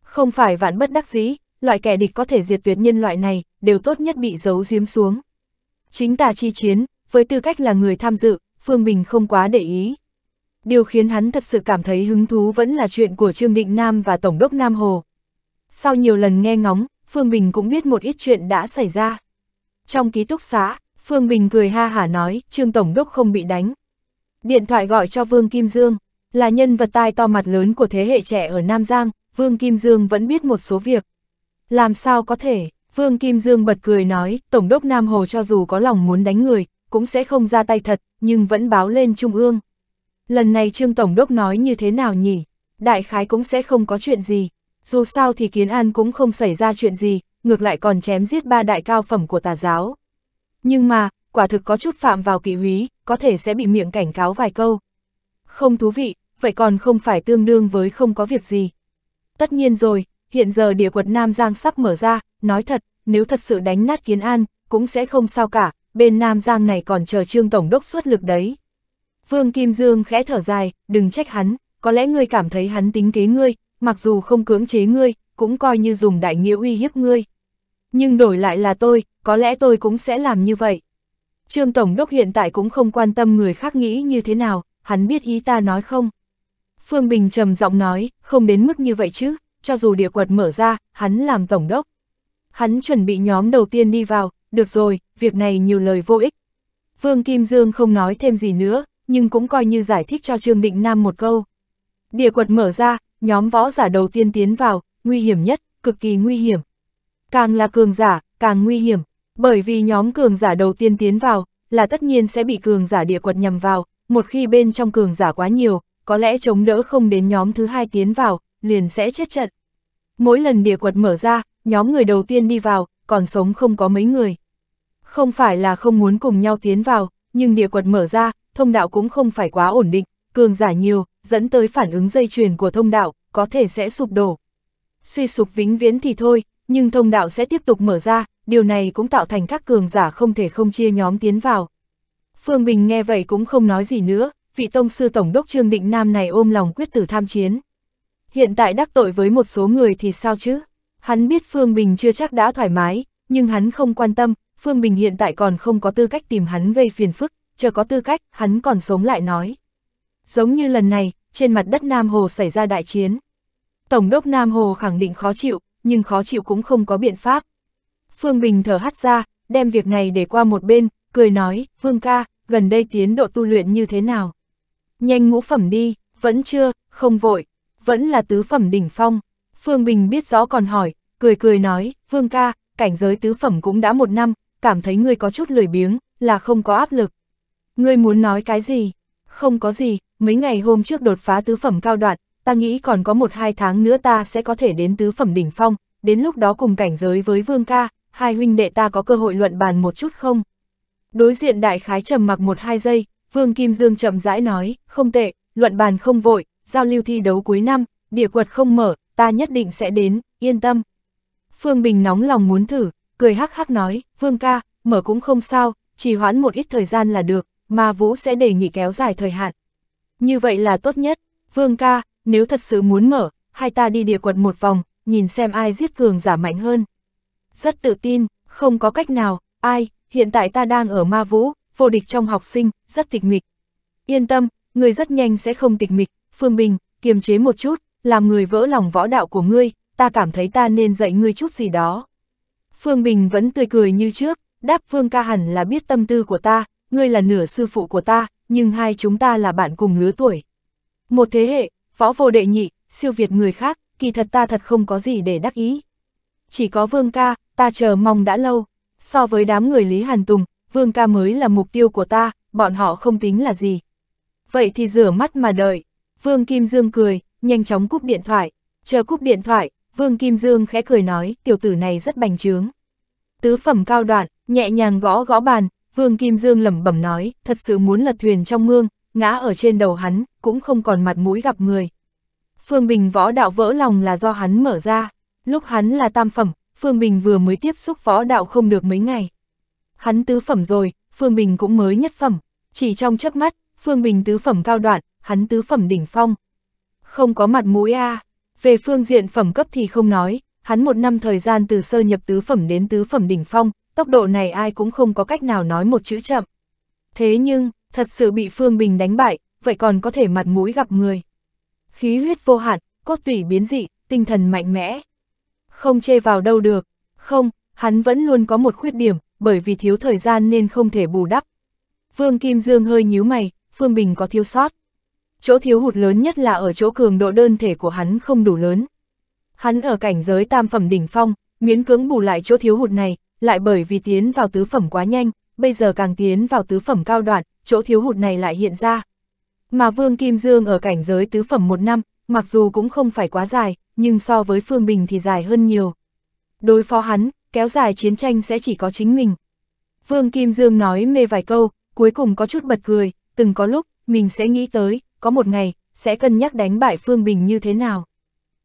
Không phải vạn bất đắc dĩ, loại kẻ địch có thể diệt tuyệt nhân loại này, đều tốt nhất bị giấu giếm xuống. Chính tà chi chiến, với tư cách là người tham dự, Phương Bình không quá để ý. Điều khiến hắn thật sự cảm thấy hứng thú vẫn là chuyện của Trương Định Nam và Tổng đốc Nam Hồ. Sau nhiều lần nghe ngóng, Phương Bình cũng biết một ít chuyện đã xảy ra. Trong ký túc xá, Phương Bình cười ha hả nói, Trương Tổng đốc không bị đánh, Điện thoại gọi cho Vương Kim Dương, là nhân vật tai to mặt lớn của thế hệ trẻ ở Nam Giang, Vương Kim Dương vẫn biết một số việc. Làm sao có thể, Vương Kim Dương bật cười nói, Tổng đốc Nam Hồ cho dù có lòng muốn đánh người, cũng sẽ không ra tay thật, nhưng vẫn báo lên Trung ương. Lần này Trương Tổng đốc nói như thế nào nhỉ? Đại khái cũng sẽ không có chuyện gì. Dù sao thì Kiến An cũng không xảy ra chuyện gì, ngược lại còn chém giết ba đại cao phẩm của tà giáo. Nhưng mà, quả thực có chút phạm vào kỵ húy, có thể sẽ bị miệng cảnh cáo vài câu. Không thú vị, vậy còn không phải tương đương với không có việc gì. Tất nhiên rồi, hiện giờ địa quật Nam Giang sắp mở ra, nói thật, nếu thật sự đánh nát kiến an, cũng sẽ không sao cả, bên Nam Giang này còn chờ Trương Tổng Đốc suốt lực đấy. Vương Kim Dương khẽ thở dài, đừng trách hắn, có lẽ ngươi cảm thấy hắn tính kế ngươi, mặc dù không cưỡng chế ngươi, cũng coi như dùng đại nghĩa uy hiếp ngươi. Nhưng đổi lại là tôi, có lẽ tôi cũng sẽ làm như vậy. Trương Tổng đốc hiện tại cũng không quan tâm người khác nghĩ như thế nào, hắn biết ý ta nói không. Phương Bình trầm giọng nói, không đến mức như vậy chứ, cho dù địa quật mở ra, hắn làm Tổng đốc. Hắn chuẩn bị nhóm đầu tiên đi vào, được rồi, việc này nhiều lời vô ích. Vương Kim Dương không nói thêm gì nữa, nhưng cũng coi như giải thích cho Trương Định Nam một câu. Địa quật mở ra, nhóm võ giả đầu tiên tiến vào, nguy hiểm nhất, cực kỳ nguy hiểm. Càng là cường giả, càng nguy hiểm, bởi vì nhóm cường giả đầu tiên tiến vào, là tất nhiên sẽ bị cường giả địa quật nhầm vào, một khi bên trong cường giả quá nhiều, có lẽ chống đỡ không đến nhóm thứ hai tiến vào, liền sẽ chết trận. Mỗi lần địa quật mở ra, nhóm người đầu tiên đi vào, còn sống không có mấy người. Không phải là không muốn cùng nhau tiến vào, nhưng địa quật mở ra, thông đạo cũng không phải quá ổn định, cường giả nhiều, dẫn tới phản ứng dây chuyền của thông đạo, có thể sẽ sụp đổ. Suy sụp vĩnh viễn thì thôi, nhưng thông đạo sẽ tiếp tục mở ra, điều này cũng tạo thành các cường giả không thể không chia nhóm tiến vào. Phương Bình nghe vậy cũng không nói gì nữa, vị tông sư tổng đốc Trương Định Nam này ôm lòng quyết tử tham chiến. Hiện tại đắc tội với một số người thì sao chứ? Hắn biết Phương Bình chưa chắc đã thoải mái, nhưng hắn không quan tâm, Phương Bình hiện tại còn không có tư cách tìm hắn gây phiền phức, chờ có tư cách, hắn còn sống lại nói. Giống như lần này, trên mặt đất Nam Hồ xảy ra đại chiến. Tổng đốc Nam Hồ khẳng định khó chịu, nhưng khó chịu cũng không có biện pháp. Phương Bình thở hắt ra, đem việc này để qua một bên, cười nói, Vương ca, gần đây tiến độ tu luyện như thế nào? Nhanh ngũ phẩm đi, vẫn chưa, không vội, vẫn là tứ phẩm đỉnh phong. Phương Bình biết rõ còn hỏi, cười cười nói, Vương ca, cảnh giới tứ phẩm cũng đã một năm, cảm thấy ngươi có chút lười biếng, là không có áp lực. Ngươi muốn nói cái gì? Không có gì, mấy ngày hôm trước đột phá tứ phẩm cao đoạn, ta nghĩ còn có một hai tháng nữa ta sẽ có thể đến tứ phẩm đỉnh phong, đến lúc đó cùng cảnh giới với Vương ca, hai huynh đệ ta có cơ hội luận bàn một chút không? Đối diện đại khái trầm mặc một hai giây, Vương Kim Dương chậm rãi nói, không tệ, luận bàn không vội, giao lưu thi đấu cuối năm, địa quật không mở, ta nhất định sẽ đến, yên tâm. Phương Bình nóng lòng muốn thử, cười hắc hắc nói, Vương ca, mở cũng không sao, chỉ hoãn một ít thời gian là được, mà Vũ sẽ đề nghị kéo dài thời hạn. Như vậy là tốt nhất, Vương ca, nếu thật sự muốn mở, hai ta đi địa quật một vòng, nhìn xem ai giết cường giả mạnh hơn rất tự tin, không có cách nào, ai, hiện tại ta đang ở ma vũ, vô địch trong học sinh, rất tịch mịch. Yên tâm, người rất nhanh sẽ không tịch mịch, Phương Bình, kiềm chế một chút, làm người vỡ lòng võ đạo của ngươi, ta cảm thấy ta nên dạy ngươi chút gì đó. Phương Bình vẫn tươi cười như trước, đáp Phương ca hẳn là biết tâm tư của ta, ngươi là nửa sư phụ của ta, nhưng hai chúng ta là bạn cùng lứa tuổi. Một thế hệ, võ vô đệ nhị, siêu việt người khác, kỳ thật ta thật không có gì để đắc ý chỉ có Vương ca, ta chờ mong đã lâu. So với đám người Lý Hàn Tùng, Vương ca mới là mục tiêu của ta, bọn họ không tính là gì. Vậy thì rửa mắt mà đợi. Vương Kim Dương cười, nhanh chóng cúp điện thoại. Chờ cúp điện thoại, Vương Kim Dương khẽ cười nói, tiểu tử này rất bành trướng. Tứ phẩm cao đoạn, nhẹ nhàng gõ gõ bàn, Vương Kim Dương lẩm bẩm nói, thật sự muốn lật thuyền trong mương, ngã ở trên đầu hắn, cũng không còn mặt mũi gặp người. Phương Bình võ đạo vỡ lòng là do hắn mở ra. Lúc hắn là tam phẩm, Phương Bình vừa mới tiếp xúc võ đạo không được mấy ngày. Hắn tứ phẩm rồi, Phương Bình cũng mới nhất phẩm. Chỉ trong chớp mắt, Phương Bình tứ phẩm cao đoạn, hắn tứ phẩm đỉnh phong. Không có mặt mũi a Về phương diện phẩm cấp thì không nói, hắn một năm thời gian từ sơ nhập tứ phẩm đến tứ phẩm đỉnh phong, tốc độ này ai cũng không có cách nào nói một chữ chậm. Thế nhưng, thật sự bị Phương Bình đánh bại, vậy còn có thể mặt mũi gặp người. Khí huyết vô hạn, cốt tủy biến dị, tinh thần mạnh mẽ. Không chê vào đâu được, không, hắn vẫn luôn có một khuyết điểm, bởi vì thiếu thời gian nên không thể bù đắp. Vương Kim Dương hơi nhíu mày, Phương Bình có thiếu sót. Chỗ thiếu hụt lớn nhất là ở chỗ cường độ đơn thể của hắn không đủ lớn. Hắn ở cảnh giới tam phẩm đỉnh phong, miễn cưỡng bù lại chỗ thiếu hụt này, lại bởi vì tiến vào tứ phẩm quá nhanh, bây giờ càng tiến vào tứ phẩm cao đoạn, chỗ thiếu hụt này lại hiện ra. Mà Vương Kim Dương ở cảnh giới tứ phẩm một năm, mặc dù cũng không phải quá dài, nhưng so với Phương Bình thì dài hơn nhiều. Đối phó hắn, kéo dài chiến tranh sẽ chỉ có chính mình. Vương Kim Dương nói mê vài câu, cuối cùng có chút bật cười, từng có lúc, mình sẽ nghĩ tới, có một ngày, sẽ cân nhắc đánh bại Phương Bình như thế nào.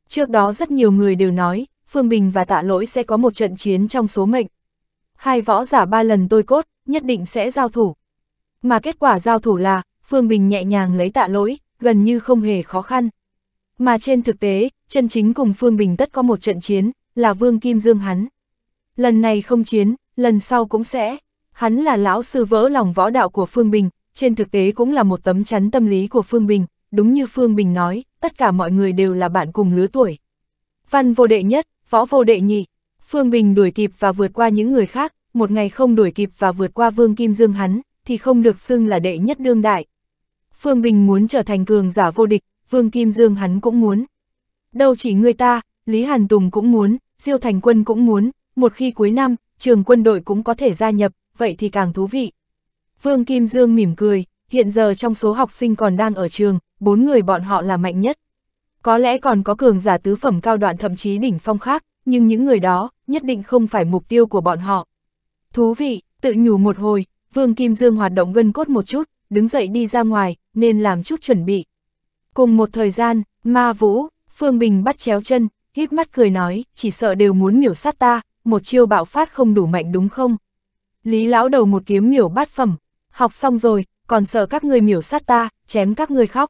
Trước đó rất nhiều người đều nói, Phương Bình và tạ lỗi sẽ có một trận chiến trong số mệnh. Hai võ giả ba lần tôi cốt, nhất định sẽ giao thủ. Mà kết quả giao thủ là, Phương Bình nhẹ nhàng lấy tạ lỗi, gần như không hề khó khăn. Mà trên thực tế, chân chính cùng Phương Bình Tất có một trận chiến, là Vương Kim Dương hắn. Lần này không chiến, lần sau cũng sẽ. Hắn là lão sư vỡ lòng võ đạo của Phương Bình, trên thực tế cũng là một tấm chắn tâm lý của Phương Bình, đúng như Phương Bình nói, tất cả mọi người đều là bạn cùng lứa tuổi. Văn vô đệ nhất, võ vô đệ nhị, Phương Bình đuổi kịp và vượt qua những người khác, một ngày không đuổi kịp và vượt qua Vương Kim Dương hắn, thì không được xưng là đệ nhất đương đại. Phương Bình muốn trở thành cường giả vô địch, Vương Kim Dương hắn cũng muốn. Đâu chỉ người ta, Lý Hàn Tùng cũng muốn, Diêu Thành Quân cũng muốn, một khi cuối năm, trường quân đội cũng có thể gia nhập, vậy thì càng thú vị. Vương Kim Dương mỉm cười, hiện giờ trong số học sinh còn đang ở trường, bốn người bọn họ là mạnh nhất. Có lẽ còn có cường giả tứ phẩm cao đoạn thậm chí đỉnh phong khác, nhưng những người đó nhất định không phải mục tiêu của bọn họ. Thú vị, tự nhủ một hồi, Vương Kim Dương hoạt động gân cốt một chút, đứng dậy đi ra ngoài, nên làm chút chuẩn bị. Cùng một thời gian, ma vũ, Phương Bình bắt chéo chân, híp mắt cười nói, chỉ sợ đều muốn miểu sát ta, một chiêu bạo phát không đủ mạnh đúng không? Lý lão đầu một kiếm miểu bát phẩm, học xong rồi, còn sợ các người miểu sát ta, chém các người khóc.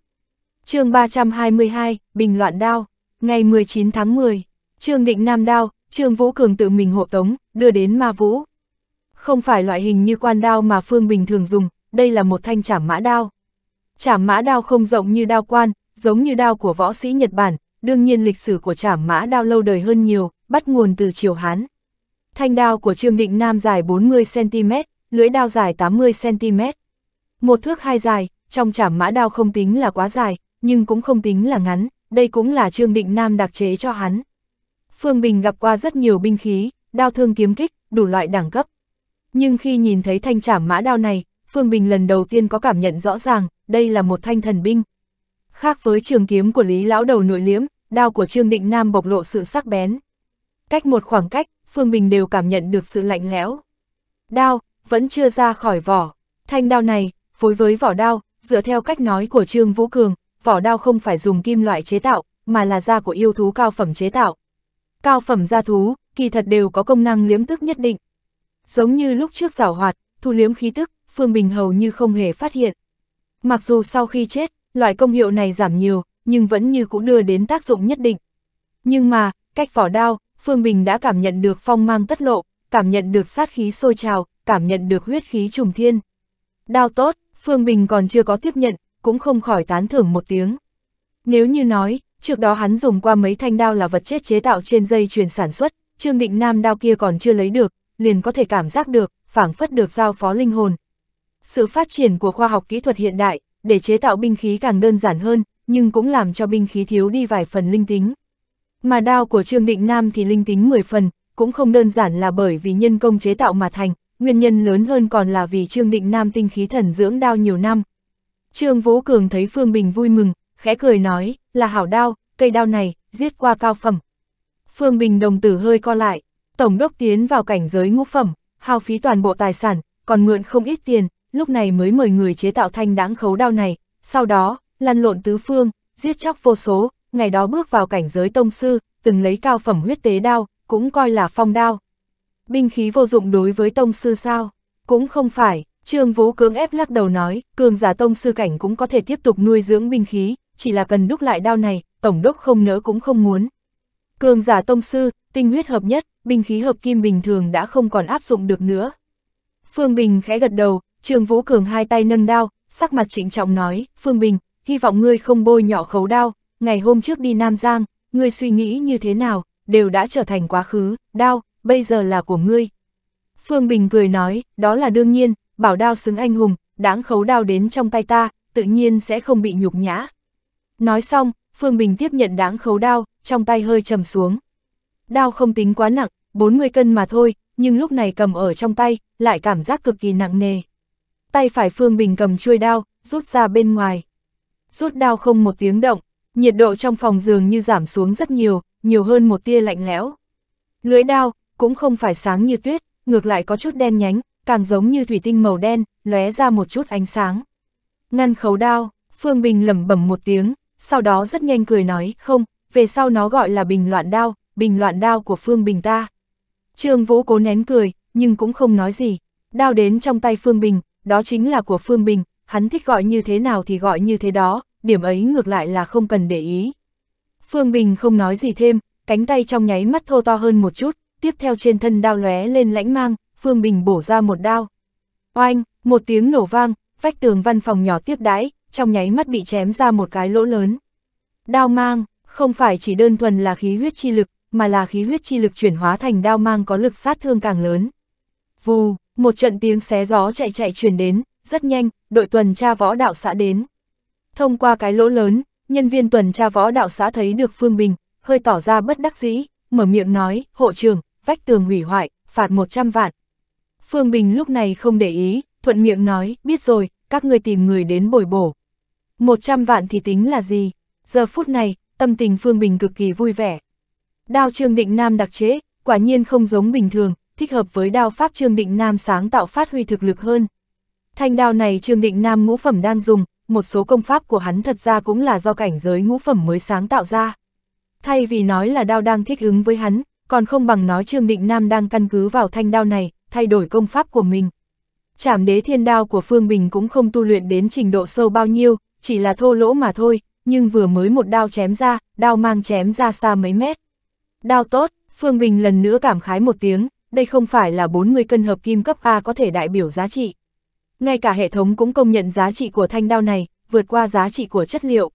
chương 322, Bình Loạn Đao, ngày 19 tháng 10, Trương Định Nam Đao, Trương Vũ Cường tự mình hộ tống, đưa đến ma vũ. Không phải loại hình như quan đao mà Phương Bình thường dùng, đây là một thanh chảm mã đao. Chảm mã đao không rộng như đao quan, giống như đao của võ sĩ Nhật Bản, đương nhiên lịch sử của chảm mã đao lâu đời hơn nhiều, bắt nguồn từ triều Hán. Thanh đao của Trương Định Nam dài 40cm, lưỡi đao dài 80cm. Một thước hai dài, trong chảm mã đao không tính là quá dài, nhưng cũng không tính là ngắn, đây cũng là Trương Định Nam đặc chế cho hắn. Phương Bình gặp qua rất nhiều binh khí, đao thương kiếm kích, đủ loại đẳng cấp. Nhưng khi nhìn thấy thanh chảm mã đao này, Phương Bình lần đầu tiên có cảm nhận rõ ràng, đây là một thanh thần binh. Khác với trường kiếm của Lý Lão đầu nội liếm, đao của Trương Định Nam bộc lộ sự sắc bén. Cách một khoảng cách, Phương Bình đều cảm nhận được sự lạnh lẽo. Đao, vẫn chưa ra khỏi vỏ. Thanh đao này, phối với vỏ đao, dựa theo cách nói của Trương Vũ Cường, vỏ đao không phải dùng kim loại chế tạo, mà là da của yêu thú cao phẩm chế tạo. Cao phẩm da thú, kỳ thật đều có công năng liếm tức nhất định. Giống như lúc trước giảo hoạt, thu liếm khí tức, Phương Bình hầu như không hề phát hiện. Mặc dù sau khi chết, loại công hiệu này giảm nhiều, nhưng vẫn như cũng đưa đến tác dụng nhất định. Nhưng mà, cách vỏ đao, Phương Bình đã cảm nhận được phong mang tất lộ, cảm nhận được sát khí sôi trào, cảm nhận được huyết khí trùng thiên. Đao tốt, Phương Bình còn chưa có tiếp nhận, cũng không khỏi tán thưởng một tiếng. Nếu như nói, trước đó hắn dùng qua mấy thanh đao là vật chết chế tạo trên dây chuyền sản xuất, Trương Định Nam đao kia còn chưa lấy được, liền có thể cảm giác được, phảng phất được giao phó linh hồn, sự phát triển của khoa học kỹ thuật hiện đại, để chế tạo binh khí càng đơn giản hơn, nhưng cũng làm cho binh khí thiếu đi vài phần linh tính. Mà đao của Trương Định Nam thì linh tính 10 phần, cũng không đơn giản là bởi vì nhân công chế tạo mà thành, nguyên nhân lớn hơn còn là vì Trương Định Nam tinh khí thần dưỡng đao nhiều năm. Trương Vũ Cường thấy Phương Bình vui mừng, khẽ cười nói, là hảo đao, cây đao này, giết qua cao phẩm. Phương Bình đồng tử hơi co lại, tổng đốc tiến vào cảnh giới ngũ phẩm, hao phí toàn bộ tài sản, còn mượn không ít tiền, lúc này mới mời người chế tạo thanh đáng khấu đao này, sau đó, lăn lộn tứ phương, giết chóc vô số, ngày đó bước vào cảnh giới tông sư, từng lấy cao phẩm huyết tế đao, cũng coi là phong đao. Binh khí vô dụng đối với tông sư sao? Cũng không phải, Trương Vũ cưỡng ép lắc đầu nói, cường giả tông sư cảnh cũng có thể tiếp tục nuôi dưỡng binh khí, chỉ là cần đúc lại đao này, tổng đốc không nỡ cũng không muốn. Cường giả tông sư, tinh huyết hợp nhất, binh khí hợp kim bình thường đã không còn áp dụng được nữa. Phương Bình khẽ gật đầu, Trương Vũ Cường hai tay nâng đao, sắc mặt trịnh trọng nói, Phương Bình, hy vọng ngươi không bôi nhỏ khấu đao, ngày hôm trước đi Nam Giang, ngươi suy nghĩ như thế nào, đều đã trở thành quá khứ, đao, bây giờ là của ngươi. Phương Bình cười nói, đó là đương nhiên, bảo đao xứng anh hùng, đáng khấu đao đến trong tay ta, tự nhiên sẽ không bị nhục nhã. Nói xong, Phương Bình tiếp nhận đáng khấu đao, trong tay hơi trầm xuống. Đao không tính quá nặng, 40 cân mà thôi, nhưng lúc này cầm ở trong tay, lại cảm giác cực kỳ nặng nề tay phải Phương Bình cầm chuôi đao, rút ra bên ngoài. Rút đao không một tiếng động, nhiệt độ trong phòng giường như giảm xuống rất nhiều, nhiều hơn một tia lạnh lẽo. Lưỡi đao cũng không phải sáng như tuyết, ngược lại có chút đen nhánh, càng giống như thủy tinh màu đen, lóe ra một chút ánh sáng. Ngăn khấu đao, Phương Bình lẩm bẩm một tiếng, sau đó rất nhanh cười nói, không, về sau nó gọi là bình loạn đao, bình loạn đao của Phương Bình ta. Trương Vũ cố nén cười, nhưng cũng không nói gì, đao đến trong tay Phương Bình, đó chính là của Phương Bình, hắn thích gọi như thế nào thì gọi như thế đó, điểm ấy ngược lại là không cần để ý. Phương Bình không nói gì thêm, cánh tay trong nháy mắt thô to hơn một chút, tiếp theo trên thân đao lóe lên lãnh mang, Phương Bình bổ ra một đao. Oanh, một tiếng nổ vang, vách tường văn phòng nhỏ tiếp đãi, trong nháy mắt bị chém ra một cái lỗ lớn. Đao mang, không phải chỉ đơn thuần là khí huyết chi lực, mà là khí huyết chi lực chuyển hóa thành đao mang có lực sát thương càng lớn. Vù, một trận tiếng xé gió chạy chạy truyền đến, rất nhanh, đội tuần tra võ đạo xã đến. Thông qua cái lỗ lớn, nhân viên tuần tra võ đạo xã thấy được Phương Bình, hơi tỏ ra bất đắc dĩ, mở miệng nói, hộ trưởng vách tường hủy hoại, phạt 100 vạn. Phương Bình lúc này không để ý, thuận miệng nói, biết rồi, các người tìm người đến bồi bổ. 100 vạn thì tính là gì? Giờ phút này, tâm tình Phương Bình cực kỳ vui vẻ. Đao Trương Định Nam đặc chế, quả nhiên không giống bình thường, thích hợp với đao pháp Trương Định Nam sáng tạo phát huy thực lực hơn. Thanh đao này Trương Định Nam ngũ phẩm đang dùng, một số công pháp của hắn thật ra cũng là do cảnh giới ngũ phẩm mới sáng tạo ra. Thay vì nói là đao đang thích ứng với hắn, còn không bằng nói Trương Định Nam đang căn cứ vào thanh đao này, thay đổi công pháp của mình. Chảm đế thiên đao của Phương Bình cũng không tu luyện đến trình độ sâu bao nhiêu, chỉ là thô lỗ mà thôi, nhưng vừa mới một đao chém ra, đao mang chém ra xa mấy mét. Đao tốt, Phương Bình lần nữa cảm khái một tiếng, đây không phải là 40 cân hợp kim cấp A có thể đại biểu giá trị. Ngay cả hệ thống cũng công nhận giá trị của thanh đao này, vượt qua giá trị của chất liệu.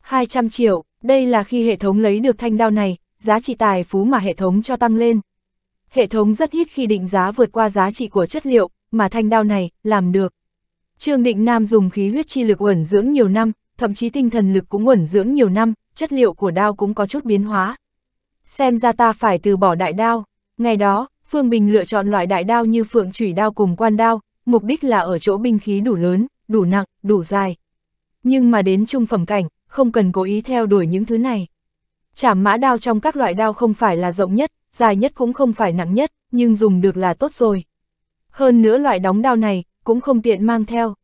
200 triệu, đây là khi hệ thống lấy được thanh đao này, giá trị tài phú mà hệ thống cho tăng lên. Hệ thống rất ít khi định giá vượt qua giá trị của chất liệu, mà thanh đao này, làm được. Trương Định Nam dùng khí huyết chi lực uẩn dưỡng nhiều năm, thậm chí tinh thần lực cũng uẩn dưỡng nhiều năm, chất liệu của đao cũng có chút biến hóa. Xem ra ta phải từ bỏ đại đao. Ngày đó, Phương Bình lựa chọn loại đại đao như phượng chủy đao cùng quan đao, mục đích là ở chỗ binh khí đủ lớn, đủ nặng, đủ dài. Nhưng mà đến trung phẩm cảnh, không cần cố ý theo đuổi những thứ này. Chảm mã đao trong các loại đao không phải là rộng nhất, dài nhất cũng không phải nặng nhất, nhưng dùng được là tốt rồi. Hơn nữa loại đóng đao này, cũng không tiện mang theo.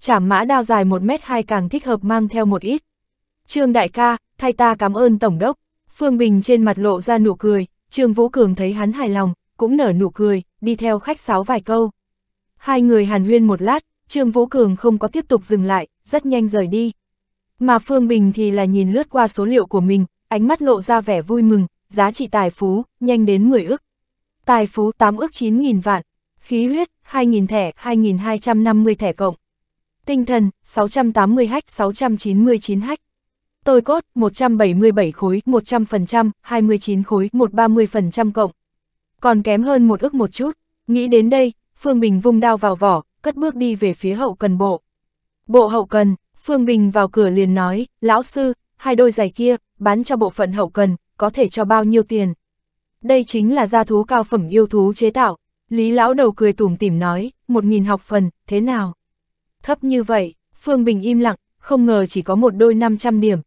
Chảm mã đao dài 1m2 càng thích hợp mang theo một ít. Trương đại ca, thay ta cảm ơn Tổng đốc. Phương Bình trên mặt lộ ra nụ cười, Trương Vũ Cường thấy hắn hài lòng, cũng nở nụ cười, đi theo khách sáo vài câu. Hai người hàn huyên một lát, Trương Vũ Cường không có tiếp tục dừng lại, rất nhanh rời đi. Mà Phương Bình thì là nhìn lướt qua số liệu của mình, ánh mắt lộ ra vẻ vui mừng, giá trị tài phú, nhanh đến 10 ức. Tài phú 8 ức 9.000 vạn, khí huyết 2.000 thẻ, 2.250 thẻ cộng. Tinh thần 680 hách, 699 hách. Tôi cốt 177 khối, 100%, 29 khối, 130% cộng, còn kém hơn một ước một chút. Nghĩ đến đây, Phương Bình vung đao vào vỏ, cất bước đi về phía hậu cần bộ. Bộ hậu cần, Phương Bình vào cửa liền nói, lão sư, hai đôi giày kia, bán cho bộ phận hậu cần, có thể cho bao nhiêu tiền. Đây chính là gia thú cao phẩm yêu thú chế tạo. Lý lão đầu cười tủm tỉm nói, một nghìn học phần, thế nào? Thấp như vậy, Phương Bình im lặng, không ngờ chỉ có một đôi 500 điểm.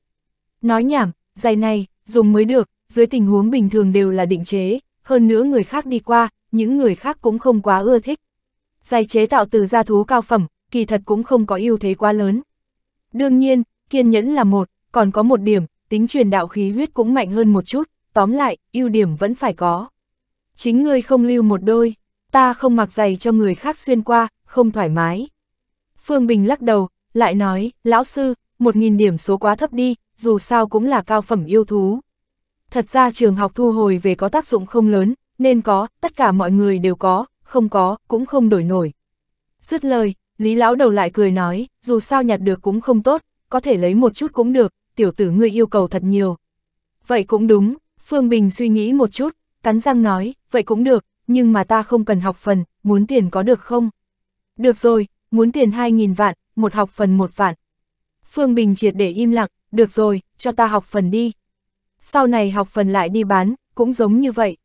Nói nhảm, giày này, dùng mới được, dưới tình huống bình thường đều là định chế, hơn nữa người khác đi qua, những người khác cũng không quá ưa thích. Giày chế tạo từ gia thú cao phẩm, kỳ thật cũng không có ưu thế quá lớn. Đương nhiên, kiên nhẫn là một, còn có một điểm, tính truyền đạo khí huyết cũng mạnh hơn một chút, tóm lại, ưu điểm vẫn phải có. Chính ngươi không lưu một đôi, ta không mặc giày cho người khác xuyên qua, không thoải mái. Phương Bình lắc đầu, lại nói, lão sư, một nghìn điểm số quá thấp đi, dù sao cũng là cao phẩm yêu thú. Thật ra trường học thu hồi về có tác dụng không lớn, nên có, tất cả mọi người đều có, không có, cũng không đổi nổi. Dứt lời, Lý Lão đầu lại cười nói, dù sao nhặt được cũng không tốt, có thể lấy một chút cũng được, tiểu tử ngươi yêu cầu thật nhiều. Vậy cũng đúng, Phương Bình suy nghĩ một chút, cắn răng nói, vậy cũng được, nhưng mà ta không cần học phần, muốn tiền có được không? Được rồi, muốn tiền 2.000 vạn, một học phần một vạn. Phương Bình triệt để im lặng, được rồi, cho ta học phần đi sau này học phần lại đi bán, cũng giống như vậy.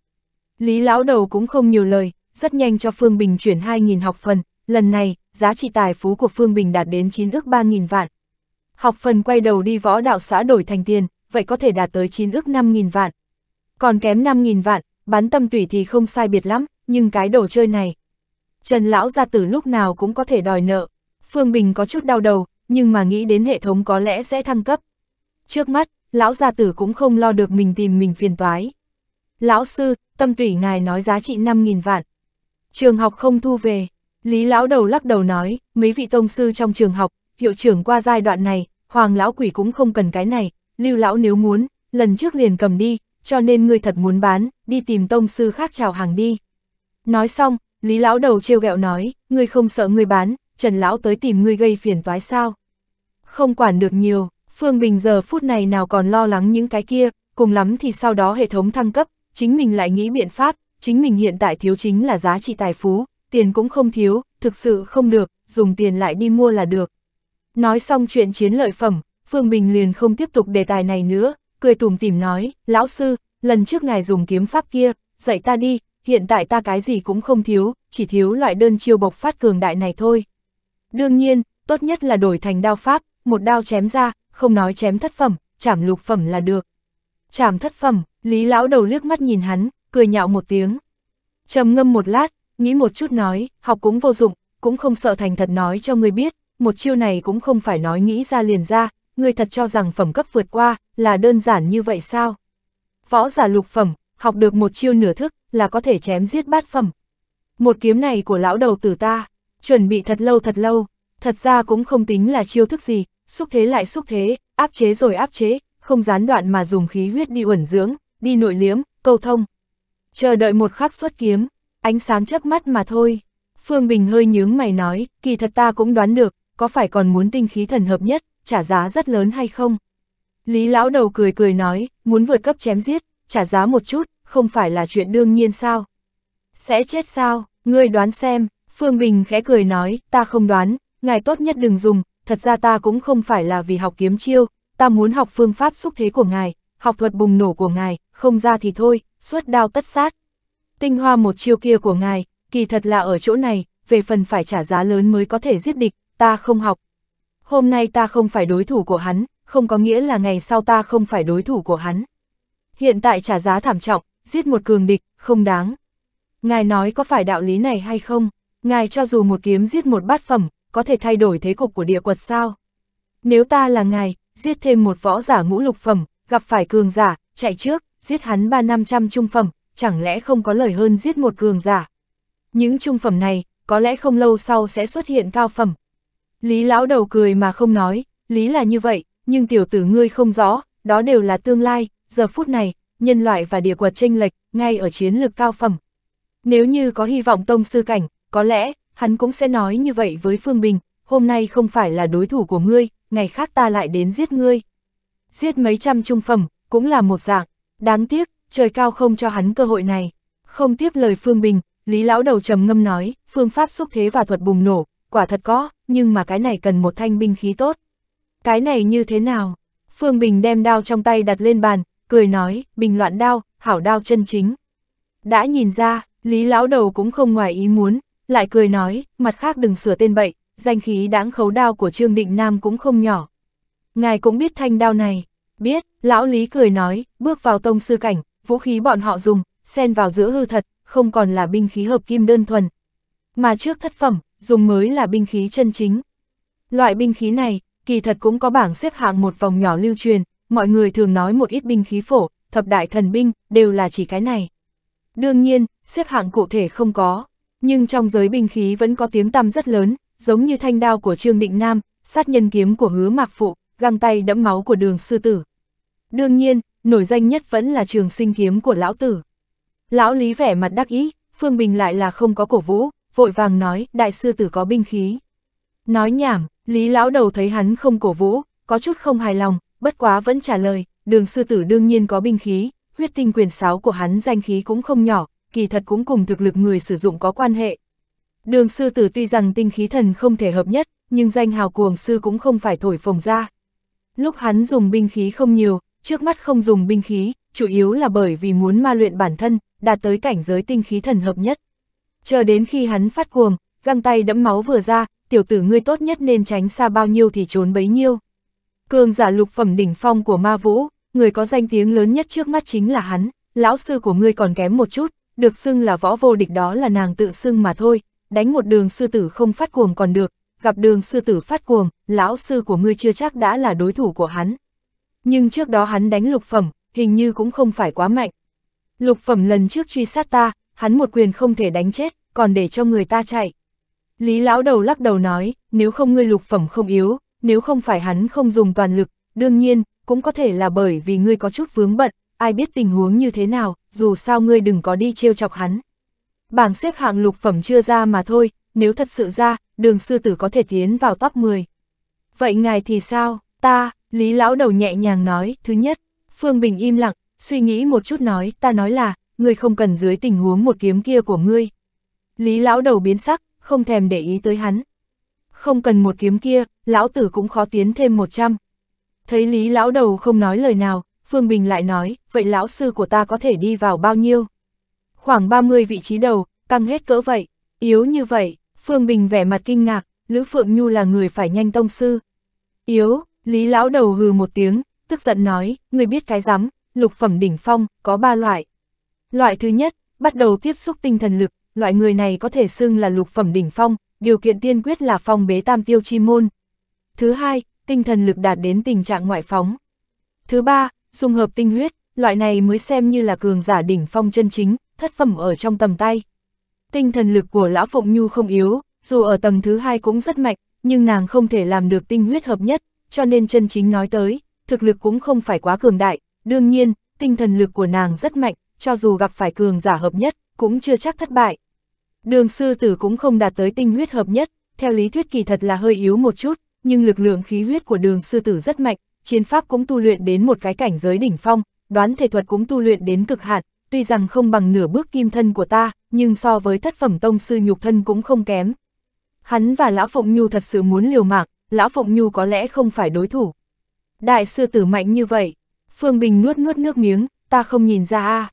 Lý lão đầu cũng không nhiều lời, rất nhanh cho Phương Bình chuyển 2.000 học phần, lần này, giá trị tài phú của Phương Bình đạt đến 9 ước 3.000 vạn. Học phần quay đầu đi võ đạo xã đổi thành tiền, vậy có thể đạt tới 9 ước 5.000 vạn. Còn kém 5.000 vạn, bán tâm tủy thì không sai biệt lắm, nhưng cái đồ chơi này. Trần lão gia tử lúc nào cũng có thể đòi nợ. Phương Bình có chút đau đầu, nhưng mà nghĩ đến hệ thống có lẽ sẽ thăng cấp. Trước mắt, lão gia tử cũng không lo được mình tìm mình phiền toái. Lão sư, tâm tủy ngài nói giá trị 5.000 vạn. Trường học không thu về. Lý lão đầu lắc đầu nói, mấy vị tông sư trong trường học, hiệu trưởng qua giai đoạn này, hoàng lão quỷ cũng không cần cái này, lưu lão nếu muốn, lần trước liền cầm đi, cho nên người thật muốn bán, đi tìm tông sư khác chào hàng đi. Nói xong, Lý lão đầu trêu ghẹo nói, người không sợ người bán, Trần lão tới tìm người gây phiền toái sao? Không quản được nhiều, Phương Bình giờ phút này nào còn lo lắng những cái kia, cùng lắm thì sau đó hệ thống thăng cấp, chính mình lại nghĩ biện pháp, chính mình hiện tại thiếu chính là giá trị tài phú, tiền cũng không thiếu, thực sự không được, dùng tiền lại đi mua là được. Nói xong chuyện chiến lợi phẩm, Phương Bình liền không tiếp tục đề tài này nữa, cười tủm tỉm nói, lão sư, lần trước ngài dùng kiếm pháp kia, dạy ta đi, hiện tại ta cái gì cũng không thiếu, chỉ thiếu loại đơn chiêu bộc phát cường đại này thôi. Đương nhiên, tốt nhất là đổi thành đao pháp, một đao chém ra, không nói chém thất phẩm, chảm lục phẩm là được. Chảm thất phẩm, Lý Lão đầu liếc mắt nhìn hắn, cười nhạo một tiếng. trầm ngâm một lát, nghĩ một chút nói, học cũng vô dụng, cũng không sợ thành thật nói cho người biết, một chiêu này cũng không phải nói nghĩ ra liền ra, người thật cho rằng phẩm cấp vượt qua, là đơn giản như vậy sao? Võ giả lục phẩm, học được một chiêu nửa thức, là có thể chém giết bát phẩm. Một kiếm này của lão đầu tử ta, chuẩn bị thật lâu thật lâu, thật ra cũng không tính là chiêu thức gì, xúc thế lại xúc thế, áp chế rồi áp chế, không gián đoạn mà dùng khí huyết đi uẩn dưỡng, đi nội liếm, cầu thông. Chờ đợi một khắc xuất kiếm, ánh sáng chớp mắt mà thôi. Phương Bình hơi nhướng mày nói, kỳ thật ta cũng đoán được, có phải còn muốn tinh khí thần hợp nhất, trả giá rất lớn hay không? Lý lão đầu cười cười nói, muốn vượt cấp chém giết, trả giá một chút, không phải là chuyện đương nhiên sao? Sẽ chết sao? Ngươi đoán xem, Phương Bình khẽ cười nói, ta không đoán, ngài tốt nhất đừng dùng, thật ra ta cũng không phải là vì học kiếm chiêu, ta muốn học phương pháp xúc thế của ngài, học thuật bùng nổ của ngài, không ra thì thôi, suốt đao tất sát. Tinh hoa một chiêu kia của ngài, kỳ thật là ở chỗ này, về phần phải trả giá lớn mới có thể giết địch, ta không học. Hôm nay ta không phải đối thủ của hắn, không có nghĩa là ngày sau ta không phải đối thủ của hắn. Hiện tại trả giá thảm trọng, giết một cường địch, không đáng. Ngài nói có phải đạo lý này hay không? Ngài cho dù một kiếm giết một bát phẩm, có thể thay đổi thế cục của địa quật sao? Nếu ta là ngài, giết thêm một võ giả ngũ lục phẩm, gặp phải cường giả, chạy trước, giết hắn ba năm trăm trung phẩm, chẳng lẽ không có lời hơn giết một cường giả? Những trung phẩm này, có lẽ không lâu sau sẽ xuất hiện cao phẩm. Lý lão đầu cười mà không nói, lý là như vậy, nhưng tiểu tử ngươi không rõ, đó đều là tương lai, giờ phút này, nhân loại và địa quật tranh lệch, ngay ở chiến lược cao phẩm. Nếu như có hy vọng tông sư cảnh, có lẽ, hắn cũng sẽ nói như vậy với Phương Bình, hôm nay không phải là đối thủ của ngươi, ngày khác ta lại đến giết ngươi. Giết mấy trăm trung phẩm, cũng là một dạng, đáng tiếc, trời cao không cho hắn cơ hội này. Không tiếp lời Phương Bình, Lý Lão Đầu trầm ngâm nói, phương pháp xúc thế và thuật bùng nổ, quả thật có, nhưng mà cái này cần một thanh binh khí tốt. Cái này như thế nào? Phương Bình đem đao trong tay đặt lên bàn, cười nói, bình loạn đao, hảo đao chân chính. Đã nhìn ra, Lý Lão Đầu cũng không ngoài ý muốn, lại cười nói, mặt khác đừng sửa tên bậy, danh khí đáng khấu đao của Trương Định Nam cũng không nhỏ. Ngài cũng biết thanh đao này, biết, lão Lý cười nói, bước vào tông sư cảnh, vũ khí bọn họ dùng, xen vào giữa hư thật, không còn là binh khí hợp kim đơn thuần. Mà trước thất phẩm, dùng mới là binh khí chân chính. Loại binh khí này, kỳ thật cũng có bảng xếp hạng một vòng nhỏ lưu truyền, mọi người thường nói một ít binh khí phổ, thập đại thần binh, đều là chỉ cái này. Đương nhiên, xếp hạng cụ thể không có. Nhưng trong giới binh khí vẫn có tiếng tăm rất lớn, giống như thanh đao của Trương Định Nam, sát nhân kiếm của hứa mạc phụ, găng tay đẫm máu của đường sư tử. Đương nhiên, nổi danh nhất vẫn là trường sinh kiếm của lão tử. Lão Lý vẻ mặt đắc ý, Phương Bình lại là không có cổ vũ, vội vàng nói, đại sư tử có binh khí. Nói nhảm, Lý lão đầu thấy hắn không cổ vũ, có chút không hài lòng, bất quá vẫn trả lời, đường sư tử đương nhiên có binh khí, huyết tinh quyền sáo của hắn danh khí cũng không nhỏ, kỳ thật cũng cùng thực lực người sử dụng có quan hệ. Đường sư tử tuy rằng tinh khí thần không thể hợp nhất, nhưng danh hào cuồng sư cũng không phải thổi phồng ra. Lúc hắn dùng binh khí không nhiều, trước mắt không dùng binh khí, chủ yếu là bởi vì muốn ma luyện bản thân, đạt tới cảnh giới tinh khí thần hợp nhất. Chờ đến khi hắn phát cuồng, găng tay đẫm máu vừa ra, tiểu tử ngươi tốt nhất nên tránh xa bao nhiêu thì trốn bấy nhiêu. Cường giả lục phẩm đỉnh phong của ma vũ, người có danh tiếng lớn nhất trước mắt chính là hắn, lão sư của ngươi còn kém một chút, được xưng là võ vô địch đó là nàng tự xưng mà thôi, đánh một đường sư tử không phát cuồng còn được, gặp đường sư tử phát cuồng, lão sư của ngươi chưa chắc đã là đối thủ của hắn. Nhưng trước đó hắn đánh lục phẩm, hình như cũng không phải quá mạnh. Lục phẩm lần trước truy sát ta, hắn một quyền không thể đánh chết, còn để cho người ta chạy. Lý lão đầu lắc đầu nói, nếu không ngươi lục phẩm không yếu, nếu không phải hắn không dùng toàn lực, đương nhiên, cũng có thể là bởi vì ngươi có chút vướng bận, ai biết tình huống như thế nào, dù sao ngươi đừng có đi trêu chọc hắn. Bảng xếp hạng lục phẩm chưa ra mà thôi, nếu thật sự ra, đường sư tử có thể tiến vào top 10. Vậy ngài thì sao, ta, Lý Lão Đầu nhẹ nhàng nói, thứ nhất, Phương Bình im lặng, suy nghĩ một chút nói, ta nói là, ngươi không cần dưới tình huống một kiếm kia của ngươi. Lý Lão Đầu biến sắc, không thèm để ý tới hắn. Không cần một kiếm kia, Lão Tử cũng khó tiến thêm 100. Thấy Lý Lão Đầu không nói lời nào, Phương Bình lại nói, vậy lão sư của ta có thể đi vào bao nhiêu? Khoảng 30 vị trí đầu, căng hết cỡ vậy, yếu như vậy, Phương Bình vẻ mặt kinh ngạc, Lữ Phượng Nhu là người phải nhanh tông sư. Yếu, Lý lão đầu hừ một tiếng, tức giận nói, người biết cái rắm, lục phẩm đỉnh phong, có ba loại. Loại thứ nhất, bắt đầu tiếp xúc tinh thần lực, loại người này có thể xưng là lục phẩm đỉnh phong, điều kiện tiên quyết là phong bế tam tiêu chi môn. Thứ hai, tinh thần lực đạt đến tình trạng ngoại phóng. Thứ ba, dung hợp tinh huyết, loại này mới xem như là cường giả đỉnh phong chân chính, thất phẩm ở trong tầm tay. Tinh thần lực của Lão Phụng Nhu không yếu, dù ở tầng thứ hai cũng rất mạnh, nhưng nàng không thể làm được tinh huyết hợp nhất, cho nên chân chính nói tới, thực lực cũng không phải quá cường đại, đương nhiên, tinh thần lực của nàng rất mạnh, cho dù gặp phải cường giả hợp nhất, cũng chưa chắc thất bại. Đường sư tử cũng không đạt tới tinh huyết hợp nhất, theo lý thuyết kỳ thật là hơi yếu một chút, nhưng lực lượng khí huyết của đường sư tử rất mạnh, chiến pháp cũng tu luyện đến một cái cảnh giới đỉnh phong, đoán thể thuật cũng tu luyện đến cực hạn, tuy rằng không bằng nửa bước kim thân của ta, nhưng so với thất phẩm tông sư nhục thân cũng không kém. Hắn và Lão Phụng Nhu thật sự muốn liều mạng, Lão Phụng Nhu có lẽ không phải đối thủ. Đại sư tử mạnh như vậy, Phương Bình nuốt nuốt nước miếng, ta không nhìn ra a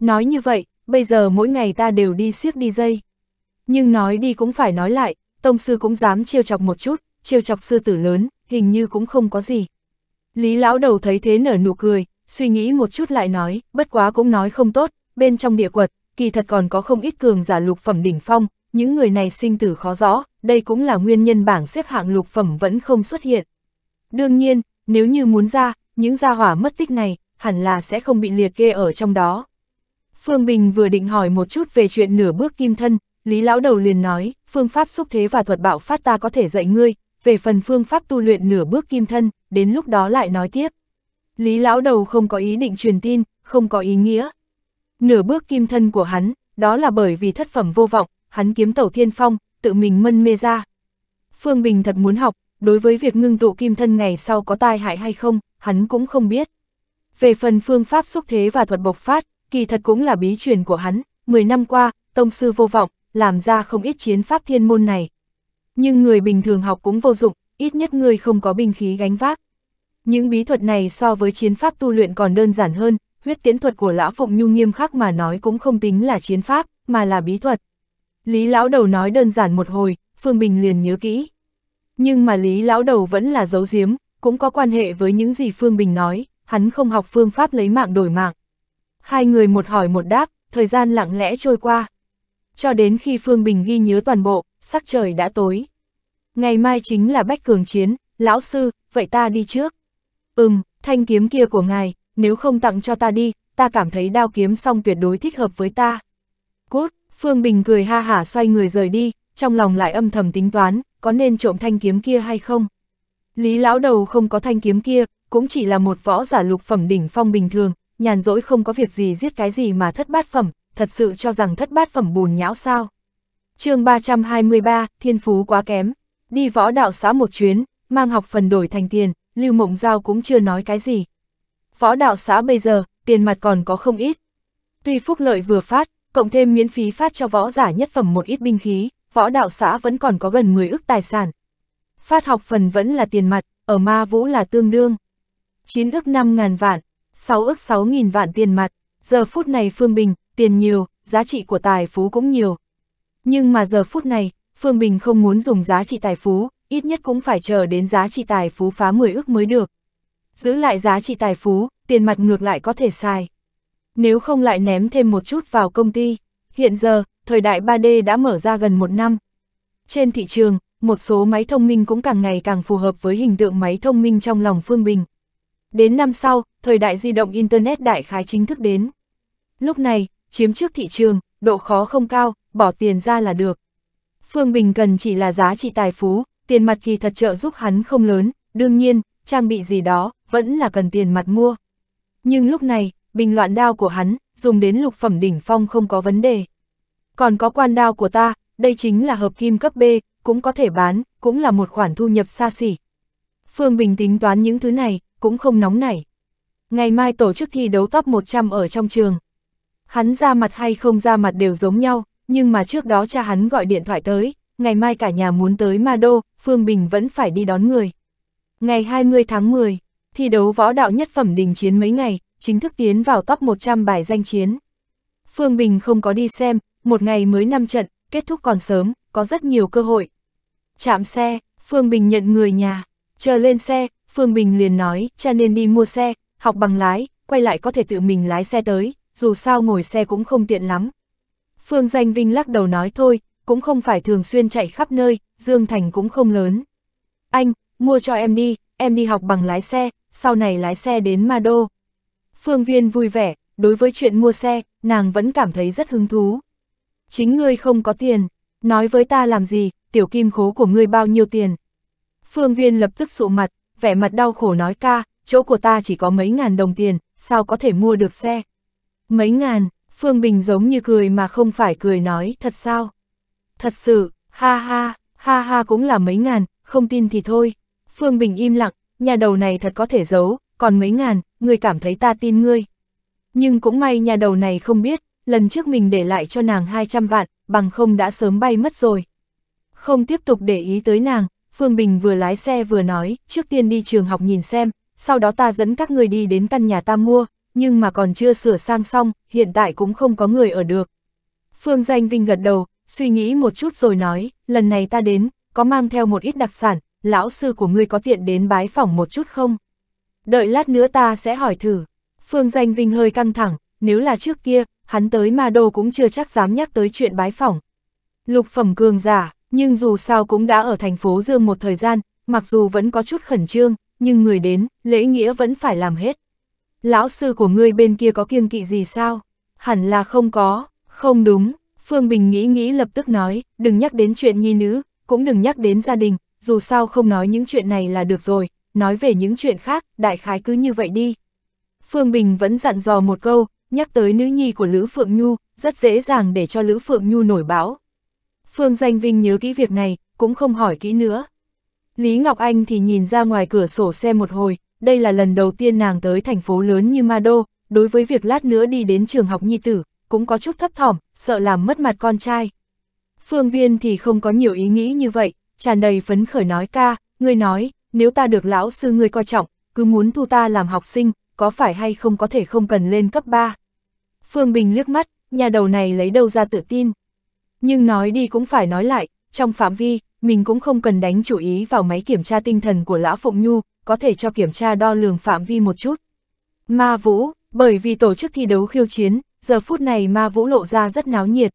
Nói như vậy, bây giờ mỗi ngày ta đều đi siếc đi dây. Nhưng nói đi cũng phải nói lại, tông sư cũng dám trêu chọc một chút, trêu chọc sư tử lớn, hình như cũng không có gì. Lý lão đầu thấy thế nở nụ cười, suy nghĩ một chút lại nói, bất quá cũng nói không tốt, bên trong địa quật, kỳ thật còn có không ít cường giả lục phẩm đỉnh phong, những người này sinh tử khó rõ, đây cũng là nguyên nhân bảng xếp hạng lục phẩm vẫn không xuất hiện. Đương nhiên, nếu như muốn ra, những gia hỏa mất tích này, hẳn là sẽ không bị liệt kê ở trong đó. Phương Bình vừa định hỏi một chút về chuyện nửa bước kim thân, Lý Lão Đầu liền nói, phương pháp xúc thế và thuật bạo phát ta có thể dạy ngươi, về phần phương pháp tu luyện nửa bước kim thân, đến lúc đó lại nói tiếp. Lý lão đầu không có ý định truyền tin, không có ý nghĩa. Nửa bước kim thân của hắn, đó là bởi vì thất phẩm vô vọng, hắn kiếm tẩu thiên phong, tự mình mân mê ra. Phương Bình thật muốn học, đối với việc ngưng tụ kim thân ngày sau có tai hại hay không, hắn cũng không biết. Về phần phương pháp xúc thế và thuật bộc phát, kỳ thật cũng là bí truyền của hắn, 10 năm qua, tông sư vô vọng, làm ra không ít chiến pháp thiên môn này, nhưng người bình thường học cũng vô dụng, ít nhất người không có binh khí gánh vác. Những bí thuật này so với chiến pháp tu luyện còn đơn giản hơn, huyết tiễn thuật của Lão Phụng Nhu nghiêm khắc mà nói cũng không tính là chiến pháp, mà là bí thuật. Lý Lão Đầu nói đơn giản một hồi, Phương Bình liền nhớ kỹ. Nhưng mà Lý Lão Đầu vẫn là giấu giếm, cũng có quan hệ với những gì Phương Bình nói, hắn không học phương pháp lấy mạng đổi mạng. Hai người một hỏi một đáp, thời gian lặng lẽ trôi qua. Cho đến khi Phương Bình ghi nhớ toàn bộ, sắc trời đã tối. Ngày mai chính là bách cường chiến, lão sư, vậy ta đi trước. Ừm, thanh kiếm kia của ngài, nếu không tặng cho ta đi, ta cảm thấy đao kiếm xong tuyệt đối thích hợp với ta. Cút, Phương Bình cười ha hả xoay người rời đi, trong lòng lại âm thầm tính toán, có nên trộm thanh kiếm kia hay không. Lý lão đầu không có thanh kiếm kia, cũng chỉ là một võ giả lục phẩm đỉnh phong bình thường, nhàn rỗi không có việc gì giết cái gì mà thất bát phẩm, thật sự cho rằng thất bát phẩm bùn nhão sao chương 323, thiên phú quá kém. Đi võ đạo xã một chuyến, mang học phần đổi thành tiền, Lưu Mộng Giao cũng chưa nói cái gì. Võ đạo xã bây giờ, tiền mặt còn có không ít. Tuy phúc lợi vừa phát, cộng thêm miễn phí phát cho võ giả nhất phẩm một ít binh khí, võ đạo xã vẫn còn có gần 10 ức tài sản. Phát học phần vẫn là tiền mặt, ở ma vũ là tương đương. 9 ức 5 ngàn vạn, 6 ức 6 nghìn vạn tiền mặt, giờ phút này Phương Bình, tiền nhiều, giá trị của tài phú cũng nhiều, nhưng mà giờ phút này, Phương Bình không muốn dùng giá trị tài phú, ít nhất cũng phải chờ đến giá trị tài phú phá 10 ước mới được. Giữ lại giá trị tài phú, tiền mặt ngược lại có thể xài. Nếu không lại ném thêm một chút vào công ty, hiện giờ, thời đại 3D đã mở ra gần một năm. Trên thị trường, một số máy thông minh cũng càng ngày càng phù hợp với hình tượng máy thông minh trong lòng Phương Bình. Đến năm sau, thời đại di động Internet đại khái chính thức đến. Lúc này, chiếm trước thị trường, độ khó không cao, bỏ tiền ra là được. Phương Bình cần chỉ là giá trị tài phú, tiền mặt kỳ thật trợ giúp hắn không lớn, đương nhiên, trang bị gì đó, vẫn là cần tiền mặt mua. Nhưng lúc này, bình loạn đao của hắn, dùng đến lục phẩm đỉnh phong không có vấn đề. Còn có quan đao của ta, đây chính là hợp kim cấp B, cũng có thể bán, cũng là một khoản thu nhập xa xỉ. Phương Bình tính toán những thứ này, cũng không nóng nảy. Ngày mai tổ chức thi đấu top 100 ở trong trường. Hắn ra mặt hay không ra mặt đều giống nhau, nhưng mà trước đó cha hắn gọi điện thoại tới, ngày mai cả nhà muốn tới Ma Đô, Phương Bình vẫn phải đi đón người. Ngày 20 tháng 10, thi đấu võ đạo nhất phẩm đình chiến mấy ngày, chính thức tiến vào top 100 bài danh chiến. Phương Bình không có đi xem, một ngày mới 5 trận, kết thúc còn sớm, có rất nhiều cơ hội. Chạm xe, Phương Bình nhận người nhà, chờ lên xe, Phương Bình liền nói, cha nên đi mua xe, học bằng lái, quay lại có thể tự mình lái xe tới, dù sao ngồi xe cũng không tiện lắm, Phương Danh Vinh lắc đầu nói thôi, cũng không phải thường xuyên chạy khắp nơi, Dương Thành cũng không lớn. Anh, mua cho em đi, em đi học bằng lái xe, sau này lái xe đến Ma Đô. Phương Viên vui vẻ, đối với chuyện mua xe, nàng vẫn cảm thấy rất hứng thú. Chính ngươi không có tiền, nói với ta làm gì, tiểu kim khố của ngươi bao nhiêu tiền. Phương Viên lập tức sụ mặt, vẻ mặt đau khổ nói ca, chỗ của ta chỉ có mấy ngàn đồng tiền, sao có thể mua được xe. Mấy ngàn, Phương Bình giống như cười mà không phải cười nói, thật sao? Thật sự, ha ha, ha ha cũng là mấy ngàn, không tin thì thôi. Phương Bình im lặng, nhà đầu này thật có thể giấu, còn mấy ngàn, người cảm thấy ta tin ngươi. Nhưng cũng may nhà đầu này không biết, lần trước mình để lại cho nàng 200 vạn, bằng không đã sớm bay mất rồi. Không tiếp tục để ý tới nàng, Phương Bình vừa lái xe vừa nói, trước tiên đi trường học nhìn xem, sau đó ta dẫn các người đi đến căn nhà ta mua, nhưng mà còn chưa sửa sang xong, hiện tại cũng không có người ở được. Phương Danh Vinh gật đầu, suy nghĩ một chút rồi nói, lần này ta đến, có mang theo một ít đặc sản, lão sư của ngươi có tiện đến bái phỏng một chút không? Đợi lát nữa ta sẽ hỏi thử. Phương Danh Vinh hơi căng thẳng, nếu là trước kia, hắn tới ma đô cũng chưa chắc dám nhắc tới chuyện bái phỏng. Lục phẩm cường giả, nhưng dù sao cũng đã ở thành phố Dương một thời gian, mặc dù vẫn có chút khẩn trương, nhưng người đến, lễ nghĩa vẫn phải làm hết lão sư của ngươi bên kia có kiêng kỵ gì sao? Hẳn là không có, không đúng, Phương Bình nghĩ nghĩ lập tức nói, đừng nhắc đến chuyện nhi nữ, cũng đừng nhắc đến gia đình, dù sao không nói những chuyện này là được rồi, nói về những chuyện khác, đại khái cứ như vậy đi. Phương Bình vẫn dặn dò một câu, nhắc tới nữ nhi của Lữ Phượng Nhu, rất dễ dàng để cho Lữ Phượng Nhu nổi báo. Phương Danh Vinh nhớ kỹ việc này, cũng không hỏi kỹ nữa. Lý Ngọc Anh thì nhìn ra ngoài cửa sổ xe một hồi, đây là lần đầu tiên nàng tới thành phố lớn như Ma Đô, đối với việc lát nữa đi đến trường học nhi tử, cũng có chút thấp thỏm, sợ làm mất mặt con trai. Phương Viên thì không có nhiều ý nghĩ như vậy, tràn đầy phấn khởi nói ca, ngươi nói, nếu ta được lão sư ngươi coi trọng, cứ muốn thu ta làm học sinh, có phải hay không có thể không cần lên cấp 3. Phương Bình liếc mắt, nhà đầu này lấy đâu ra tự tin. Nhưng nói đi cũng phải nói lại, trong phạm vi, mình cũng không cần đánh chủ ý vào máy kiểm tra tinh thần của Lão Phụng Nhu, có thể cho kiểm tra đo lường phạm vi một chút. Ma Vũ, bởi vì tổ chức thi đấu khiêu chiến, giờ phút này Ma Vũ lộ ra rất náo nhiệt.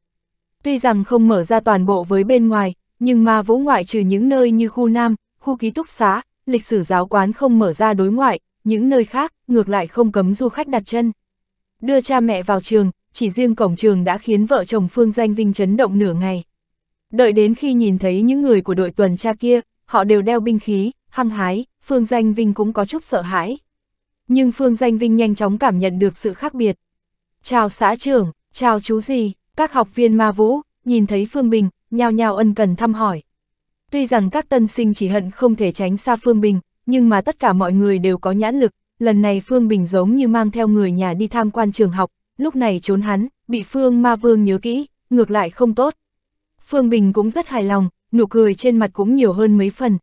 Tuy rằng không mở ra toàn bộ với bên ngoài, nhưng Ma Vũ ngoại trừ những nơi như khu Nam, khu ký túc xá, lịch sử giáo quán không mở ra đối ngoại, những nơi khác ngược lại không cấm du khách đặt chân. Đưa cha mẹ vào trường, chỉ riêng cổng trường đã khiến vợ chồng Phương Danh Vinh chấn động nửa ngày đợi đến khi nhìn thấy những người của đội tuần tra kia, họ đều đeo binh khí, hăng hái, Phương Danh Vinh cũng có chút sợ hãi. Nhưng Phương Danh Vinh nhanh chóng cảm nhận được sự khác biệt. Chào xã trưởng, chào chú gì, các học viên ma vũ, nhìn thấy Phương Bình, nhao nhao ân cần thăm hỏi. Tuy rằng các tân sinh chỉ hận không thể tránh xa Phương Bình, nhưng mà tất cả mọi người đều có nhãn lực, lần này Phương Bình giống như mang theo người nhà đi tham quan trường học, lúc này trốn hắn, bị Phương Ma Vương nhớ kỹ, ngược lại không tốt. Phương Bình cũng rất hài lòng, nụ cười trên mặt cũng nhiều hơn mấy phần.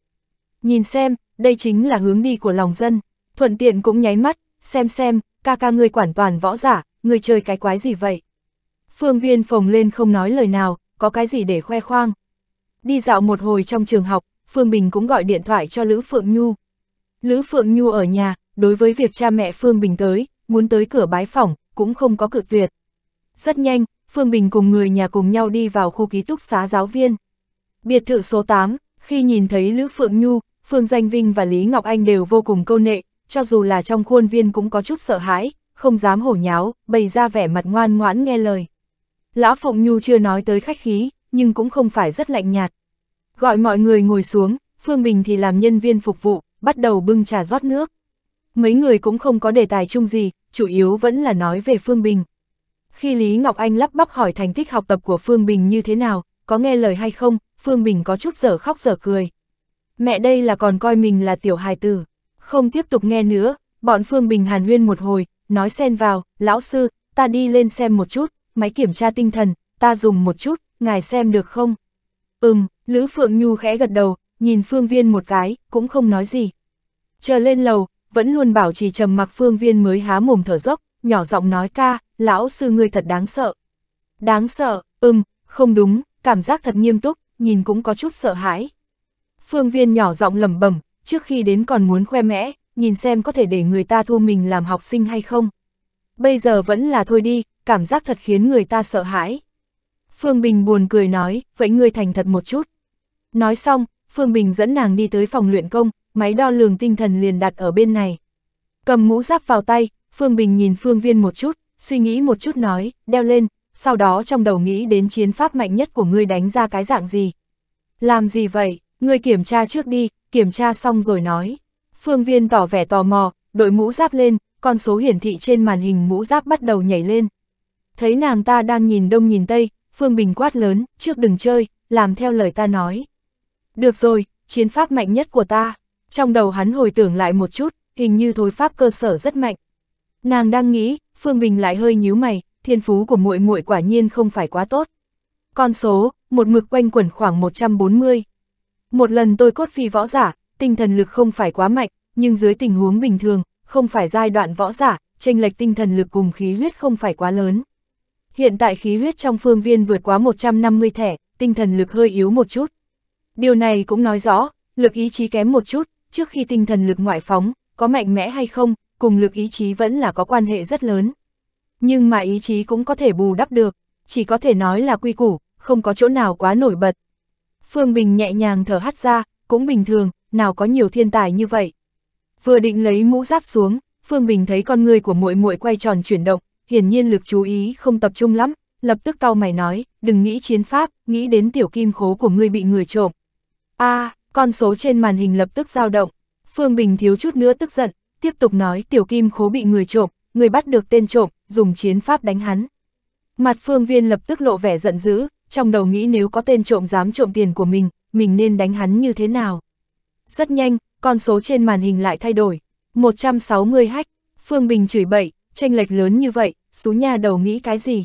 Nhìn xem, đây chính là hướng đi của lòng dân, thuận tiện cũng nháy mắt, xem xem, ca ca ngươi quản toàn võ giả, ngươi chơi cái quái gì vậy? Phương Viên phồng lên không nói lời nào, có cái gì để khoe khoang. Đi dạo một hồi trong trường học, Phương Bình cũng gọi điện thoại cho Lữ Phượng Nhu. Lữ Phượng Nhu ở nhà, đối với việc cha mẹ Phương Bình tới, muốn tới cửa bái phỏng, cũng không có cự tuyệt. Rất nhanh, Phương Bình cùng người nhà cùng nhau đi vào khu ký túc xá giáo viên. Biệt thự số 8, khi nhìn thấy Lữ Phượng Nhu, Phương Danh Vinh và Lý Ngọc Anh đều vô cùng câu nệ, cho dù là trong khuôn viên cũng có chút sợ hãi, không dám hổ nháo, bày ra vẻ mặt ngoan ngoãn nghe lời. Lão Phượng Nhu chưa nói tới khách khí, nhưng cũng không phải rất lạnh nhạt. Gọi mọi người ngồi xuống, Phương Bình thì làm nhân viên phục vụ, bắt đầu bưng trà rót nước. Mấy người cũng không có đề tài chung gì, chủ yếu vẫn là nói về Phương Bình. Khi Lý Ngọc Anh lắp bắp hỏi thành tích học tập của Phương Bình như thế nào, có nghe lời hay không, Phương Bình có chút giở khóc giở cười. Mẹ đây là còn coi mình là tiểu hài tử. Không tiếp tục nghe nữa, bọn Phương Bình hàn huyên một hồi, nói xen vào, lão sư, ta đi lên xem một chút, máy kiểm tra tinh thần, ta dùng một chút, ngài xem được không? Ừm, Lữ Phượng Nhu khẽ gật đầu, nhìn Phương Viên một cái, cũng không nói gì. Chờ lên lầu, vẫn luôn bảo trì trầm mặc Phương Viên mới há mồm thở dốc, nhỏ giọng nói ca, lão sư ngươi thật đáng sợ. Đáng sợ, ừm, không đúng, cảm giác thật nghiêm túc, nhìn cũng có chút sợ hãi. Phương viên nhỏ giọng lẩm bẩm trước khi đến còn muốn khoe mẽ, nhìn xem có thể để người ta thua mình làm học sinh hay không. Bây giờ vẫn là thôi đi, cảm giác thật khiến người ta sợ hãi. Phương Bình buồn cười nói, vậy ngươi thành thật một chút. Nói xong, Phương Bình dẫn nàng đi tới phòng luyện công, máy đo lường tinh thần liền đặt ở bên này. Cầm mũ giáp vào tay, Phương Bình nhìn Phương Viên một chút, suy nghĩ một chút nói, đeo lên, sau đó trong đầu nghĩ đến chiến pháp mạnh nhất của ngươi đánh ra cái dạng gì. Làm gì vậy, ngươi kiểm tra trước đi, kiểm tra xong rồi nói. Phương Viên tỏ vẻ tò mò, đội mũ giáp lên, con số hiển thị trên màn hình mũ giáp bắt đầu nhảy lên. Thấy nàng ta đang nhìn đông nhìn tây, Phương Bình quát lớn, trước đừng chơi, làm theo lời ta nói. Được rồi, chiến pháp mạnh nhất của ta. Trong đầu hắn hồi tưởng lại một chút, hình như thối pháp cơ sở rất mạnh, Nàng đang nghĩ, Phương Bình lại hơi nhíu mày, thiên phú của muội muội quả nhiên không phải quá tốt. Con số, một mực quanh quẩn khoảng 140. Một lần tôi cốt phi võ giả, tinh thần lực không phải quá mạnh, nhưng dưới tình huống bình thường, không phải giai đoạn võ giả, tranh lệch tinh thần lực cùng khí huyết không phải quá lớn. Hiện tại khí huyết trong phương viên vượt quá 150 thẻ, tinh thần lực hơi yếu một chút. Điều này cũng nói rõ, lực ý chí kém một chút, trước khi tinh thần lực ngoại phóng, có mạnh mẽ hay không, cùng lực ý chí vẫn là có quan hệ rất lớn. Nhưng mà ý chí cũng có thể bù đắp được, chỉ có thể nói là quy củ, không có chỗ nào quá nổi bật. Phương Bình nhẹ nhàng thở hắt ra, cũng bình thường, nào có nhiều thiên tài như vậy. Vừa định lấy mũ giáp xuống, Phương Bình thấy con người của muội muội quay tròn chuyển động, hiển nhiên lực chú ý không tập trung lắm, lập tức cau mày nói, đừng nghĩ chiến pháp, nghĩ đến tiểu kim khố của ngươi bị người trộm. A, à, con số trên màn hình lập tức dao động, Phương Bình thiếu chút nữa tức giận, tiếp tục nói tiểu kim khố bị người trộm, người bắt được tên trộm, dùng chiến pháp đánh hắn. Mặt phương viên lập tức lộ vẻ giận dữ, trong đầu nghĩ nếu có tên trộm dám trộm tiền của mình, mình nên đánh hắn như thế nào. Rất nhanh, con số trên màn hình lại thay đổi, 160 hách, Phương Bình chửi bậy, tranh lệch lớn như vậy, số nhà đầu nghĩ cái gì.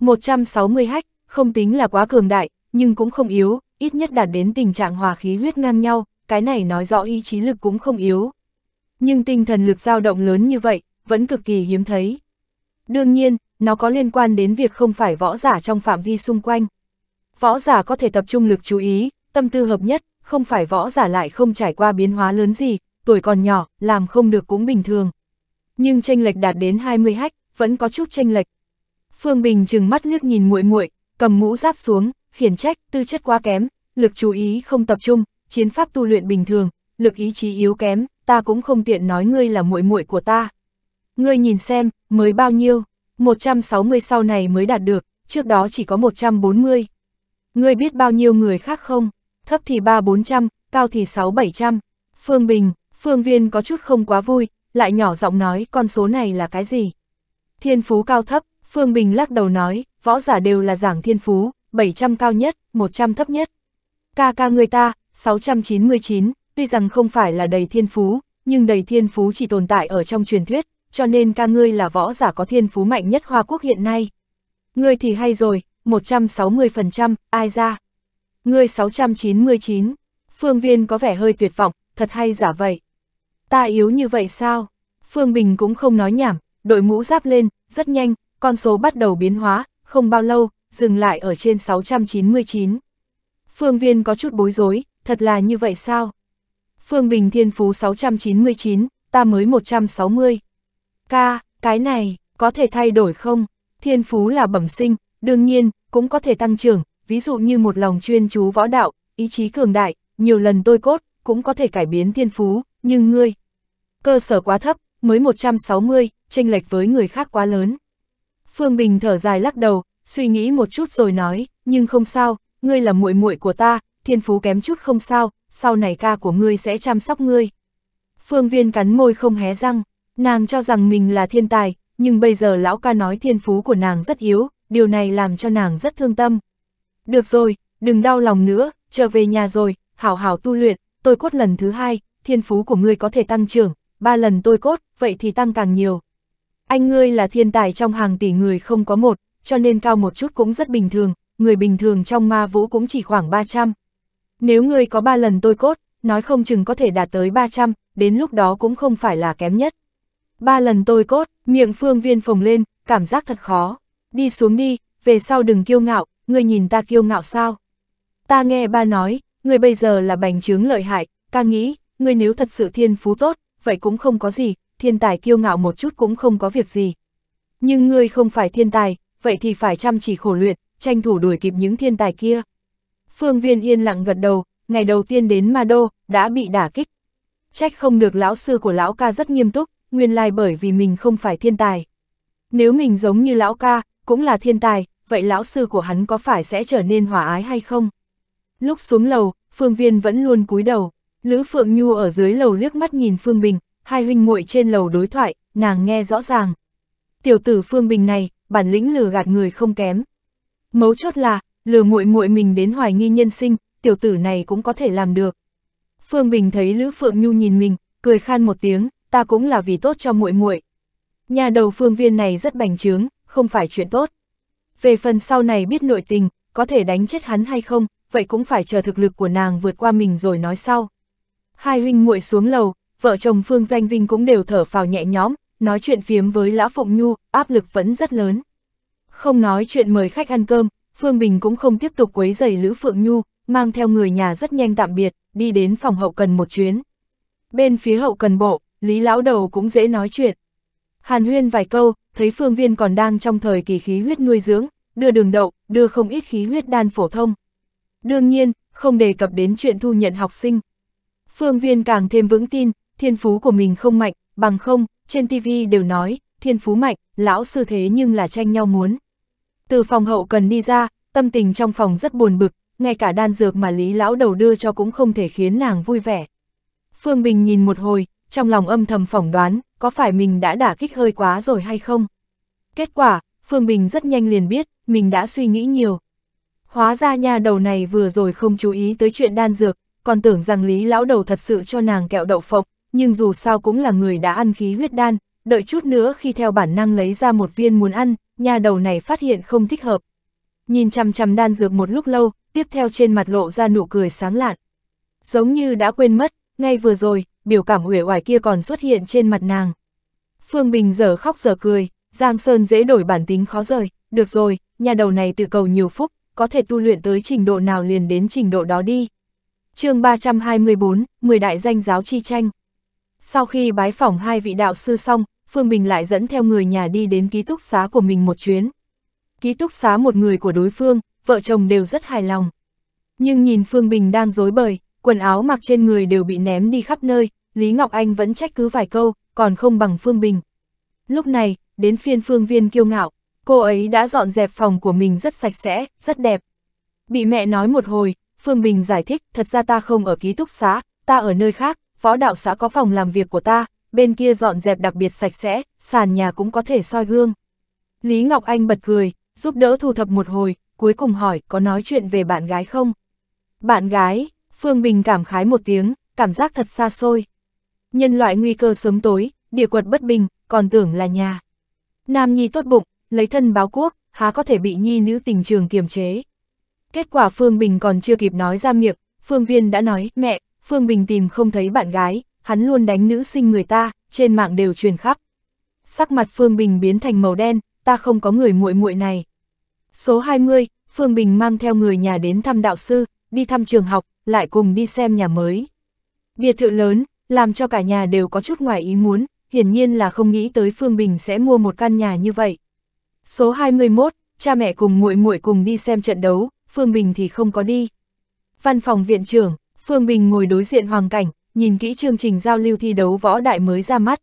160 hách, không tính là quá cường đại, nhưng cũng không yếu, ít nhất đạt đến tình trạng hòa khí huyết ngang nhau, cái này nói rõ ý chí lực cũng không yếu, nhưng tinh thần lực dao động lớn như vậy, vẫn cực kỳ hiếm thấy. Đương nhiên, nó có liên quan đến việc không phải võ giả trong phạm vi xung quanh. Võ giả có thể tập trung lực chú ý, tâm tư hợp nhất, không phải võ giả lại không trải qua biến hóa lớn gì, tuổi còn nhỏ, làm không được cũng bình thường. Nhưng tranh lệch đạt đến 20 hách, vẫn có chút tranh lệch. Phương Bình chừng mắt liếc nhìn muội muội, cầm mũ giáp xuống, khiển trách, tư chất quá kém, lực chú ý không tập trung, chiến pháp tu luyện bình thường, lực ý chí yếu kém, ta cũng không tiện nói ngươi là muội muội của ta. Ngươi nhìn xem, mới bao nhiêu, 160 sau này mới đạt được, trước đó chỉ có 140. Ngươi biết bao nhiêu người khác không? Thấp thì 3-400, cao thì 6-700. Phương Bình, Phương Viên có chút không quá vui, lại nhỏ giọng nói con số này là cái gì? Thiên phú cao thấp, Phương Bình lắc đầu nói, võ giả đều là giảng thiên phú, 700 cao nhất, 100 thấp nhất. Ca ca người ta, 699 tuy rằng không phải là đầy thiên phú, nhưng đầy thiên phú chỉ tồn tại ở trong truyền thuyết, cho nên ca ngươi là võ giả có thiên phú mạnh nhất Hoa Quốc hiện nay. Ngươi thì hay rồi, 160%, ai ra? Ngươi 699, phương viên có vẻ hơi tuyệt vọng, thật hay giả vậy. Ta yếu như vậy sao? Phương Bình cũng không nói nhảm, đội mũ giáp lên, rất nhanh, con số bắt đầu biến hóa, không bao lâu, dừng lại ở trên 699. Phương Viên có chút bối rối, thật là như vậy sao? Phương Bình Thiên Phú 699, ta mới 160. Ca, cái này, có thể thay đổi không? Thiên Phú là bẩm sinh, đương nhiên, cũng có thể tăng trưởng, ví dụ như một lòng chuyên chú võ đạo, ý chí cường đại, nhiều lần tôi cốt, cũng có thể cải biến Thiên Phú, nhưng ngươi, cơ sở quá thấp, mới 160, chênh lệch với người khác quá lớn. Phương Bình thở dài lắc đầu, suy nghĩ một chút rồi nói, nhưng không sao, ngươi là muội muội của ta, thiên phú kém chút không sao, sau này ca của ngươi sẽ chăm sóc ngươi. Phương viên cắn môi không hé răng, nàng cho rằng mình là thiên tài, nhưng bây giờ lão ca nói thiên phú của nàng rất yếu, điều này làm cho nàng rất thương tâm. Được rồi, đừng đau lòng nữa, trở về nhà rồi, hảo hảo tu luyện, tôi cốt lần thứ hai, thiên phú của ngươi có thể tăng trưởng, ba lần tôi cốt, vậy thì tăng càng nhiều. Anh ngươi là thiên tài trong hàng tỷ người không có một, cho nên cao một chút cũng rất bình thường, người bình thường trong ma vũ cũng chỉ khoảng 300. Nếu ngươi có ba lần tôi cốt, nói không chừng có thể đạt tới 300, đến lúc đó cũng không phải là kém nhất. Ba lần tôi cốt, miệng phương viên phồng lên, cảm giác thật khó. Đi xuống đi, về sau đừng kiêu ngạo, ngươi nhìn ta kiêu ngạo sao? Ta nghe ba nói, ngươi bây giờ là bành trướng lợi hại, ta nghĩ, ngươi nếu thật sự thiên phú tốt, vậy cũng không có gì, thiên tài kiêu ngạo một chút cũng không có việc gì. Nhưng ngươi không phải thiên tài, vậy thì phải chăm chỉ khổ luyện, tranh thủ đuổi kịp những thiên tài kia. Phương Viên yên lặng gật đầu, ngày đầu tiên đến Ma Đô, đã bị đả kích. Trách không được lão sư của lão ca rất nghiêm túc, nguyên lai bởi vì mình không phải thiên tài. Nếu mình giống như lão ca, cũng là thiên tài, vậy lão sư của hắn có phải sẽ trở nên hòa ái hay không? Lúc xuống lầu, Phương Viên vẫn luôn cúi đầu, Lữ Phượng Nhu ở dưới lầu liếc mắt nhìn Phương Bình, hai huynh muội trên lầu đối thoại, nàng nghe rõ ràng. Tiểu tử Phương Bình này, bản lĩnh lừa gạt người không kém. Mấu chốt là, lừa muội muội mình đến hoài nghi nhân sinh, tiểu tử này cũng có thể làm được. Phương Bình thấy Lữ Phượng Nhu nhìn mình, cười khan một tiếng, ta cũng là vì tốt cho muội muội. Nhà đầu phương viên này rất bành trướng, không phải chuyện tốt. Về phần sau này biết nội tình, có thể đánh chết hắn hay không, vậy cũng phải chờ thực lực của nàng vượt qua mình rồi nói sau. Hai huynh muội xuống lầu, vợ chồng Phương Danh Vinh cũng đều thở phào nhẹ nhõm, nói chuyện phiếm với Lão Phụng Nhu, áp lực vẫn rất lớn. Không nói chuyện mời khách ăn cơm, Phương Bình cũng không tiếp tục quấy giày Lữ Phượng Nhu, mang theo người nhà rất nhanh tạm biệt, đi đến phòng hậu cần một chuyến. Bên phía hậu cần bộ, Lý Lão Đầu cũng dễ nói chuyện. Hàn huyên vài câu, thấy phương viên còn đang trong thời kỳ khí huyết nuôi dưỡng, đưa đường đậu, đưa không ít khí huyết đan phổ thông. Đương nhiên, không đề cập đến chuyện thu nhận học sinh. Phương viên càng thêm vững tin, thiên phú của mình không mạnh, bằng không, trên TV đều nói, thiên phú mạnh, lão sư thế nhưng là tranh nhau muốn. Từ phòng hậu cần đi ra, tâm tình trong phòng rất buồn bực, ngay cả đan dược mà Lý Lão đầu đưa cho cũng không thể khiến nàng vui vẻ. Phương Bình nhìn một hồi, trong lòng âm thầm phỏng đoán, có phải mình đã đả kích hơi quá rồi hay không? Kết quả, Phương Bình rất nhanh liền biết, mình đã suy nghĩ nhiều. Hóa ra nhà đầu này vừa rồi không chú ý tới chuyện đan dược, còn tưởng rằng Lý Lão đầu thật sự cho nàng kẹo đậu phộng, nhưng dù sao cũng là người đã ăn khí huyết đan, đợi chút nữa khi theo bản năng lấy ra một viên muốn ăn, nhà đầu này phát hiện không thích hợp. Nhìn chằm chằm đan dược một lúc lâu, tiếp theo trên mặt lộ ra nụ cười sáng lạn. Giống như đã quên mất, ngay vừa rồi, biểu cảm uể oải kia còn xuất hiện trên mặt nàng. Phương Bình giờ khóc giờ cười, Giang Sơn dễ đổi bản tính khó rời, được rồi, nhà đầu này tự cầu nhiều phúc, có thể tu luyện tới trình độ nào liền đến trình độ đó đi. chương 324, 10 đại danh giáo chi tranh. Sau khi bái phỏng hai vị đạo sư xong, Phương Bình lại dẫn theo người nhà đi đến ký túc xá của mình một chuyến. Ký túc xá một người của đối phương, vợ chồng đều rất hài lòng. Nhưng nhìn Phương Bình đang dối bời, quần áo mặc trên người đều bị ném đi khắp nơi, Lý Ngọc Anh vẫn trách cứ vài câu, còn không bằng Phương Bình. Lúc này, đến phiên Phương Viên kiêu ngạo, cô ấy đã dọn dẹp phòng của mình rất sạch sẽ, rất đẹp. Bị mẹ nói một hồi, Phương Bình giải thích, thật ra ta không ở ký túc xá, ta ở nơi khác, Phó đạo xã có phòng làm việc của ta, bên kia dọn dẹp đặc biệt sạch sẽ, sàn nhà cũng có thể soi gương. Lý Ngọc Anh bật cười, giúp đỡ thu thập một hồi, cuối cùng hỏi có nói chuyện về bạn gái không? Bạn gái, Phương Bình cảm khái một tiếng, cảm giác thật xa xôi. Nhân loại nguy cơ sớm tối, địa quật bất bình, còn tưởng là nhà. Nam Nhi tốt bụng, lấy thân báo quốc, há có thể bị Nhi nữ tình trường kiềm chế. Kết quả Phương Bình còn chưa kịp nói ra miệng, Phương Viên đã nói, mẹ, Phương Bình tìm không thấy bạn gái, hắn luôn đánh nữ sinh người ta, trên mạng đều truyền khắp. Sắc mặt Phương Bình biến thành màu đen, ta không có người muội muội này. Số 20, Phương Bình mang theo người nhà đến thăm đạo sư, đi thăm trường học, lại cùng đi xem nhà mới. Biệt thự lớn, làm cho cả nhà đều có chút ngoài ý muốn, hiển nhiên là không nghĩ tới Phương Bình sẽ mua một căn nhà như vậy. Số 21, cha mẹ cùng muội muội cùng đi xem trận đấu, Phương Bình thì không có đi. Văn phòng viện trưởng, Phương Bình ngồi đối diện Hoàng Cảnh, nhìn kỹ chương trình giao lưu thi đấu võ đại mới ra mắt.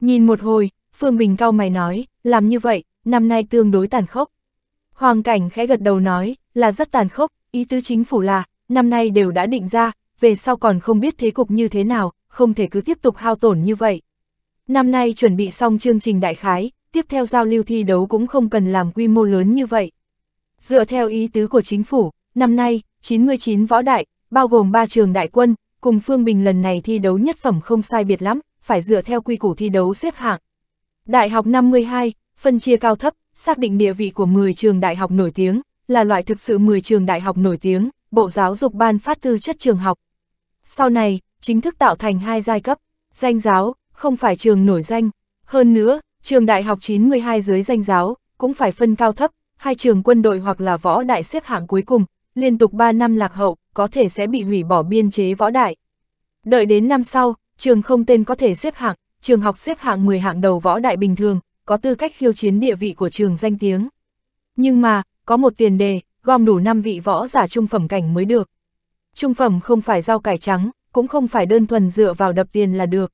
Nhìn một hồi, Phương Bình cao mày nói, làm như vậy, năm nay tương đối tàn khốc. Hoàng Cảnh khẽ gật đầu nói, là rất tàn khốc, ý tứ chính phủ là, năm nay đều đã định ra, về sau còn không biết thế cục như thế nào, không thể cứ tiếp tục hao tổn như vậy. Năm nay chuẩn bị xong chương trình đại khái, tiếp theo giao lưu thi đấu cũng không cần làm quy mô lớn như vậy. Dựa theo ý tứ của chính phủ, năm nay, 99 võ đại, bao gồm 3 trường đại quân, cùng Phương Bình lần này thi đấu nhất phẩm không sai biệt lắm, phải dựa theo quy củ thi đấu xếp hạng. Đại học 52, phân chia cao thấp, xác định địa vị của 10 trường đại học nổi tiếng, là loại thực sự 10 trường đại học nổi tiếng, Bộ Giáo dục ban phát tư chất trường học. Sau này, chính thức tạo thành hai giai cấp, danh giáo, không phải trường nổi danh. Hơn nữa, trường đại học 92 dưới danh giáo, cũng phải phân cao thấp, hai trường quân đội hoặc là võ đại xếp hạng cuối cùng, liên tục 3 năm lạc hậu, có thể sẽ bị hủy bỏ biên chế võ đại. Đợi đến năm sau, trường không tên có thể xếp hạng, trường học xếp hạng 10 hạng đầu võ đại bình thường, có tư cách khiêu chiến địa vị của trường danh tiếng. Nhưng mà, có một tiền đề, gom đủ 5 vị võ giả trung phẩm cảnh mới được. Trung phẩm không phải rau cải trắng, cũng không phải đơn thuần dựa vào đập tiền là được.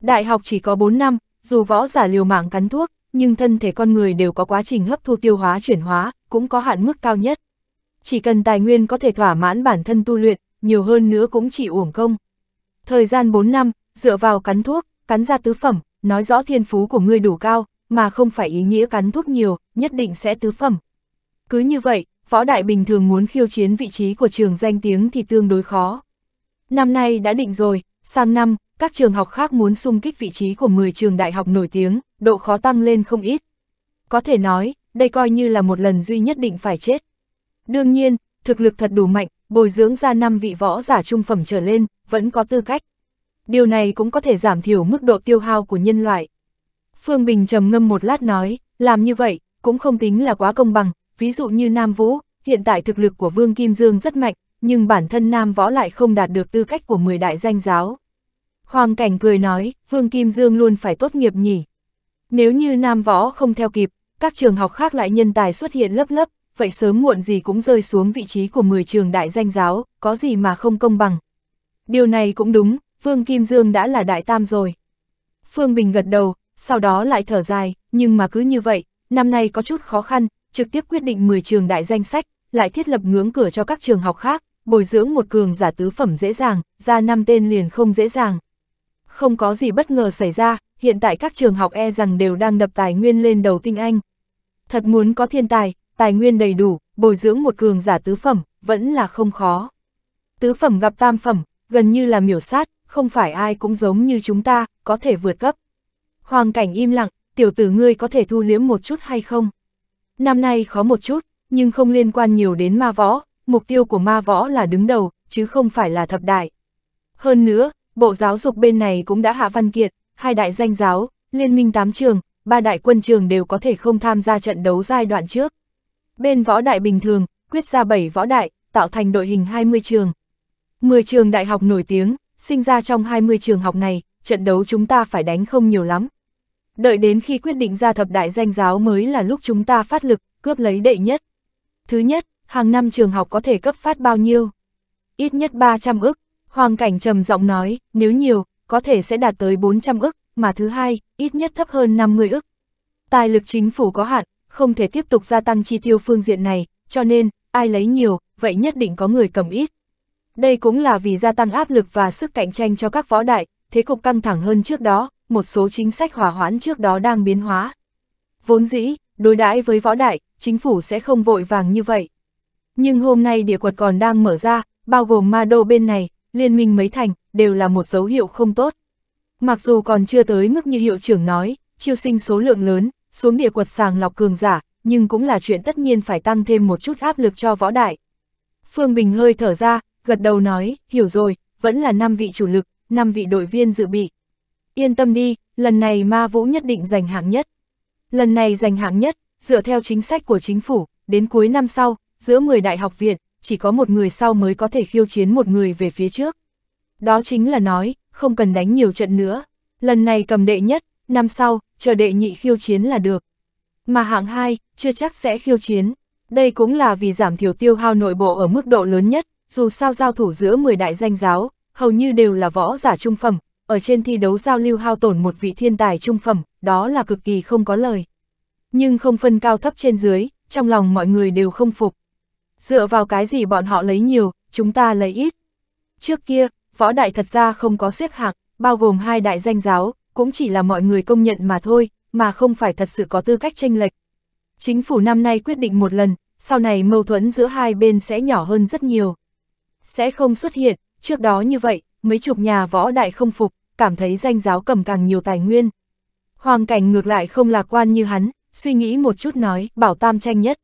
Đại học chỉ có 4 năm, dù võ giả liều mạng cắn thuốc, nhưng thân thể con người đều có quá trình hấp thu tiêu hóa chuyển hóa, cũng có hạn mức cao nhất chỉ cần tài nguyên có thể thỏa mãn bản thân tu luyện, nhiều hơn nữa cũng chỉ uổng công. Thời gian 4 năm, dựa vào cắn thuốc, cắn ra tứ phẩm, nói rõ thiên phú của ngươi đủ cao, mà không phải ý nghĩa cắn thuốc nhiều, nhất định sẽ tứ phẩm. Cứ như vậy, Võ Đại Bình thường muốn khiêu chiến vị trí của trường danh tiếng thì tương đối khó. Năm nay đã định rồi, sang năm, các trường học khác muốn xung kích vị trí của 10 trường đại học nổi tiếng, độ khó tăng lên không ít. Có thể nói, đây coi như là một lần duy nhất định phải chết. Đương nhiên, thực lực thật đủ mạnh, bồi dưỡng ra 5 vị võ giả trung phẩm trở lên, vẫn có tư cách. Điều này cũng có thể giảm thiểu mức độ tiêu hao của nhân loại. Phương Bình trầm ngâm một lát nói, làm như vậy, cũng không tính là quá công bằng, ví dụ như Nam Vũ, hiện tại thực lực của Vương Kim Dương rất mạnh, nhưng bản thân Nam Võ lại không đạt được tư cách của 10 đại danh giáo. Hoàng Cảnh cười nói, Vương Kim Dương luôn phải tốt nghiệp nhỉ. Nếu như Nam Võ không theo kịp, các trường học khác lại nhân tài xuất hiện lớp lớp, vậy sớm muộn gì cũng rơi xuống vị trí của 10 trường đại danh giáo, có gì mà không công bằng. Điều này cũng đúng, Vương Kim Dương đã là đại tam rồi. Phương Bình gật đầu, sau đó lại thở dài, nhưng mà cứ như vậy, năm nay có chút khó khăn, trực tiếp quyết định 10 trường đại danh sách, lại thiết lập ngưỡng cửa cho các trường học khác, bồi dưỡng một cường giả tứ phẩm dễ dàng, ra năm tên liền không dễ dàng. Không có gì bất ngờ xảy ra, hiện tại các trường học e rằng đều đang đập tài nguyên lên đầu tinh anh. Thật muốn có thiên tài, tài nguyên đầy đủ, bồi dưỡng một cường giả tứ phẩm, vẫn là không khó. Tứ phẩm gặp tam phẩm, gần như là miểu sát, không phải ai cũng giống như chúng ta, có thể vượt cấp. Hoàng cảnh im lặng, tiểu tử ngươi có thể thu liếm một chút hay không? Năm nay khó một chút, nhưng không liên quan nhiều đến ma võ, mục tiêu của ma võ là đứng đầu, chứ không phải là thập đại. Hơn nữa, bộ giáo dục bên này cũng đã hạ văn kiệt, hai đại danh giáo, liên minh tám trường, ba đại quân trường đều có thể không tham gia trận đấu giai đoạn trước. Bên võ đại bình thường, quyết ra 7 võ đại, tạo thành đội hình 20 trường. 10 trường đại học nổi tiếng, sinh ra trong 20 trường học này, trận đấu chúng ta phải đánh không nhiều lắm. Đợi đến khi quyết định ra thập đại danh giáo mới là lúc chúng ta phát lực, cướp lấy đệ nhất. Thứ nhất, hàng năm trường học có thể cấp phát bao nhiêu? Ít nhất 300 ức, Hoàng Cảnh trầm giọng nói, nếu nhiều, có thể sẽ đạt tới 400 ức, mà thứ hai, ít nhất thấp hơn 50 ức. Tài lực chính phủ có hạn, không thể tiếp tục gia tăng chi tiêu phương diện này, cho nên, ai lấy nhiều, vậy nhất định có người cầm ít. Đây cũng là vì gia tăng áp lực và sức cạnh tranh cho các võ đại, thế cục căng thẳng hơn trước đó, một số chính sách hỏa hoãn trước đó đang biến hóa. Vốn dĩ, đối đãi với võ đại, chính phủ sẽ không vội vàng như vậy. Nhưng hôm nay địa quật còn đang mở ra, bao gồm ma đô bên này, liên minh mấy thành, đều là một dấu hiệu không tốt. Mặc dù còn chưa tới mức như hiệu trưởng nói, chiêu sinh số lượng lớn, xuống địa quật sàng lọc cường giả, nhưng cũng là chuyện tất nhiên phải tăng thêm một chút áp lực cho võ đại. Phương Bình hơi thở ra, gật đầu nói, hiểu rồi, vẫn là 5 vị chủ lực, 5 vị đội viên dự bị. Yên tâm đi, lần này ma vũ nhất định giành hạng nhất. Lần này giành hạng nhất, dựa theo chính sách của chính phủ, đến cuối năm sau, giữa 10 đại học viện, chỉ có một người sau mới có thể khiêu chiến một người về phía trước. Đó chính là nói, không cần đánh nhiều trận nữa. Lần này cầm đệ nhất, năm sau, chờ đệ nhị khiêu chiến là được. Mà hạng 2, chưa chắc sẽ khiêu chiến. Đây cũng là vì giảm thiểu tiêu hao nội bộ ở mức độ lớn nhất, dù sao giao thủ giữa 10 đại danh giáo, hầu như đều là võ giả trung phẩm, ở trên thi đấu giao lưu hao tổn một vị thiên tài trung phẩm, đó là cực kỳ không có lời. Nhưng không phân cao thấp trên dưới, trong lòng mọi người đều không phục. Dựa vào cái gì bọn họ lấy nhiều, chúng ta lấy ít. Trước kia, võ đại thật ra không có xếp hạng, bao gồm hai đại danh giáo, cũng chỉ là mọi người công nhận mà thôi, mà không phải thật sự có tư cách tranh lệch. Chính phủ năm nay quyết định một lần, sau này mâu thuẫn giữa hai bên sẽ nhỏ hơn rất nhiều. Sẽ không xuất hiện, trước đó như vậy, mấy chục nhà võ đại không phục, cảm thấy danh giáo cầm càng nhiều tài nguyên. Hoàng cảnh ngược lại không lạc quan như hắn, suy nghĩ một chút nói, bảo tam tranh nhất.